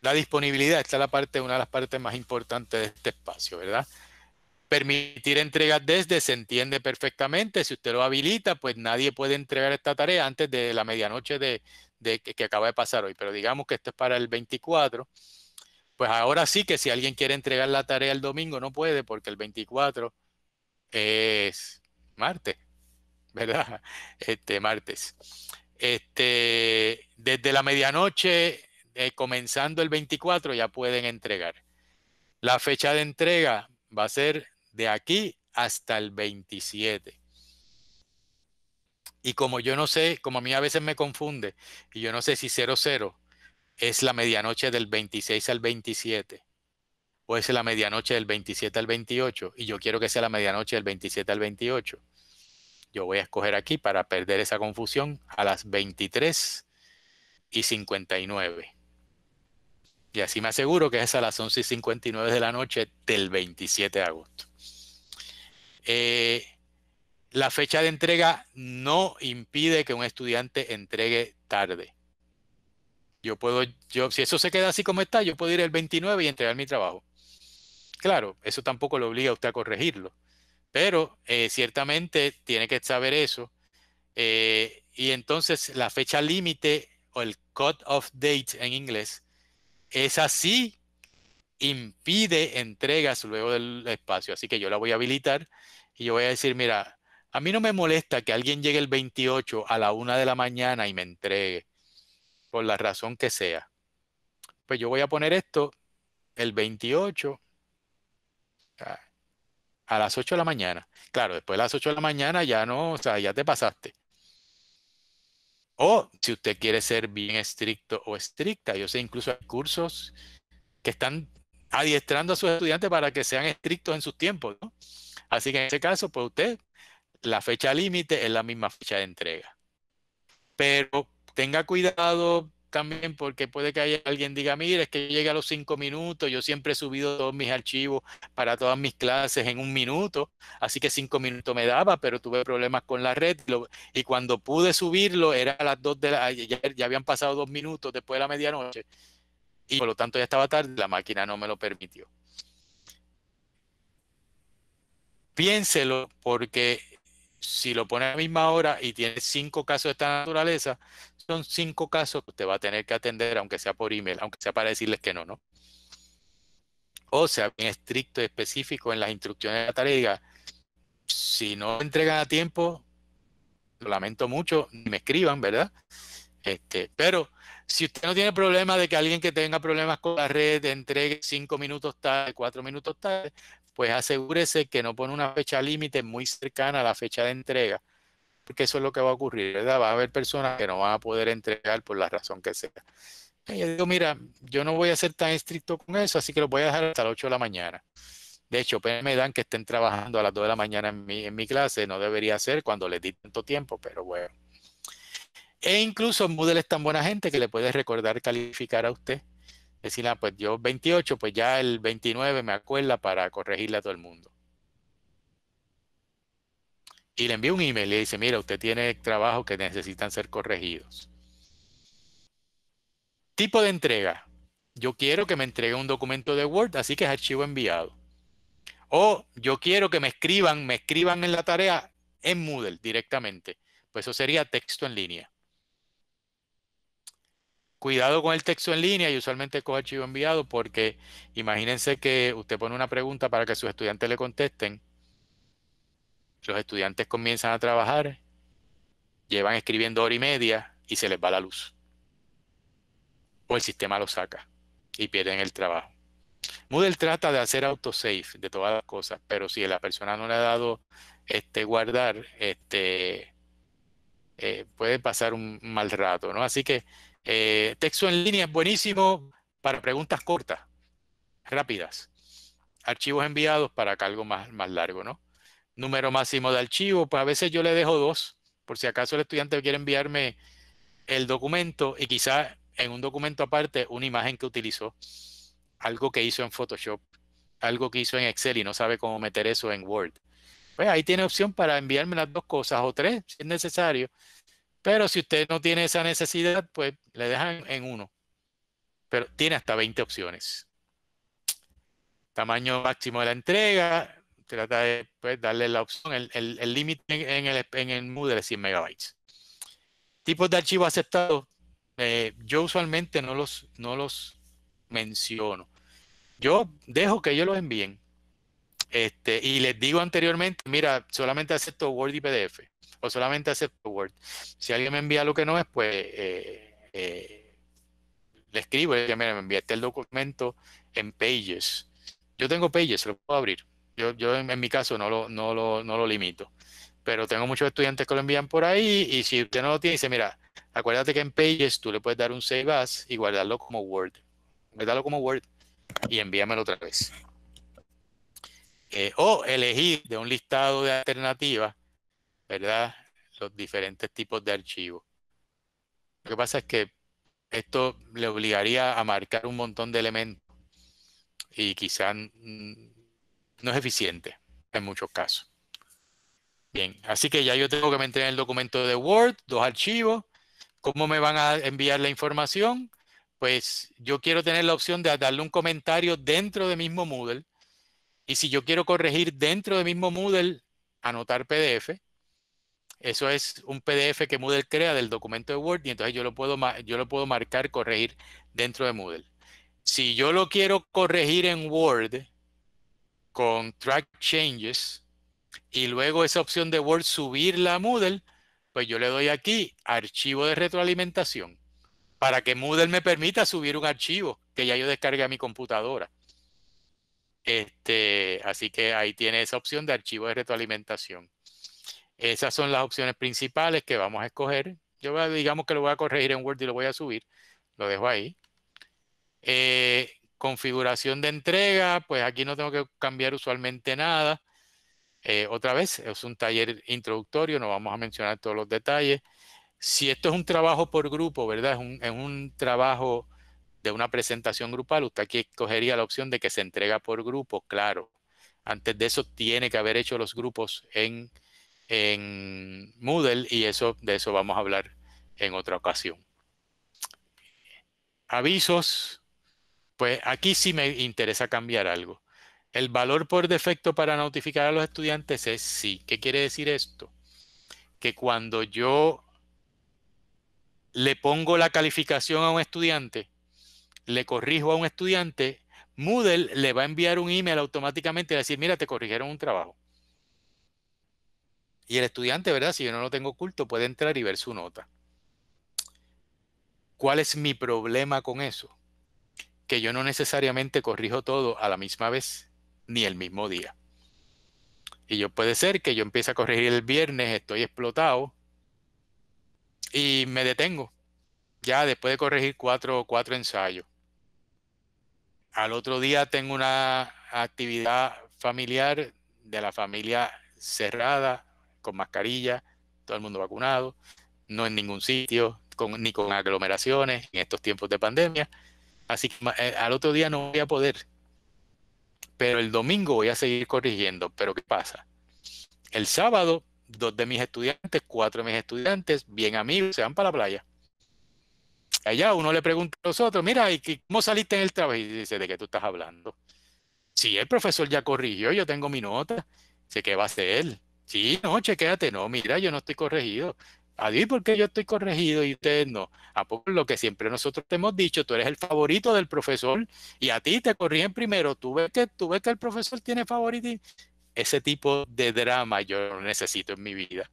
B: La disponibilidad, esta es la parte, una de las partes más importantes de este espacio, ¿verdad? Permitir entregas desde se entiende perfectamente. Si usted lo habilita, pues nadie puede entregar esta tarea antes de la medianoche de, que, acaba de pasar hoy. Pero digamos que esto es para el 24. Pues ahora sí que si alguien quiere entregar la tarea el domingo, no puede porque el 24 es martes, ¿verdad? Este martes. Este, desde la medianoche eh, comenzando el 24 ya pueden entregar. La fecha de entrega va a ser de aquí hasta el 27. Y como yo no sé, como a mí a veces me confunde, y yo no sé si 00 es la medianoche del 26 al 27, o es la medianoche del 27 al 28, y yo quiero que sea la medianoche del 27 al 28. Yo voy a escoger aquí para perder esa confusión a las 23 y 59. Y así me aseguro que es a las 11 y 59 de la noche del 27 de agosto. Eh, la fecha de entrega no impide que un estudiante entregue tarde. Yo puedo, yo, si eso se queda así como está, yo puedo ir el 29 y entregar mi trabajo. Claro, eso tampoco lo obliga a usted a corregirlo, pero eh, ciertamente tiene que saber eso. Eh, y entonces la fecha límite o el cut-off date en inglés es así, impide entregas luego del espacio. Así que yo la voy a habilitar y yo voy a decir, mira, a mí no me molesta que alguien llegue el 28 a la 1 de la mañana y me entregue, por la razón que sea. Pues yo voy a poner esto el 28 ah, a las 8 de la mañana. Claro, después de las 8 de la mañana ya no, o sea, ya te pasaste. O si usted quiere ser bien estricto o estricta, yo sé incluso hay cursos que están adiestrando a sus estudiantes para que sean estrictos en sus tiempos. ¿no? Así que en ese caso, pues usted, la fecha límite es la misma fecha de entrega. Pero tenga cuidado, también porque puede que haya alguien diga, mire, es que llegué a los cinco minutos, yo siempre he subido todos mis archivos para todas mis clases en un minuto, así que cinco minutos me daba, pero tuve problemas con la red y cuando pude subirlo era a las dos de la, ya, ya habían pasado dos minutos después de la medianoche y por lo tanto ya estaba tarde, la máquina no me lo permitió. Piénselo porque si lo pone a la misma hora y tiene cinco casos de esta naturaleza, son cinco casos que pues, usted va a tener que atender, aunque sea por email, aunque sea para decirles que no, ¿no? O sea, bien estricto y específico en las instrucciones de la tarea, si no entregan a tiempo, lo lamento mucho, ni me escriban, ¿verdad? Este, pero si usted no tiene problema de que alguien que tenga problemas con la red entregue cinco minutos tarde, cuatro minutos tarde, pues asegúrese que no pone una fecha límite muy cercana a la fecha de entrega porque eso es lo que va a ocurrir, ¿verdad? Va a haber personas que no van a poder entregar por la razón que sea. Y yo digo, mira, yo no voy a ser tan estricto con eso, así que lo voy a dejar hasta las 8 de la mañana. De hecho, pues, me dan que estén trabajando a las 2 de la mañana en mi, clase, no debería ser cuando les di tanto tiempo, pero bueno. E incluso Moodle es tan buena gente que le puede recordar calificar a usted. Decir, ah, pues yo 28, pues ya el 29 me acuerda para corregirle a todo el mundo y le envía un email y le dice, mira, usted tiene trabajos que necesitan ser corregidos. Tipo de entrega. Yo quiero que me entregue un documento de Word, así que es archivo enviado. O yo quiero que me escriban, me escriban en la tarea en Moodle directamente. Pues eso sería texto en línea. Cuidado con el texto en línea y usualmente cojo archivo enviado porque imagínense que usted pone una pregunta para que sus estudiantes le contesten los estudiantes comienzan a trabajar, llevan escribiendo hora y media y se les va la luz. O el sistema lo saca y pierden el trabajo. Moodle trata de hacer autosave de todas las cosas, pero si la persona no le ha dado este guardar, este eh, puede pasar un mal rato, ¿no? Así que eh, texto en línea es buenísimo para preguntas cortas, rápidas. Archivos enviados para algo más, más largo, ¿no? número máximo de archivo, pues a veces yo le dejo dos, por si acaso el estudiante quiere enviarme el documento y quizá en un documento aparte una imagen que utilizó, algo que hizo en Photoshop, algo que hizo en Excel y no sabe cómo meter eso en Word. Pues ahí tiene opción para enviarme las dos cosas o tres, si es necesario. Pero si usted no tiene esa necesidad, pues le dejan en uno. Pero tiene hasta 20 opciones. Tamaño máximo de la entrega, trata de pues, darle la opción, el límite en, el, en el Moodle es 100 megabytes. Tipos de archivos aceptados, eh, yo usualmente no los, no los menciono. Yo dejo que ellos los envíen. Este, y les digo anteriormente, mira, solamente acepto Word y PDF, o solamente acepto Word. Si alguien me envía lo que no es, pues eh, eh, le escribo, y digo, mira, me envía el documento en Pages. Yo tengo Pages, lo puedo abrir. Yo, yo en, mi caso no lo, no, lo, limito. Pero tengo muchos estudiantes que lo envían por ahí y si usted no lo tiene, dice, mira, acuérdate que en Pages tú le puedes dar un save as y guardarlo como Word. Guardarlo como Word y envíamelo otra vez. Eh, o elegir de un listado de alternativas, ¿verdad? Los diferentes tipos de archivos. Lo que pasa es que esto le obligaría a marcar un montón de elementos y quizás mm, no es eficiente en muchos casos. Bien, así que ya yo tengo que meter el documento de Word, dos archivos. ¿Cómo me van a enviar la información? Pues yo quiero tener la opción de darle un comentario dentro de mismo Moodle. Y si yo quiero corregir dentro del mismo Moodle, anotar PDF. Eso es un PDF que Moodle crea del documento de Word y entonces yo lo puedo, yo lo puedo marcar, corregir dentro de Moodle. Si yo lo quiero corregir en Word, con Track Changes y luego esa opción de Word subirla a Moodle, pues yo le doy aquí archivo de retroalimentación para que Moodle me permita subir un archivo que ya yo descargué a mi computadora. Este, así que ahí tiene esa opción de archivo de retroalimentación. Esas son las opciones principales que vamos a escoger. Yo digamos que lo voy a corregir en Word y lo voy a subir. Lo dejo ahí. Eh, Configuración de entrega, pues aquí no tengo que cambiar usualmente nada. Eh, otra vez, es un taller introductorio, no vamos a mencionar todos los detalles. Si esto es un trabajo por grupo, ¿verdad? Es un, trabajo de una presentación grupal, usted aquí escogería la opción de que se entrega por grupo, claro. Antes de eso tiene que haber hecho los grupos en, Moodle y eso, de eso vamos a hablar en otra ocasión. Avisos, pues aquí sí me interesa cambiar algo. El valor por defecto para notificar a los estudiantes es sí. ¿Qué quiere decir esto? Que cuando yo le pongo la calificación a un estudiante, le corrijo a un estudiante, Moodle le va a enviar un email automáticamente y va a decir, mira, te corrigieron un trabajo. Y el estudiante, ¿verdad? Si yo no lo tengo oculto, puede entrar y ver su nota. ¿Cuál es mi problema con eso? que yo no necesariamente corrijo todo a la misma vez ni el mismo día. Y yo puede ser que yo empiece a corregir el viernes, estoy explotado y me detengo. Ya después de corregir cuatro, o cuatro ensayos. Al otro día tengo una actividad familiar de la familia cerrada, con mascarilla, todo el mundo vacunado, no en ningún sitio, ni con aglomeraciones en estos tiempos de pandemia. Así que eh, al otro día no voy a poder. Pero el domingo voy a seguir corrigiendo. Pero ¿qué pasa? El sábado, dos de mis estudiantes, cuatro de mis estudiantes, bien amigos, se van para la playa. Allá uno le pregunta a los otros, mira, ¿y cómo saliste en el trabajo? Y dice, ¿de qué tú estás hablando? Si sí, el profesor ya corrigió, yo tengo mi nota. Sé qué va a hacer él. Sí, no, quédate, no, mira, yo no estoy corregido. ¿Por porque yo estoy corregido y ustedes no. A ah, pues, poco lo que siempre nosotros te hemos dicho, tú eres el favorito del profesor y a ti te corrigen primero. Tú ves que, que el profesor tiene favorito. Ese tipo de drama yo lo necesito en mi vida.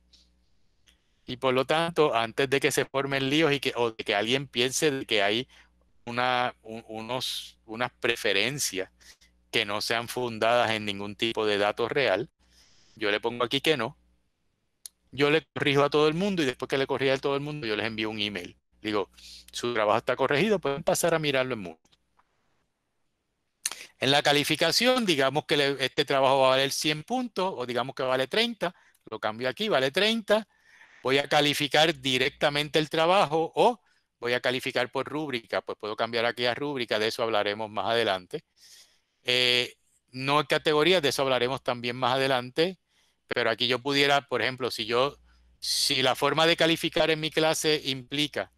B: Y por lo tanto, antes de que se formen líos y que, o de que alguien piense que hay una, unos, unas preferencias que no sean fundadas en ningún tipo de dato real, yo le pongo aquí que no, yo le corrijo a todo el mundo y después que le corrija a todo el mundo, yo les envío un email. Digo, su trabajo está corregido, pueden pasar a mirarlo en Moodle. En la calificación, digamos que este trabajo va a valer 100 puntos o digamos que vale 30, lo cambio aquí, vale 30. Voy a calificar directamente el trabajo o voy a calificar por rúbrica, pues puedo cambiar aquí a rúbrica, de eso hablaremos más adelante. Eh, no en categorías, de eso hablaremos también más adelante. Pero aquí yo pudiera, por ejemplo, si yo, si la forma de calificar en mi clase implica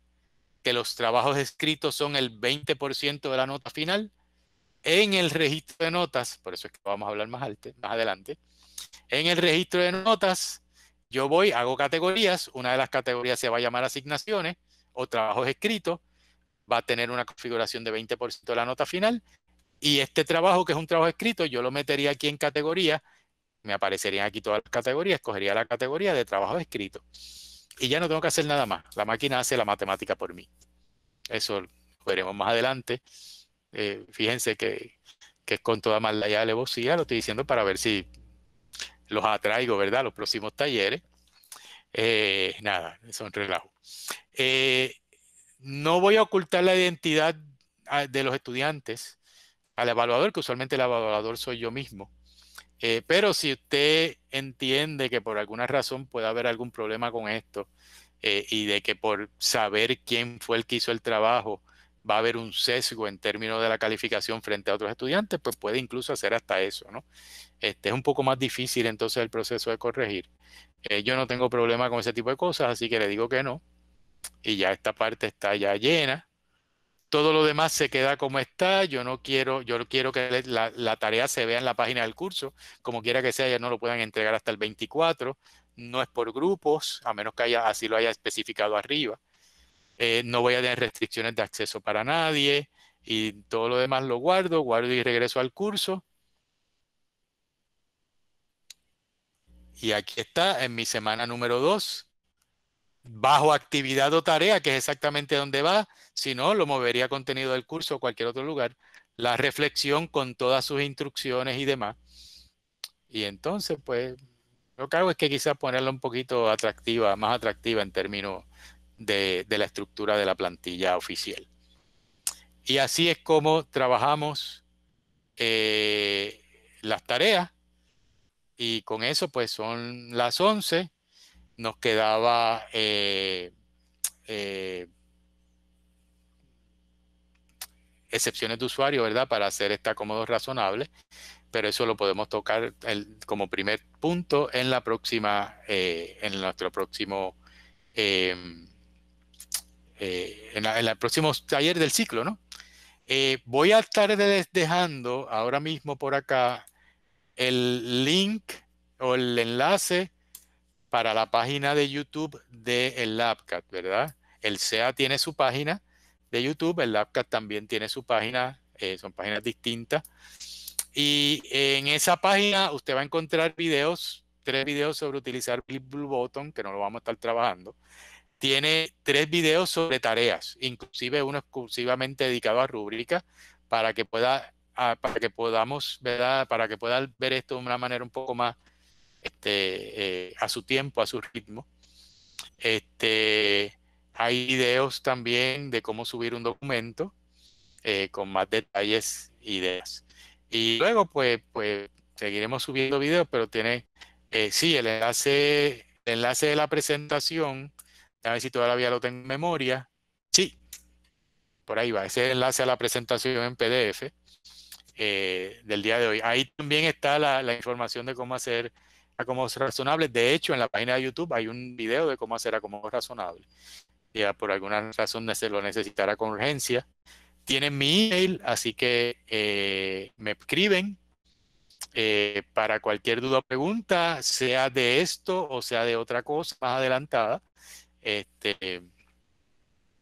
B: que los trabajos escritos son el 20% de la nota final, en el registro de notas, por eso es que vamos a hablar más, alto más adelante, en el registro de notas, yo voy, hago categorías, una de las categorías se va a llamar asignaciones o trabajos escritos, va a tener una configuración de 20% de la nota final, y este trabajo, que es un trabajo escrito, yo lo metería aquí en categoría me aparecerían aquí todas las categorías, escogería la categoría de trabajo escrito. Y ya no tengo que hacer nada más. La máquina hace la matemática por mí. Eso lo veremos más adelante. Eh, fíjense que, que, con toda maldad y alevosía lo estoy diciendo para ver si los atraigo, ¿verdad? Los próximos talleres. Eh, nada, son relajo. Eh, no voy a ocultar la identidad ah, de los estudiantes al evaluador, que usualmente el evaluador soy yo mismo. Eh, pero si usted entiende que por alguna razón puede haber algún problema con esto eh, y de que por saber quién fue el que hizo el trabajo va a haber un sesgo en términos de la calificación frente a otros estudiantes, pues puede incluso hacer hasta eso, ¿no? Este es un poco más difícil entonces el proceso de corregir. Eh, yo no tengo problema con ese tipo de cosas, así que le digo que no. Y ya esta parte está ya llena todo lo demás se queda como está, yo no quiero, yo quiero que la, tarea se vea en la página del curso, como quiera que sea, ya no lo puedan entregar hasta el 24, no es por grupos, a menos que haya, así lo haya especificado arriba, eh, no voy a tener restricciones de acceso para nadie y todo lo demás lo guardo, guardo y regreso al curso. Y aquí está en mi semana número 2 bajo actividad o tarea, que es exactamente donde va, si no, lo movería contenido del curso o cualquier otro lugar, la reflexión con todas sus instrucciones y demás. Y entonces, pues, lo que hago es que quizás ponerla un poquito atractiva, más atractiva en términos de, la estructura de la plantilla oficial. Y así es como trabajamos eh, las tareas. Y con eso, pues, son las 11 nos quedaba eh, eh, excepciones de usuario, ¿verdad? Para hacer este acomodo razonable, pero eso lo podemos tocar como primer punto en la próxima, eh, en nuestro próximo, em, en, el próximo taller del ciclo, ¿no? voy a estar dejando ahora mismo por acá el link o el enlace para la página de YouTube del de Labcat, ¿verdad? El SEA tiene su página de YouTube, el Labcat también tiene su página, eh, son páginas distintas. Y en esa página usted va a encontrar videos, tres videos sobre utilizar Blue Button, que no lo vamos a estar trabajando. Tiene tres videos sobre tareas, inclusive uno exclusivamente dedicado a rúbrica, para que pueda, ah, para que podamos, ¿verdad? Para que pueda ver esto de una manera un poco más este, eh, a su tiempo, a su ritmo. Este, hay videos también de cómo subir un documento eh, con más detalles y ideas. Y luego, pues, pues seguiremos subiendo videos, pero tiene, eh, sí, el enlace, el enlace de la presentación, a ver si todavía lo tengo en memoria. Sí, por ahí va, ese enlace a la presentación en PDF del día de hoy. Ahí también está la información de cómo hacer acomodos razonables. De hecho, en la página de YouTube hay un video de cómo hacer acomodos razonables. Ya por alguna razón se lo necesitará con urgencia. Tienen mi email, así que eh, me escriben eh, para cualquier duda o pregunta, sea de esto o sea de otra cosa más adelantada. Este,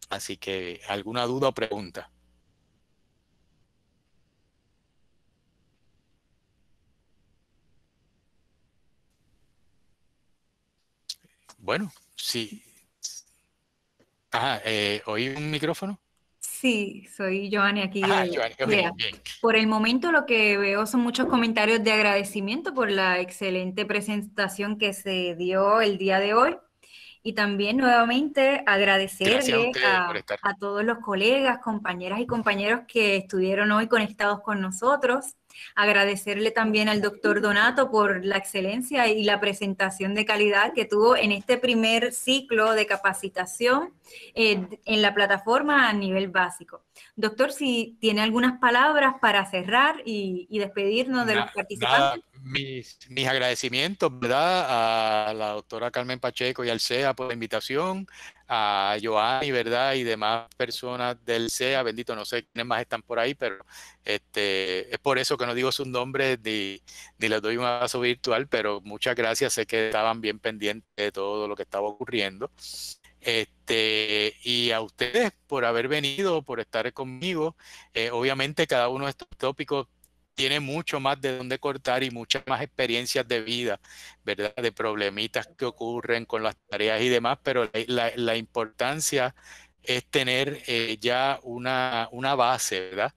B: así que alguna duda o pregunta. Bueno, sí. Ah, eh, ¿oí un micrófono?
A: Sí, soy Joanny aquí. Ah, por el momento lo que veo son muchos comentarios de agradecimiento por la excelente presentación que se dio el día de hoy. Y también nuevamente agradecerle a, todos los colegas, compañeras y compañeros que estuvieron hoy conectados con nosotros. Agradecerle también al doctor Donato por la excelencia y la presentación de calidad que tuvo en este primer ciclo de capacitación eh, en la plataforma a nivel básico. Doctor, si tiene algunas palabras para cerrar y, despedirnos de los participantes mis,
B: mis, agradecimientos, ¿verdad? A la doctora Carmen Pacheco y al CEA por la invitación, a Joanny, ¿verdad? Y demás personas del CEA, bendito, no sé quiénes más están por ahí, pero este, es por eso que no digo sus nombres ni, les doy un abrazo virtual, pero muchas gracias, sé que estaban bien pendientes de todo lo que estaba ocurriendo. Este, y a ustedes por haber venido, por estar conmigo. Eh, obviamente cada uno de estos tópicos tiene mucho más de dónde cortar y muchas más experiencias de vida, ¿verdad? De problemitas que ocurren con las tareas y demás, pero la, importancia es tener eh, ya una, una, base, ¿verdad?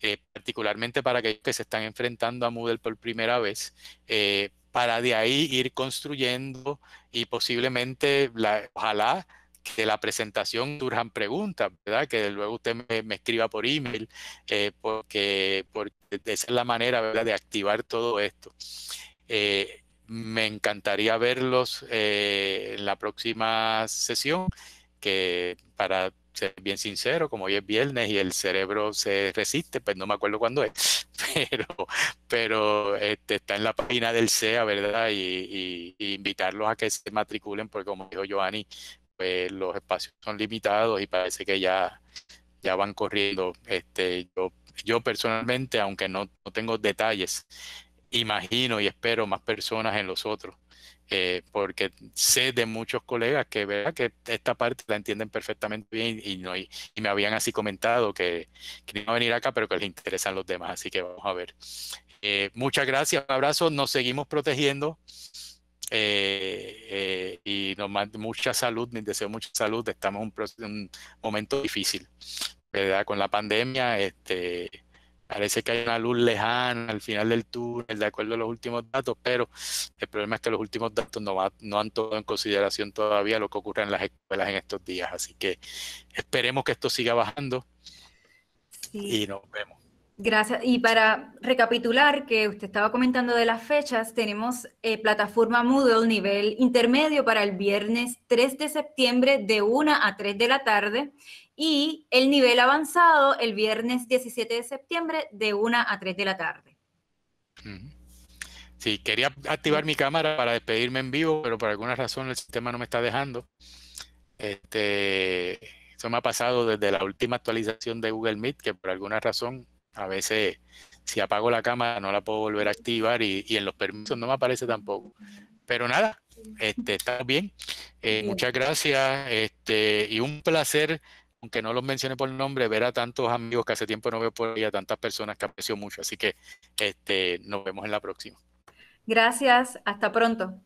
B: Eh, particularmente para aquellos que se están enfrentando a Moodle por primera vez, eh, para de ahí ir construyendo y posiblemente, ojalá, que la presentación surjan preguntas, ¿verdad? Que luego usted me, escriba por email, eh, porque, porque, esa es la manera, ¿verdad?, de activar todo esto. Eh, me encantaría verlos eh, en la próxima sesión, que para ser bien sincero, como hoy es viernes y el cerebro se resiste, pues no me acuerdo cuándo es, pero, pero este, está en la página del CEA, ¿verdad? Y, invitarlos a que se matriculen, porque como dijo Joanny, pues los espacios son limitados y parece que ya, ya van corriendo. Este, yo, yo personalmente, aunque no, tengo detalles, imagino y espero más personas en los otros. Eh, porque sé de muchos colegas que ¿verdad? que esta parte la entienden perfectamente bien y, no, y, me habían así comentado que, querían venir acá, pero que les interesan los demás, así que vamos a ver. Eh, muchas gracias, un abrazo, nos seguimos protegiendo. Eh, eh, y nos manda mucha salud, les deseo mucha salud, estamos en un, momento difícil, ¿verdad? Con la pandemia, este, parece que hay una luz lejana al final del túnel, de acuerdo a los últimos datos, pero el problema es que los últimos datos no, no han tomado en consideración todavía lo que ocurre en las escuelas en estos días. Así que esperemos que esto siga bajando y nos vemos.
A: Gracias. Y para recapitular, que usted estaba comentando de las fechas, tenemos eh, plataforma Moodle nivel intermedio para el viernes 3 de septiembre de 1 a 3 de la tarde y el nivel avanzado el viernes 17 de septiembre de 1 a 3 de la tarde.
B: Sí, quería activar mi cámara para despedirme en vivo, pero por alguna razón el sistema no me está dejando. Este, eso me ha pasado desde la última actualización de Google Meet, que por alguna razón a veces, si apago la cámara, no la puedo volver a activar y, en los permisos no me aparece tampoco. Pero nada, este, está eh, bien. muchas gracias este, y un placer, aunque no los mencione por nombre, ver a tantos amigos que hace tiempo no veo por ahí, a tantas personas que aprecio mucho. Así que este, nos vemos en la próxima.
A: Gracias, hasta pronto.